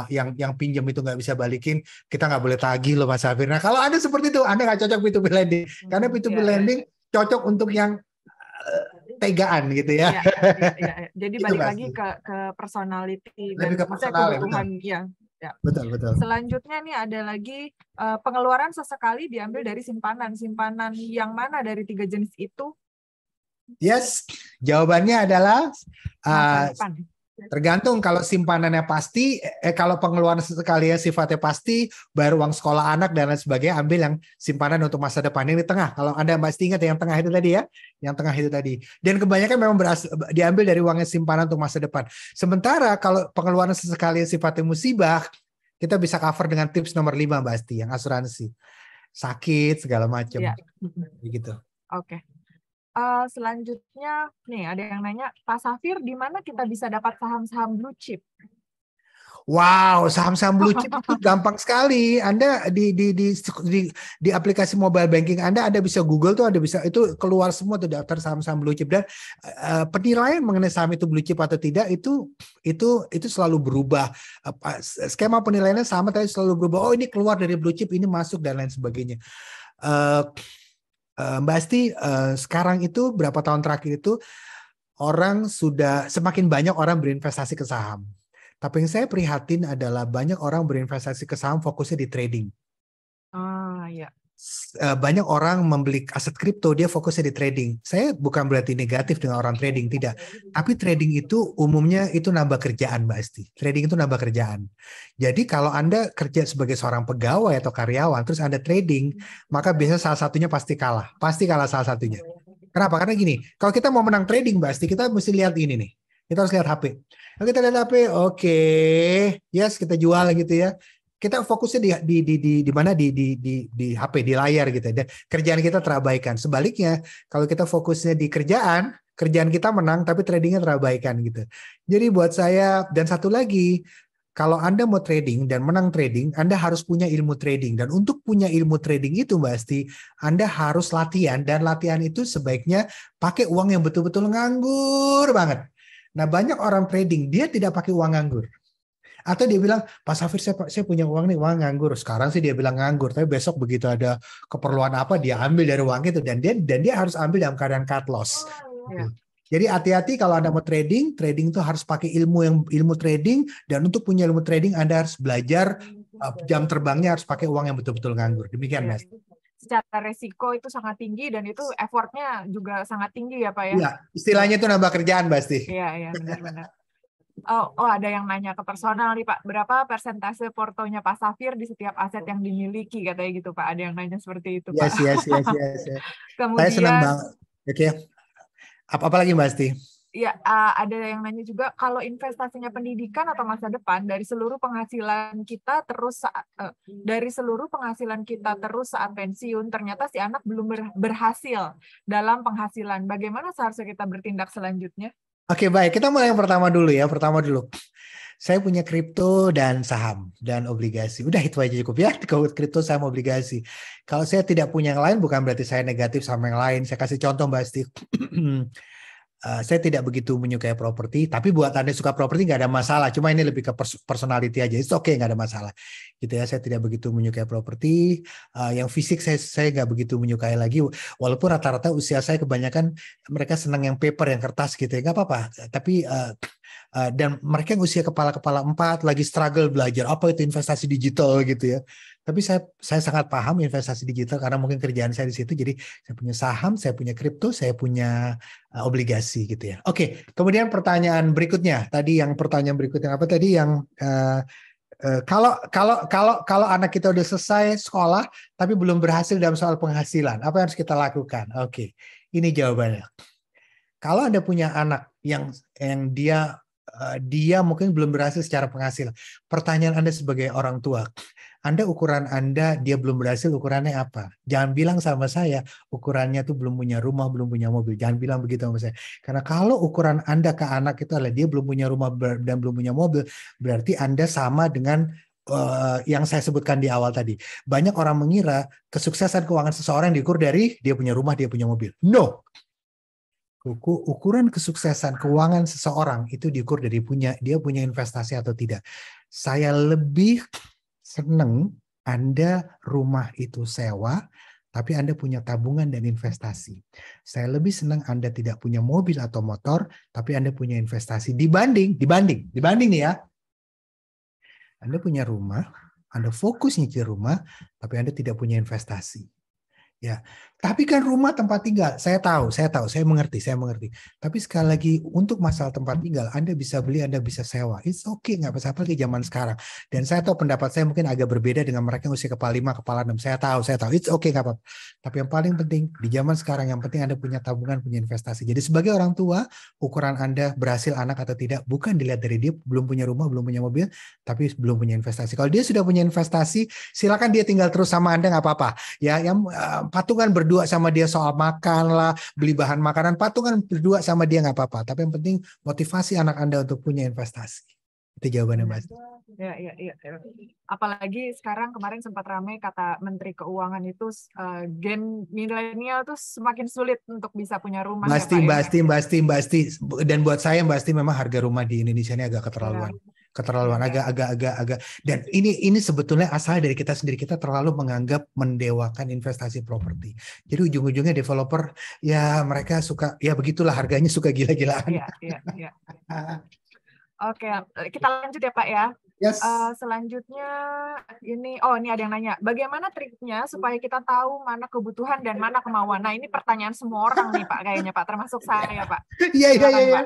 yang yang pinjam itu nggak bisa balikin kita nggak boleh tagih loh Mas Safir nah kalau ada seperti itu anda nggak cocok p 2 hmm, karena P2P iya, iya. cocok untuk yang eh, tegaan gitu ya. ya, ya, ya. Jadi balik lagi ke, ke personality Lebih dan ke personal, kebutuhan ya. Ya. Betul, betul. Selanjutnya nih ada lagi uh, pengeluaran sesekali diambil dari simpanan. Simpanan yang mana dari tiga jenis itu Yes, jawabannya adalah uh, tergantung kalau simpanannya pasti, eh, kalau pengeluaran sekali ya sifatnya pasti, baru uang sekolah anak dan lain sebagainya ambil yang simpanan untuk masa depan yang di tengah. Kalau anda pasti ingat yang tengah itu tadi ya, yang tengah itu tadi. Dan kebanyakan memang berhasil, diambil dari uangnya simpanan untuk masa depan. Sementara kalau pengeluaran sekali sifatnya musibah, kita bisa cover dengan tips nomor lima, Mbak Asti yang asuransi sakit segala macam ya. Begitu. Oke. Okay. Uh, selanjutnya, nih ada yang nanya, Pak Safir, di mana kita bisa dapat saham-saham blue chip? Wow, saham-saham blue chip itu gampang sekali. Anda di, di di di di aplikasi mobile banking Anda Anda bisa Google tuh ada bisa itu keluar semua tuh daftar saham-saham blue chip dan uh, penilaian mengenai saham itu blue chip atau tidak itu itu itu selalu berubah. Uh, skema penilaiannya sama tapi selalu berubah. Oh, ini keluar dari blue chip, ini masuk dan lain sebagainya. Uh, Uh, Mbak Asti, uh, sekarang itu berapa tahun terakhir itu orang sudah semakin banyak orang berinvestasi ke saham. Tapi yang saya prihatin adalah banyak orang berinvestasi ke saham fokusnya di trading. Ah ya. Eh, banyak orang membeli aset kripto dia fokusnya di trading. Saya bukan berarti negatif dengan orang trading tidak, tapi trading itu umumnya itu nambah kerjaan Mbak Esti. Trading itu nambah kerjaan. Jadi kalau Anda kerja sebagai seorang pegawai atau karyawan terus Anda trading, maka biasanya salah satunya pasti kalah. Pasti kalah salah satunya. Kenapa? Karena gini, kalau kita mau menang trading Mbak Esti, kita mesti lihat ini nih. Kita harus lihat HP. Kalau kita lihat HP, oke, okay. yes kita jual gitu ya kita fokusnya di di di di, di mana di, di di di HP di layar gitu ya. dan kerjaan kita terabaikan sebaliknya kalau kita fokusnya di kerjaan kerjaan kita menang tapi tradingnya terabaikan gitu jadi buat saya dan satu lagi kalau Anda mau trading dan menang trading, Anda harus punya ilmu trading. Dan untuk punya ilmu trading itu, pasti Anda harus latihan. Dan latihan itu sebaiknya pakai uang yang betul-betul nganggur banget. Nah, banyak orang trading, dia tidak pakai uang nganggur atau dia bilang, Pak Safir saya, saya punya uang nih, uang nganggur. Sekarang sih dia bilang nganggur, tapi besok begitu ada keperluan apa dia ambil dari uang itu dan dia dan dia harus ambil dalam keadaan cut loss. Oh, iya. gitu. Jadi hati-hati kalau Anda mau trading, trading itu harus pakai ilmu yang ilmu trading dan untuk punya ilmu trading Anda harus belajar uh, jam terbangnya harus pakai uang yang betul-betul nganggur. Demikian, iya, Mas. Iya, secara resiko itu sangat tinggi dan itu effortnya juga sangat tinggi ya Pak ya. ya istilahnya itu nambah kerjaan pasti. Iya, iya benar-benar oh, oh ada yang nanya ke personal nih Pak, berapa persentase portonya Pak Safir di setiap aset yang dimiliki katanya gitu Pak, ada yang nanya seperti itu Pak. Yes, yes, yes, yes. Kemudian, Saya senang banget. Oke. Okay. Apa, lagi Mbak Asti? Ya, uh, ada yang nanya juga kalau investasinya pendidikan atau masa depan dari seluruh penghasilan kita terus saat, uh, eh, dari seluruh penghasilan kita terus saat pensiun ternyata si anak belum berhasil dalam penghasilan. Bagaimana seharusnya kita bertindak selanjutnya? Oke baik, kita mulai yang pertama dulu ya. Pertama dulu, saya punya kripto dan saham dan obligasi. Udah itu aja cukup ya. Kalau kripto saham obligasi. Kalau saya tidak punya yang lain, bukan berarti saya negatif sama yang lain. Saya kasih contoh Mbak Steve. Eh, saya tidak begitu menyukai properti, tapi buat anda suka properti nggak ada masalah. Cuma ini lebih ke personality aja, itu oke okay, nggak ada masalah, gitu ya. Saya tidak begitu menyukai properti. Uh, yang fisik saya saya nggak begitu menyukai lagi. Walaupun rata-rata usia saya kebanyakan mereka senang yang paper, yang kertas gitu ya, nggak apa-apa. Tapi uh, uh, dan mereka yang usia kepala-kepala empat lagi struggle belajar apa itu investasi digital gitu ya. Tapi saya saya sangat paham investasi digital karena mungkin kerjaan saya di situ. Jadi saya punya saham, saya punya kripto, saya punya eh, obligasi gitu ya. Oke, kemudian pertanyaan berikutnya. Tadi yang pertanyaan berikutnya apa tadi yang uh, uh, kalau kalau kalau kalau anak kita udah selesai sekolah tapi belum berhasil dalam soal penghasilan, apa yang harus kita lakukan? Oke. Ini jawabannya. Kalau Anda punya anak yang yang dia dia mungkin belum berhasil secara penghasilan. Pertanyaan Anda sebagai orang tua, anda ukuran Anda dia belum berhasil ukurannya apa? Jangan bilang sama saya ukurannya tuh belum punya rumah, belum punya mobil. Jangan bilang begitu sama saya. Karena kalau ukuran Anda ke anak itu adalah dia belum punya rumah dan belum punya mobil, berarti Anda sama dengan uh, yang saya sebutkan di awal tadi. Banyak orang mengira kesuksesan keuangan seseorang diukur dari dia punya rumah, dia punya mobil. No. Ukuran kesuksesan keuangan seseorang itu diukur dari punya dia punya investasi atau tidak. Saya lebih senang Anda rumah itu sewa, tapi Anda punya tabungan dan investasi. Saya lebih senang Anda tidak punya mobil atau motor, tapi Anda punya investasi dibanding, dibanding, dibanding nih ya. Anda punya rumah, Anda fokus nyicil rumah, tapi Anda tidak punya investasi. Ya, tapi kan rumah tempat tinggal. Saya tahu, saya tahu, saya mengerti, saya mengerti. Tapi sekali lagi untuk masalah tempat tinggal, Anda bisa beli, Anda bisa sewa. It's okay, nggak apa-apa lagi zaman sekarang. Dan saya tahu pendapat saya mungkin agak berbeda dengan mereka yang usia kepala lima, kepala enam. Saya tahu, saya tahu. It's okay, nggak apa-apa. Tapi yang paling penting di zaman sekarang, yang penting Anda punya tabungan, punya investasi. Jadi sebagai orang tua, ukuran Anda berhasil anak atau tidak bukan dilihat dari dia belum punya rumah, belum punya mobil, tapi belum punya investasi. Kalau dia sudah punya investasi, silakan dia tinggal terus sama Anda nggak apa-apa. Ya, yang uh, patungan berdua sama dia soal makan lah, beli bahan makanan, patungan berdua sama dia nggak apa-apa. Tapi yang penting motivasi anak Anda untuk punya investasi. Itu jawabannya Mas. Ya, ya, ya. Apalagi sekarang kemarin sempat ramai kata Menteri Keuangan itu uh, gen milenial tuh semakin sulit untuk bisa punya rumah. Ya, pasti, pasti, ya. pasti, pasti. Dan buat saya, pasti memang harga rumah di Indonesia ini agak keterlaluan. Ya keterlaluan agak-agak-agak-agak iya. dan ini ini sebetulnya asal dari kita sendiri kita terlalu menganggap mendewakan investasi properti jadi ujung-ujungnya developer ya mereka suka ya begitulah harganya suka gila-gilaan. ya, ya, ya. Oke, kita lanjut ya Pak ya. Yes. Uh, selanjutnya ini oh ini ada yang nanya, bagaimana triknya supaya kita tahu mana kebutuhan dan mana kemauan? Nah, ini pertanyaan semua orang nih, Pak, kayaknya Pak, termasuk saya, ya, Pak. Iya, iya, iya.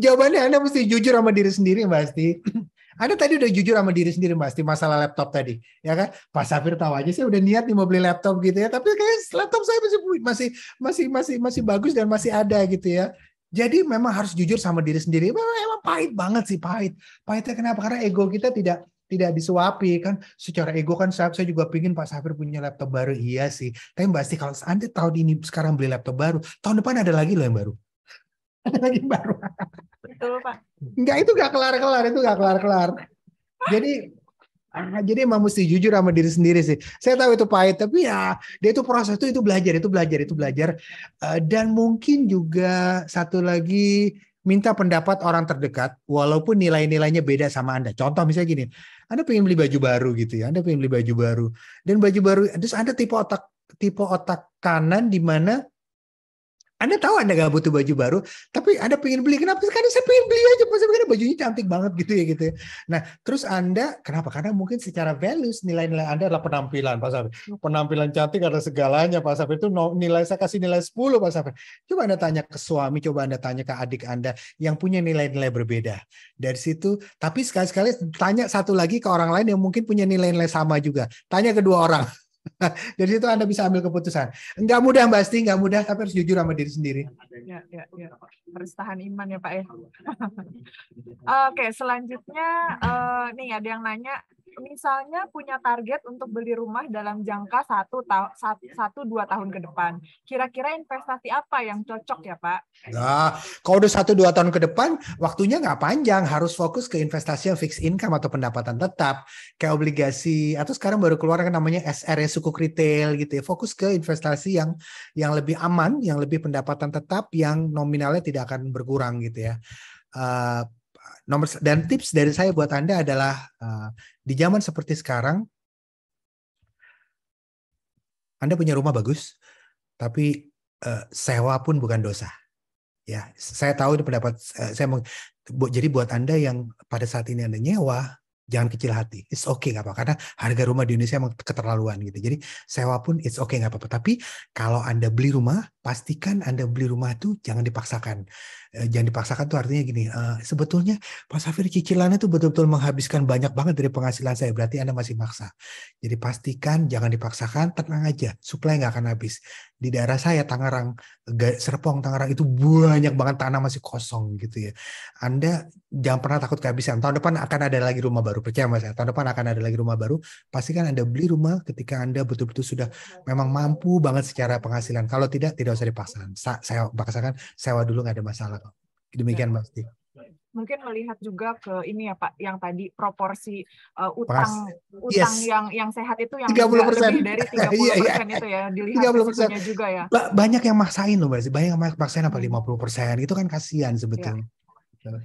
Jawabannya Anda mesti jujur sama diri sendiri, Mbak Asti. Anda tadi udah jujur sama diri sendiri mbak pasti masalah laptop tadi, ya kan? Pak Safir tahu aja saya udah niat nih mau beli laptop gitu ya, tapi kayak laptop saya masih masih masih masih masih bagus dan masih ada gitu ya. Jadi memang harus jujur sama diri sendiri. Memang, memang pahit banget sih, pahit. Pahitnya kenapa? Karena ego kita tidak tidak disuapi kan secara ego kan saya, saya juga pingin Pak Safir punya laptop baru iya sih tapi pasti kalau anda tahun ini sekarang beli laptop baru tahun depan ada lagi loh yang baru ada lagi yang baru betul pak nggak itu nggak kelar kelar itu nggak kelar kelar jadi Ah, jadi emang mesti jujur sama diri sendiri sih. Saya tahu itu pahit, tapi ya dia itu proses itu itu belajar, itu belajar, itu belajar. Uh, dan mungkin juga satu lagi minta pendapat orang terdekat, walaupun nilai-nilainya beda sama anda. Contoh misalnya gini, anda pengen beli baju baru gitu ya, anda pengen beli baju baru, dan baju baru, terus anda tipe otak tipe otak kanan di mana anda tahu Anda nggak butuh baju baru, tapi Anda pengen beli. Kenapa? Karena saya pengen beli aja. Saya pengen bajunya cantik banget gitu ya gitu. Ya. Nah, terus Anda kenapa? Karena mungkin secara values nilai-nilai Anda adalah penampilan, Pak Safir. Penampilan cantik adalah segalanya, Pak Safir. Itu nilai saya kasih nilai 10, Pak Safir. Coba Anda tanya ke suami, coba Anda tanya ke adik Anda yang punya nilai-nilai berbeda. Dari situ, tapi sekali-sekali tanya satu lagi ke orang lain yang mungkin punya nilai-nilai sama juga. Tanya kedua orang. Jadi itu Anda bisa ambil keputusan. Enggak mudah Mbak Asti, enggak mudah tapi harus jujur sama diri sendiri. Ya, ya, ya. Harus tahan iman ya Pak ya. Oke, selanjutnya uh, nih ada yang nanya misalnya punya target untuk beli rumah dalam jangka satu satu dua tahun ke depan. Kira-kira investasi apa yang cocok ya Pak? Nah, kalau udah satu dua tahun ke depan, waktunya nggak panjang, harus fokus ke investasi yang fixed income atau pendapatan tetap, kayak obligasi atau sekarang baru keluar yang namanya SR ya, suku retail gitu ya. Fokus ke investasi yang yang lebih aman, yang lebih pendapatan tetap, yang nominalnya tidak akan berkurang gitu ya. Uh, nomor dan tips dari saya buat anda adalah uh, di zaman seperti sekarang anda punya rumah bagus tapi uh, sewa pun bukan dosa ya saya tahu itu pendapat uh, saya meng, bu, jadi buat anda yang pada saat ini anda nyewa jangan kecil hati it's okay nggak apa karena harga rumah di Indonesia emang keterlaluan gitu jadi sewa pun it's okay nggak apa-apa tapi kalau anda beli rumah pastikan anda beli rumah itu jangan dipaksakan Eh, jangan dipaksakan tuh artinya gini uh, sebetulnya Pak Safir cicilannya tuh betul-betul menghabiskan banyak banget dari penghasilan saya berarti Anda masih maksa jadi pastikan jangan dipaksakan tenang aja supply nggak akan habis di daerah saya Tangerang Serpong Tangerang itu banyak banget tanah masih kosong gitu ya Anda jangan pernah takut kehabisan tahun depan akan ada lagi rumah baru percaya mas saya tahun depan akan ada lagi rumah baru pastikan Anda beli rumah ketika Anda betul-betul sudah memang mampu banget secara penghasilan kalau tidak tidak usah dipaksakan Sa saya paksakan sewa dulu nggak ada masalah Demikian Mas. Ya. Mungkin melihat juga ke ini ya Pak, yang tadi proporsi uh, utang Pas. utang yes. yang yang sehat itu yang 30%. lebih dari 30% iya, iya. itu ya dilihat 30%. juga ya. Ba banyak yang maksain loh Mas, banyak yang maksain apa 50%. Hmm. Itu kan kasihan iya. sebetulnya. Ya.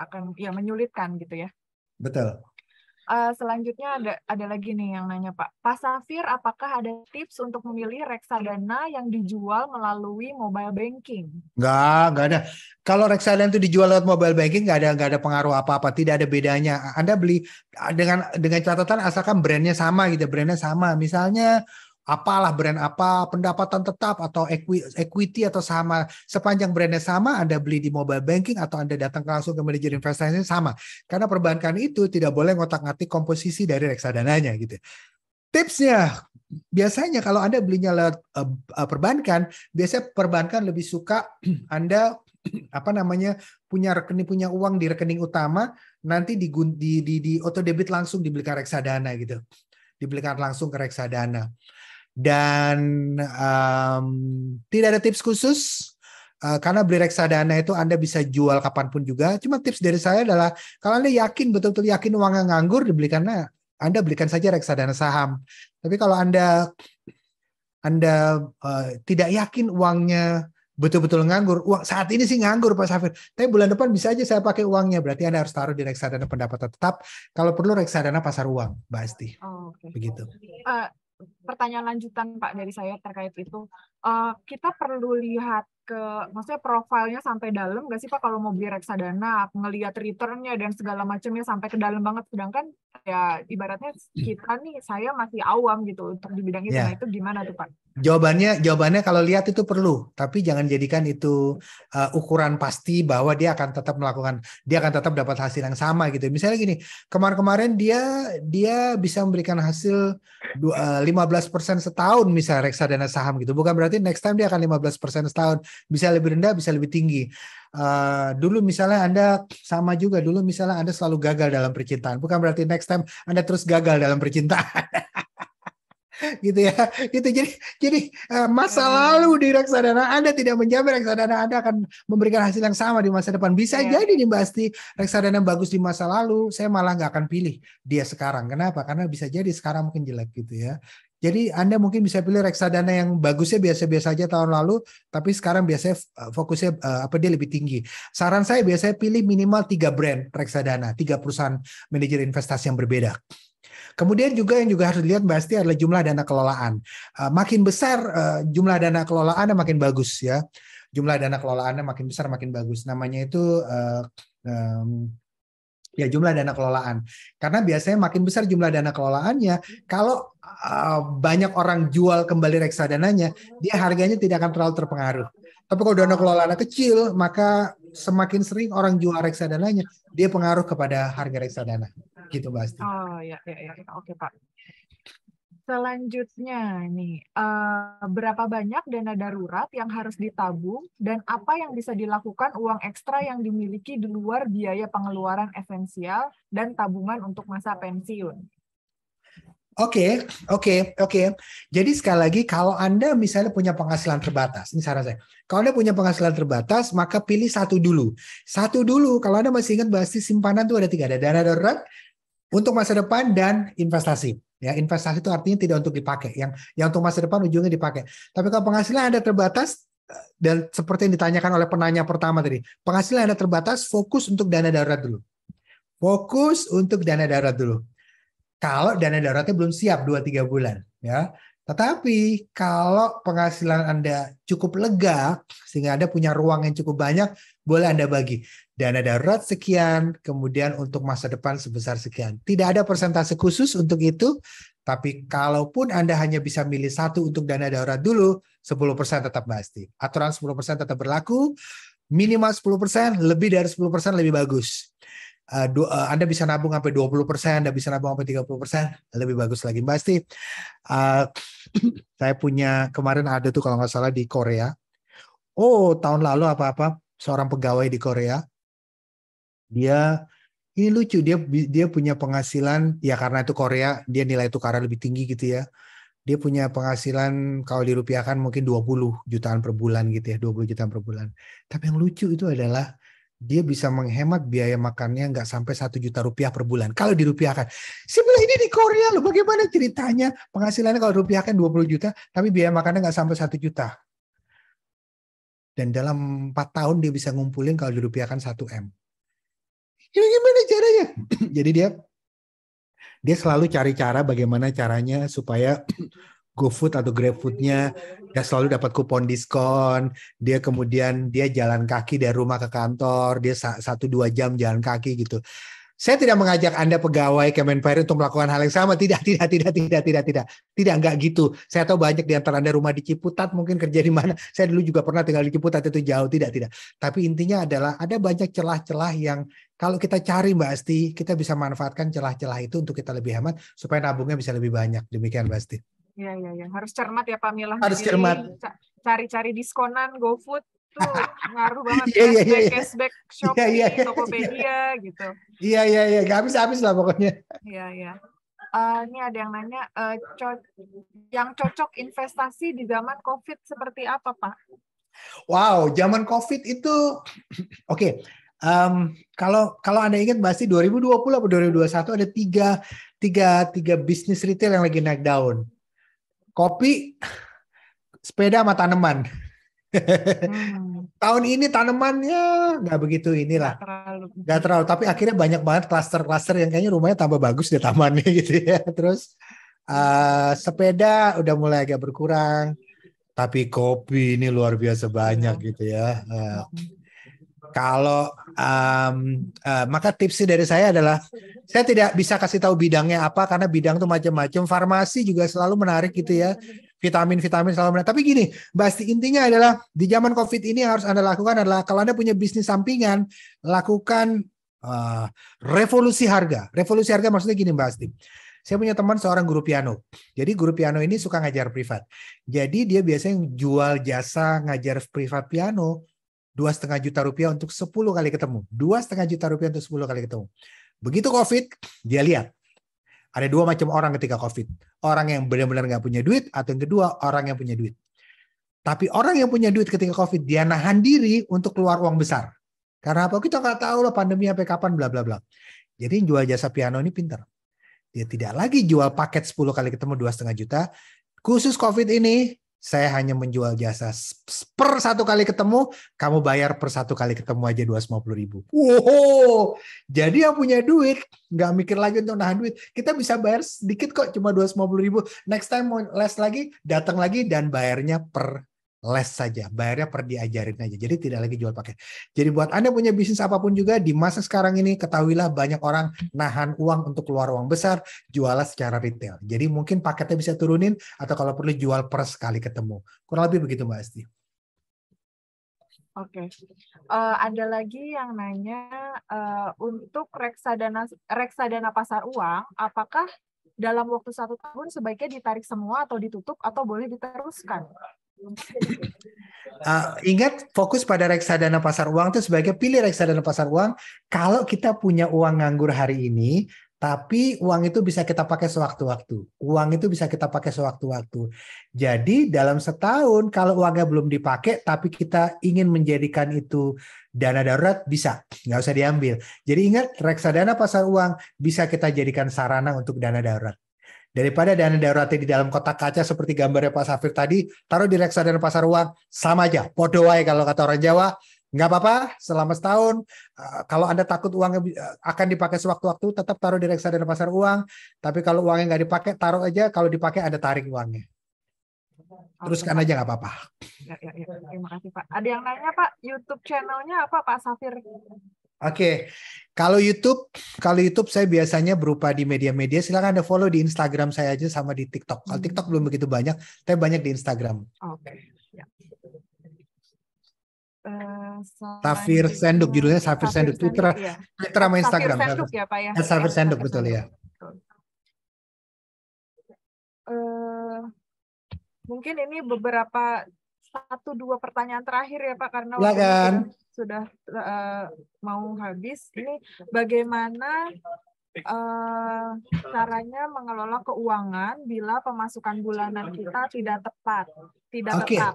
Akan ya menyulitkan gitu ya. Betul. Uh, selanjutnya ada ada lagi nih yang nanya Pak. Pak Safir, apakah ada tips untuk memilih reksadana yang dijual melalui mobile banking? Gak, gak ada. Kalau reksadana itu dijual lewat mobile banking, gak ada gak ada pengaruh apa-apa. Tidak ada bedanya. Anda beli dengan dengan catatan asalkan brandnya sama gitu, brandnya sama. Misalnya apalah brand apa pendapatan tetap atau equity atau sama sepanjang brandnya sama Anda beli di mobile banking atau Anda datang langsung ke manajer investasi sama karena perbankan itu tidak boleh ngotak-ngatik komposisi dari reksadananya gitu tipsnya biasanya kalau Anda belinya lewat eh, eh, perbankan biasanya perbankan lebih suka Anda apa namanya punya rekening punya uang di rekening utama nanti di di di, di auto debit langsung dibelikan reksadana gitu dibelikan langsung ke reksadana dan um, tidak ada tips khusus uh, karena beli reksadana itu Anda bisa jual kapanpun juga. Cuma tips dari saya adalah kalau Anda yakin betul-betul yakin uangnya nganggur dibelikan Anda belikan saja reksadana saham. Tapi kalau Anda Anda uh, tidak yakin uangnya betul-betul nganggur. Uang saat ini sih nganggur Pak Safir. Tapi bulan depan bisa aja saya pakai uangnya. Berarti Anda harus taruh di reksadana pendapatan tetap. Kalau perlu reksadana pasar uang, pasti Oh, okay. Begitu. Uh, pertanyaan lanjutan Pak dari saya terkait itu. Uh, kita perlu lihat ke maksudnya profilnya sampai dalam nggak sih Pak kalau mau beli reksadana, ngelihat returnnya dan segala macamnya sampai ke dalam banget sedangkan ya ibaratnya kita nih saya masih awam gitu untuk di bidang itu. Ya. Nah, itu gimana tuh Pak? Jawabannya jawabannya kalau lihat itu perlu, tapi jangan jadikan itu uh, ukuran pasti bahwa dia akan tetap melakukan dia akan tetap dapat hasil yang sama gitu. Misalnya gini, kemarin-kemarin dia dia bisa memberikan hasil 15 15% setahun misalnya reksadana saham gitu. Bukan berarti next time dia akan 15% setahun. Bisa lebih rendah, bisa lebih tinggi. Uh, dulu misalnya Anda sama juga dulu misalnya Anda selalu gagal dalam percintaan. Bukan berarti next time Anda terus gagal dalam percintaan. gitu ya gitu jadi jadi eh, masa hmm. lalu di reksadana Anda tidak menjamin reksadana Anda akan memberikan hasil yang sama di masa depan bisa yeah. jadi nih pasti reksadana bagus di masa lalu saya malah nggak akan pilih dia sekarang kenapa karena bisa jadi sekarang mungkin jelek gitu ya jadi Anda mungkin bisa pilih reksadana yang bagusnya biasa-biasa aja tahun lalu, tapi sekarang biasanya eh, fokusnya eh, apa dia lebih tinggi. Saran saya biasanya pilih minimal tiga brand reksadana, tiga perusahaan manajer investasi yang berbeda. Kemudian juga yang juga harus dilihat pasti adalah jumlah dana kelolaan. Eh, makin besar jumlah dana kelolaan makin bagus ya. Jumlah dana kelolaannya makin besar makin bagus. Namanya itu uh, um, ya jumlah dana kelolaan. Karena biasanya makin besar jumlah dana kelolaannya, kalau uh, banyak orang jual kembali reksadananya, dia harganya tidak akan terlalu terpengaruh. Tapi kalau dana kelolaan kecil, maka semakin sering orang jual reksadananya, dia pengaruh kepada harga reksadana. Gitu Mbak Asti. Oh ya, ya, ya. Oke Pak. Selanjutnya nih, uh, berapa banyak dana darurat yang harus ditabung dan apa yang bisa dilakukan uang ekstra yang dimiliki di luar biaya pengeluaran esensial dan tabungan untuk masa pensiun? Oke, okay, oke, okay, oke. Okay. Jadi sekali lagi kalau Anda misalnya punya penghasilan terbatas, ini saran saya. Kalau Anda punya penghasilan terbatas, maka pilih satu dulu. Satu dulu, kalau Anda masih ingat basis simpanan itu ada tiga. Ada dana darurat, untuk masa depan, dan investasi. Ya, investasi itu artinya tidak untuk dipakai, yang yang untuk masa depan ujungnya dipakai. Tapi kalau penghasilan Anda terbatas eh, dan seperti yang ditanyakan oleh penanya pertama tadi, penghasilan Anda terbatas, fokus untuk dana darurat dulu. Fokus untuk dana darurat dulu. Kalau dana daruratnya belum siap 2 3 bulan, ya. Tetapi kalau penghasilan Anda cukup lega, sehingga Anda punya ruang yang cukup banyak, boleh Anda bagi dana darurat sekian, kemudian untuk masa depan sebesar sekian. Tidak ada persentase khusus untuk itu, tapi kalaupun Anda hanya bisa milih satu untuk dana darurat dulu, 10% tetap pasti. Aturan 10% tetap berlaku, minimal 10%, lebih dari 10% lebih bagus. Eh, eh, Anda bisa nabung sampai 20 persen, Anda bisa nabung sampai 30 persen, lebih bagus lagi. pasti eh, saya punya kemarin ada tuh kalau nggak salah di Korea. Oh, tahun lalu apa-apa, seorang pegawai di Korea dia ini lucu dia dia punya penghasilan ya karena itu Korea dia nilai tukar lebih tinggi gitu ya dia punya penghasilan kalau dirupiahkan mungkin 20 jutaan per bulan gitu ya 20 jutaan per bulan tapi yang lucu itu adalah dia bisa menghemat biaya makannya nggak sampai satu juta rupiah per bulan kalau dirupiahkan sebelah ini di Korea loh bagaimana ceritanya penghasilannya kalau rupiahkan 20 juta tapi biaya makannya nggak sampai satu juta dan dalam 4 tahun dia bisa ngumpulin kalau dirupiahkan 1 M ini gimana caranya jadi dia dia selalu cari cara bagaimana caranya supaya GoFood atau GrabFoodnya dia selalu dapat kupon diskon dia kemudian dia jalan kaki dari rumah ke kantor dia satu dua jam jalan kaki gitu saya tidak mengajak Anda pegawai Kemenpar untuk melakukan hal yang sama. Tidak, tidak, tidak, tidak, tidak, tidak. Tidak, enggak gitu. Saya tahu banyak di antara Anda rumah di Ciputat, mungkin kerja di mana. Saya dulu juga pernah tinggal di Ciputat, itu jauh. Tidak, tidak. Tapi intinya adalah ada banyak celah-celah yang kalau kita cari Mbak Asti, kita bisa manfaatkan celah-celah itu untuk kita lebih hemat supaya nabungnya bisa lebih banyak. Demikian Mbak Asti. Ya, ya, ya. Harus cermat ya Pak Mila. Harus Jadi, cermat. Cari-cari diskonan, GoFood, tuh ngaruh banget yeah, yeah, yeah, cashback, yeah. Iya, iya, Shopee, yeah, yeah, yeah, Tokopedia yeah. gitu. Iya yeah, iya yeah, iya, yeah. gak habis-habis lah pokoknya. Iya yeah, iya. Yeah. Uh, ini ada yang nanya, uh, co yang cocok investasi di zaman COVID seperti apa, Pak? Wow, zaman COVID itu, oke, okay, Um, kalau kalau anda ingat pasti 2020 atau 2021 ada tiga tiga tiga bisnis retail yang lagi naik daun. Kopi, sepeda sama tanaman. Hmm. Tahun ini tanamannya nggak begitu inilah. Nggak terlalu. terlalu. Tapi akhirnya banyak banget klaster-klaster yang kayaknya rumahnya tambah bagus di tamannya gitu ya. Terus uh, sepeda udah mulai agak berkurang. Tapi kopi ini luar biasa banyak iya. gitu ya. Uh, kalau um, uh, maka tipsnya dari saya adalah saya tidak bisa kasih tahu bidangnya apa karena bidang itu macam-macam. Farmasi juga selalu menarik gitu ya. Vitamin-vitamin selalu menarik. Tapi gini, pasti intinya adalah di zaman Covid ini yang harus Anda lakukan adalah kalau Anda punya bisnis sampingan, lakukan uh, revolusi harga. Revolusi harga maksudnya gini Mbak Asti. Saya punya teman seorang guru piano. Jadi guru piano ini suka ngajar privat. Jadi dia biasanya jual jasa ngajar privat piano dua setengah juta rupiah untuk 10 kali ketemu. Dua setengah juta rupiah untuk 10 kali ketemu. Begitu COVID, dia lihat. Ada dua macam orang ketika COVID. Orang yang benar-benar nggak punya duit, atau yang kedua, orang yang punya duit. Tapi orang yang punya duit ketika COVID, dia nahan diri untuk keluar uang besar. Karena apa? Kita nggak tahu lah pandemi sampai kapan, bla bla bla. Jadi jual jasa piano ini pinter. Dia tidak lagi jual paket 10 kali ketemu dua setengah juta. Khusus COVID ini, saya hanya menjual jasa per satu kali ketemu, kamu bayar per satu kali ketemu aja dua puluh ribu. Wow, jadi yang punya duit nggak mikir lagi untuk nahan duit, kita bisa bayar sedikit kok, cuma dua puluh ribu. Next time mau les lagi, datang lagi dan bayarnya per les saja, bayarnya per diajarin aja. Jadi tidak lagi jual paket. Jadi buat Anda punya bisnis apapun juga di masa sekarang ini ketahuilah banyak orang nahan uang untuk keluar uang besar, jualah secara retail. Jadi mungkin paketnya bisa turunin atau kalau perlu jual per sekali ketemu. Kurang lebih begitu Mbak Asti. Oke, okay. uh, eh, ada lagi yang nanya uh, untuk reksadana reksadana pasar uang, apakah dalam waktu satu tahun sebaiknya ditarik semua atau ditutup atau boleh diteruskan? Uh, ingat fokus pada reksadana pasar uang itu sebagai pilih reksadana pasar uang kalau kita punya uang nganggur hari ini tapi uang itu bisa kita pakai sewaktu-waktu. Uang itu bisa kita pakai sewaktu-waktu. Jadi dalam setahun kalau uangnya belum dipakai tapi kita ingin menjadikan itu dana darurat bisa, nggak usah diambil. Jadi ingat reksadana pasar uang bisa kita jadikan sarana untuk dana darurat. Daripada dana daruratnya di dalam kotak kaca seperti gambarnya Pak Safir tadi, taruh di reksadana pasar uang, sama aja, podo kalau kata orang Jawa, nggak apa-apa selama setahun eh, kalau anda takut uangnya eh, akan dipakai sewaktu-waktu tetap taruh di reksadana pasar uang tapi kalau uangnya nggak dipakai taruh aja kalau dipakai ada tarik uangnya teruskan aja nggak apa-apa ya, ya, ya. terima kasih pak ada yang nanya pak YouTube channelnya apa Pak Safir Oke. Kalau YouTube, kalau YouTube saya biasanya berupa di media-media. Silakan Anda follow di Instagram saya aja sama di TikTok. Kalau hmm. TikTok belum begitu banyak, tapi banyak di Instagram. Oke. Okay. Uh, eh, Safir Senduk judulnya Safir, Senduk Twitter, iya. Twitter sama Instagram. Safir Senduk ya Pak ya. Eh, Safir iya, ya. Senduk betul ya. Uh, mungkin ini beberapa satu dua pertanyaan terakhir ya Pak karena ya sudah, uh, mau habis. Ini bagaimana uh, caranya mengelola keuangan bila pemasukan bulanan kita tidak tepat, tidak okay. tepat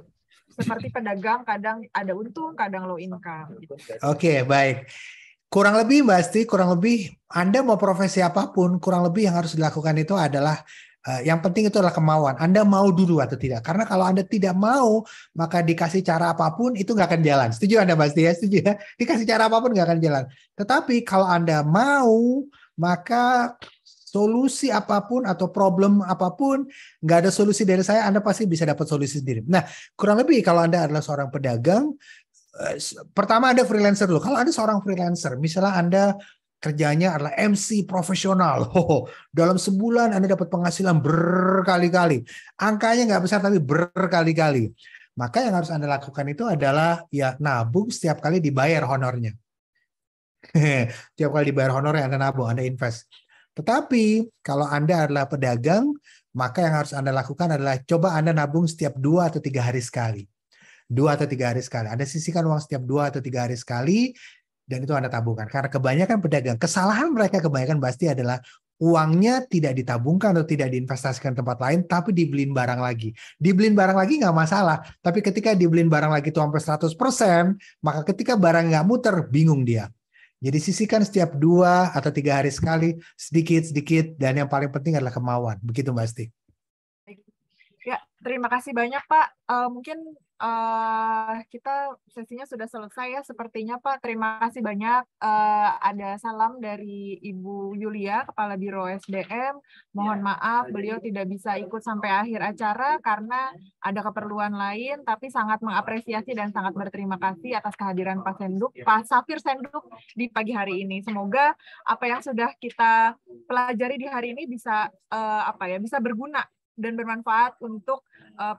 Seperti pedagang kadang ada untung, kadang low income. Oke, okay, baik. Kurang lebih Mbak Asti, kurang lebih Anda mau profesi apapun, kurang lebih yang harus dilakukan itu adalah Eh, yang penting itu adalah kemauan. Anda mau dulu atau tidak. Karena kalau Anda tidak mau, maka dikasih cara apapun itu nggak akan jalan. Setuju Anda pasti ya? Setuju ya? Dikasih cara apapun nggak akan jalan. Tetapi kalau Anda mau, maka solusi apapun atau problem apapun nggak ada solusi dari saya Anda pasti bisa dapat solusi sendiri. Nah kurang lebih kalau Anda adalah seorang pedagang eh, pertama Anda freelancer dulu. Kalau Anda seorang freelancer, misalnya Anda kerjanya adalah MC profesional. Oh, dalam sebulan Anda dapat penghasilan berkali-kali. Angkanya nggak besar tapi berkali-kali. Maka yang harus Anda lakukan itu adalah ya nabung setiap kali dibayar honornya. setiap kali dibayar honor yang Anda nabung, Anda invest. Tetapi kalau Anda adalah pedagang, maka yang harus Anda lakukan adalah coba Anda nabung setiap dua atau tiga hari sekali dua atau tiga hari sekali. Anda sisihkan uang setiap dua atau tiga hari sekali dan itu Anda tabungkan. Karena kebanyakan pedagang, kesalahan mereka kebanyakan pasti adalah uangnya tidak ditabungkan atau tidak diinvestasikan tempat lain, tapi dibeliin barang lagi. Dibeliin barang lagi nggak masalah, tapi ketika dibeliin barang lagi itu sampai 100%, maka ketika barang nggak muter, bingung dia. Jadi sisihkan setiap dua atau tiga hari sekali, sedikit-sedikit, dan yang paling penting adalah kemauan. Begitu Mbak Sti. Ya, terima kasih banyak Pak. Uh, mungkin uh, kita sesinya sudah selesai ya sepertinya Pak. Terima kasih banyak. Uh, ada salam dari Ibu Yulia, Kepala Biro SDM. Mohon ya, maaf ya. beliau tidak bisa ikut sampai akhir acara karena ada keperluan lain, tapi sangat mengapresiasi dan sangat berterima kasih atas kehadiran Pak Senduk, iya. Pak Safir Senduk di pagi hari ini. Semoga apa yang sudah kita pelajari di hari ini bisa uh, apa ya bisa berguna dan bermanfaat untuk uh,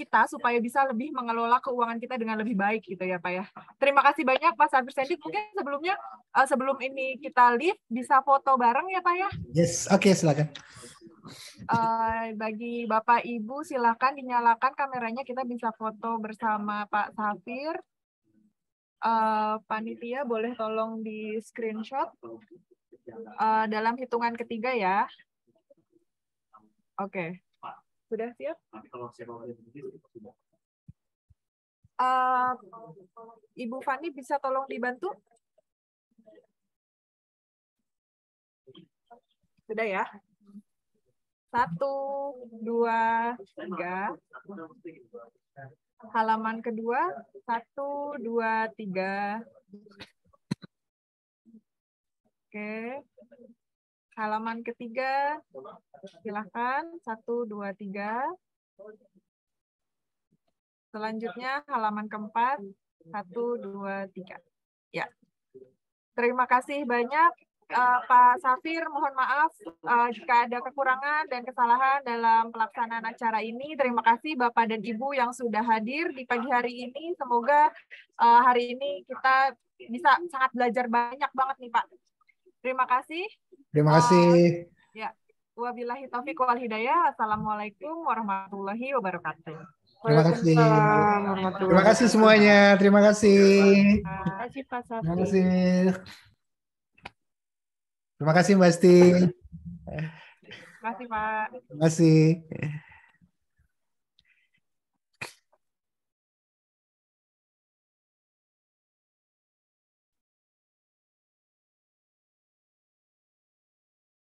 kita supaya ya. bisa lebih mengelola keuangan kita dengan lebih baik gitu ya Pak ya. Terima kasih banyak Pak Sabir Sendit. Mungkin sebelumnya uh, sebelum ini kita live bisa foto bareng ya Pak ya. Yes, oke okay, silakan. Uh, bagi Bapak Ibu silakan dinyalakan kameranya kita bisa foto bersama Pak Safir. Uh, panitia boleh tolong di screenshot uh, dalam hitungan ketiga ya. Oke. Okay. Sudah siap? Uh, Ibu Fani bisa tolong dibantu? Sudah ya? Satu, dua, tiga. Halaman kedua. Satu, dua, tiga. Oke. Okay. Halaman ketiga, silakan. Satu, dua, tiga. Selanjutnya halaman keempat. Satu, dua, tiga. Ya. Terima kasih banyak uh, Pak Safir, mohon maaf uh, jika ada kekurangan dan kesalahan dalam pelaksanaan acara ini. Terima kasih Bapak dan Ibu yang sudah hadir di pagi hari ini. Semoga uh, hari ini kita bisa sangat belajar banyak banget nih Pak Terima kasih. Terima eh, kasih. Uh, ya. Wabillahi taufiq wal hidayah. Assalamualaikum warahmatullahi wabarakatuh. Terima kasih. Terima kasih semuanya. Terima kasih. Terima kasih Pak Sakti. Terima kasih. Terima kasih Mbak Sti. Terima kasih Pak. Terima kasih.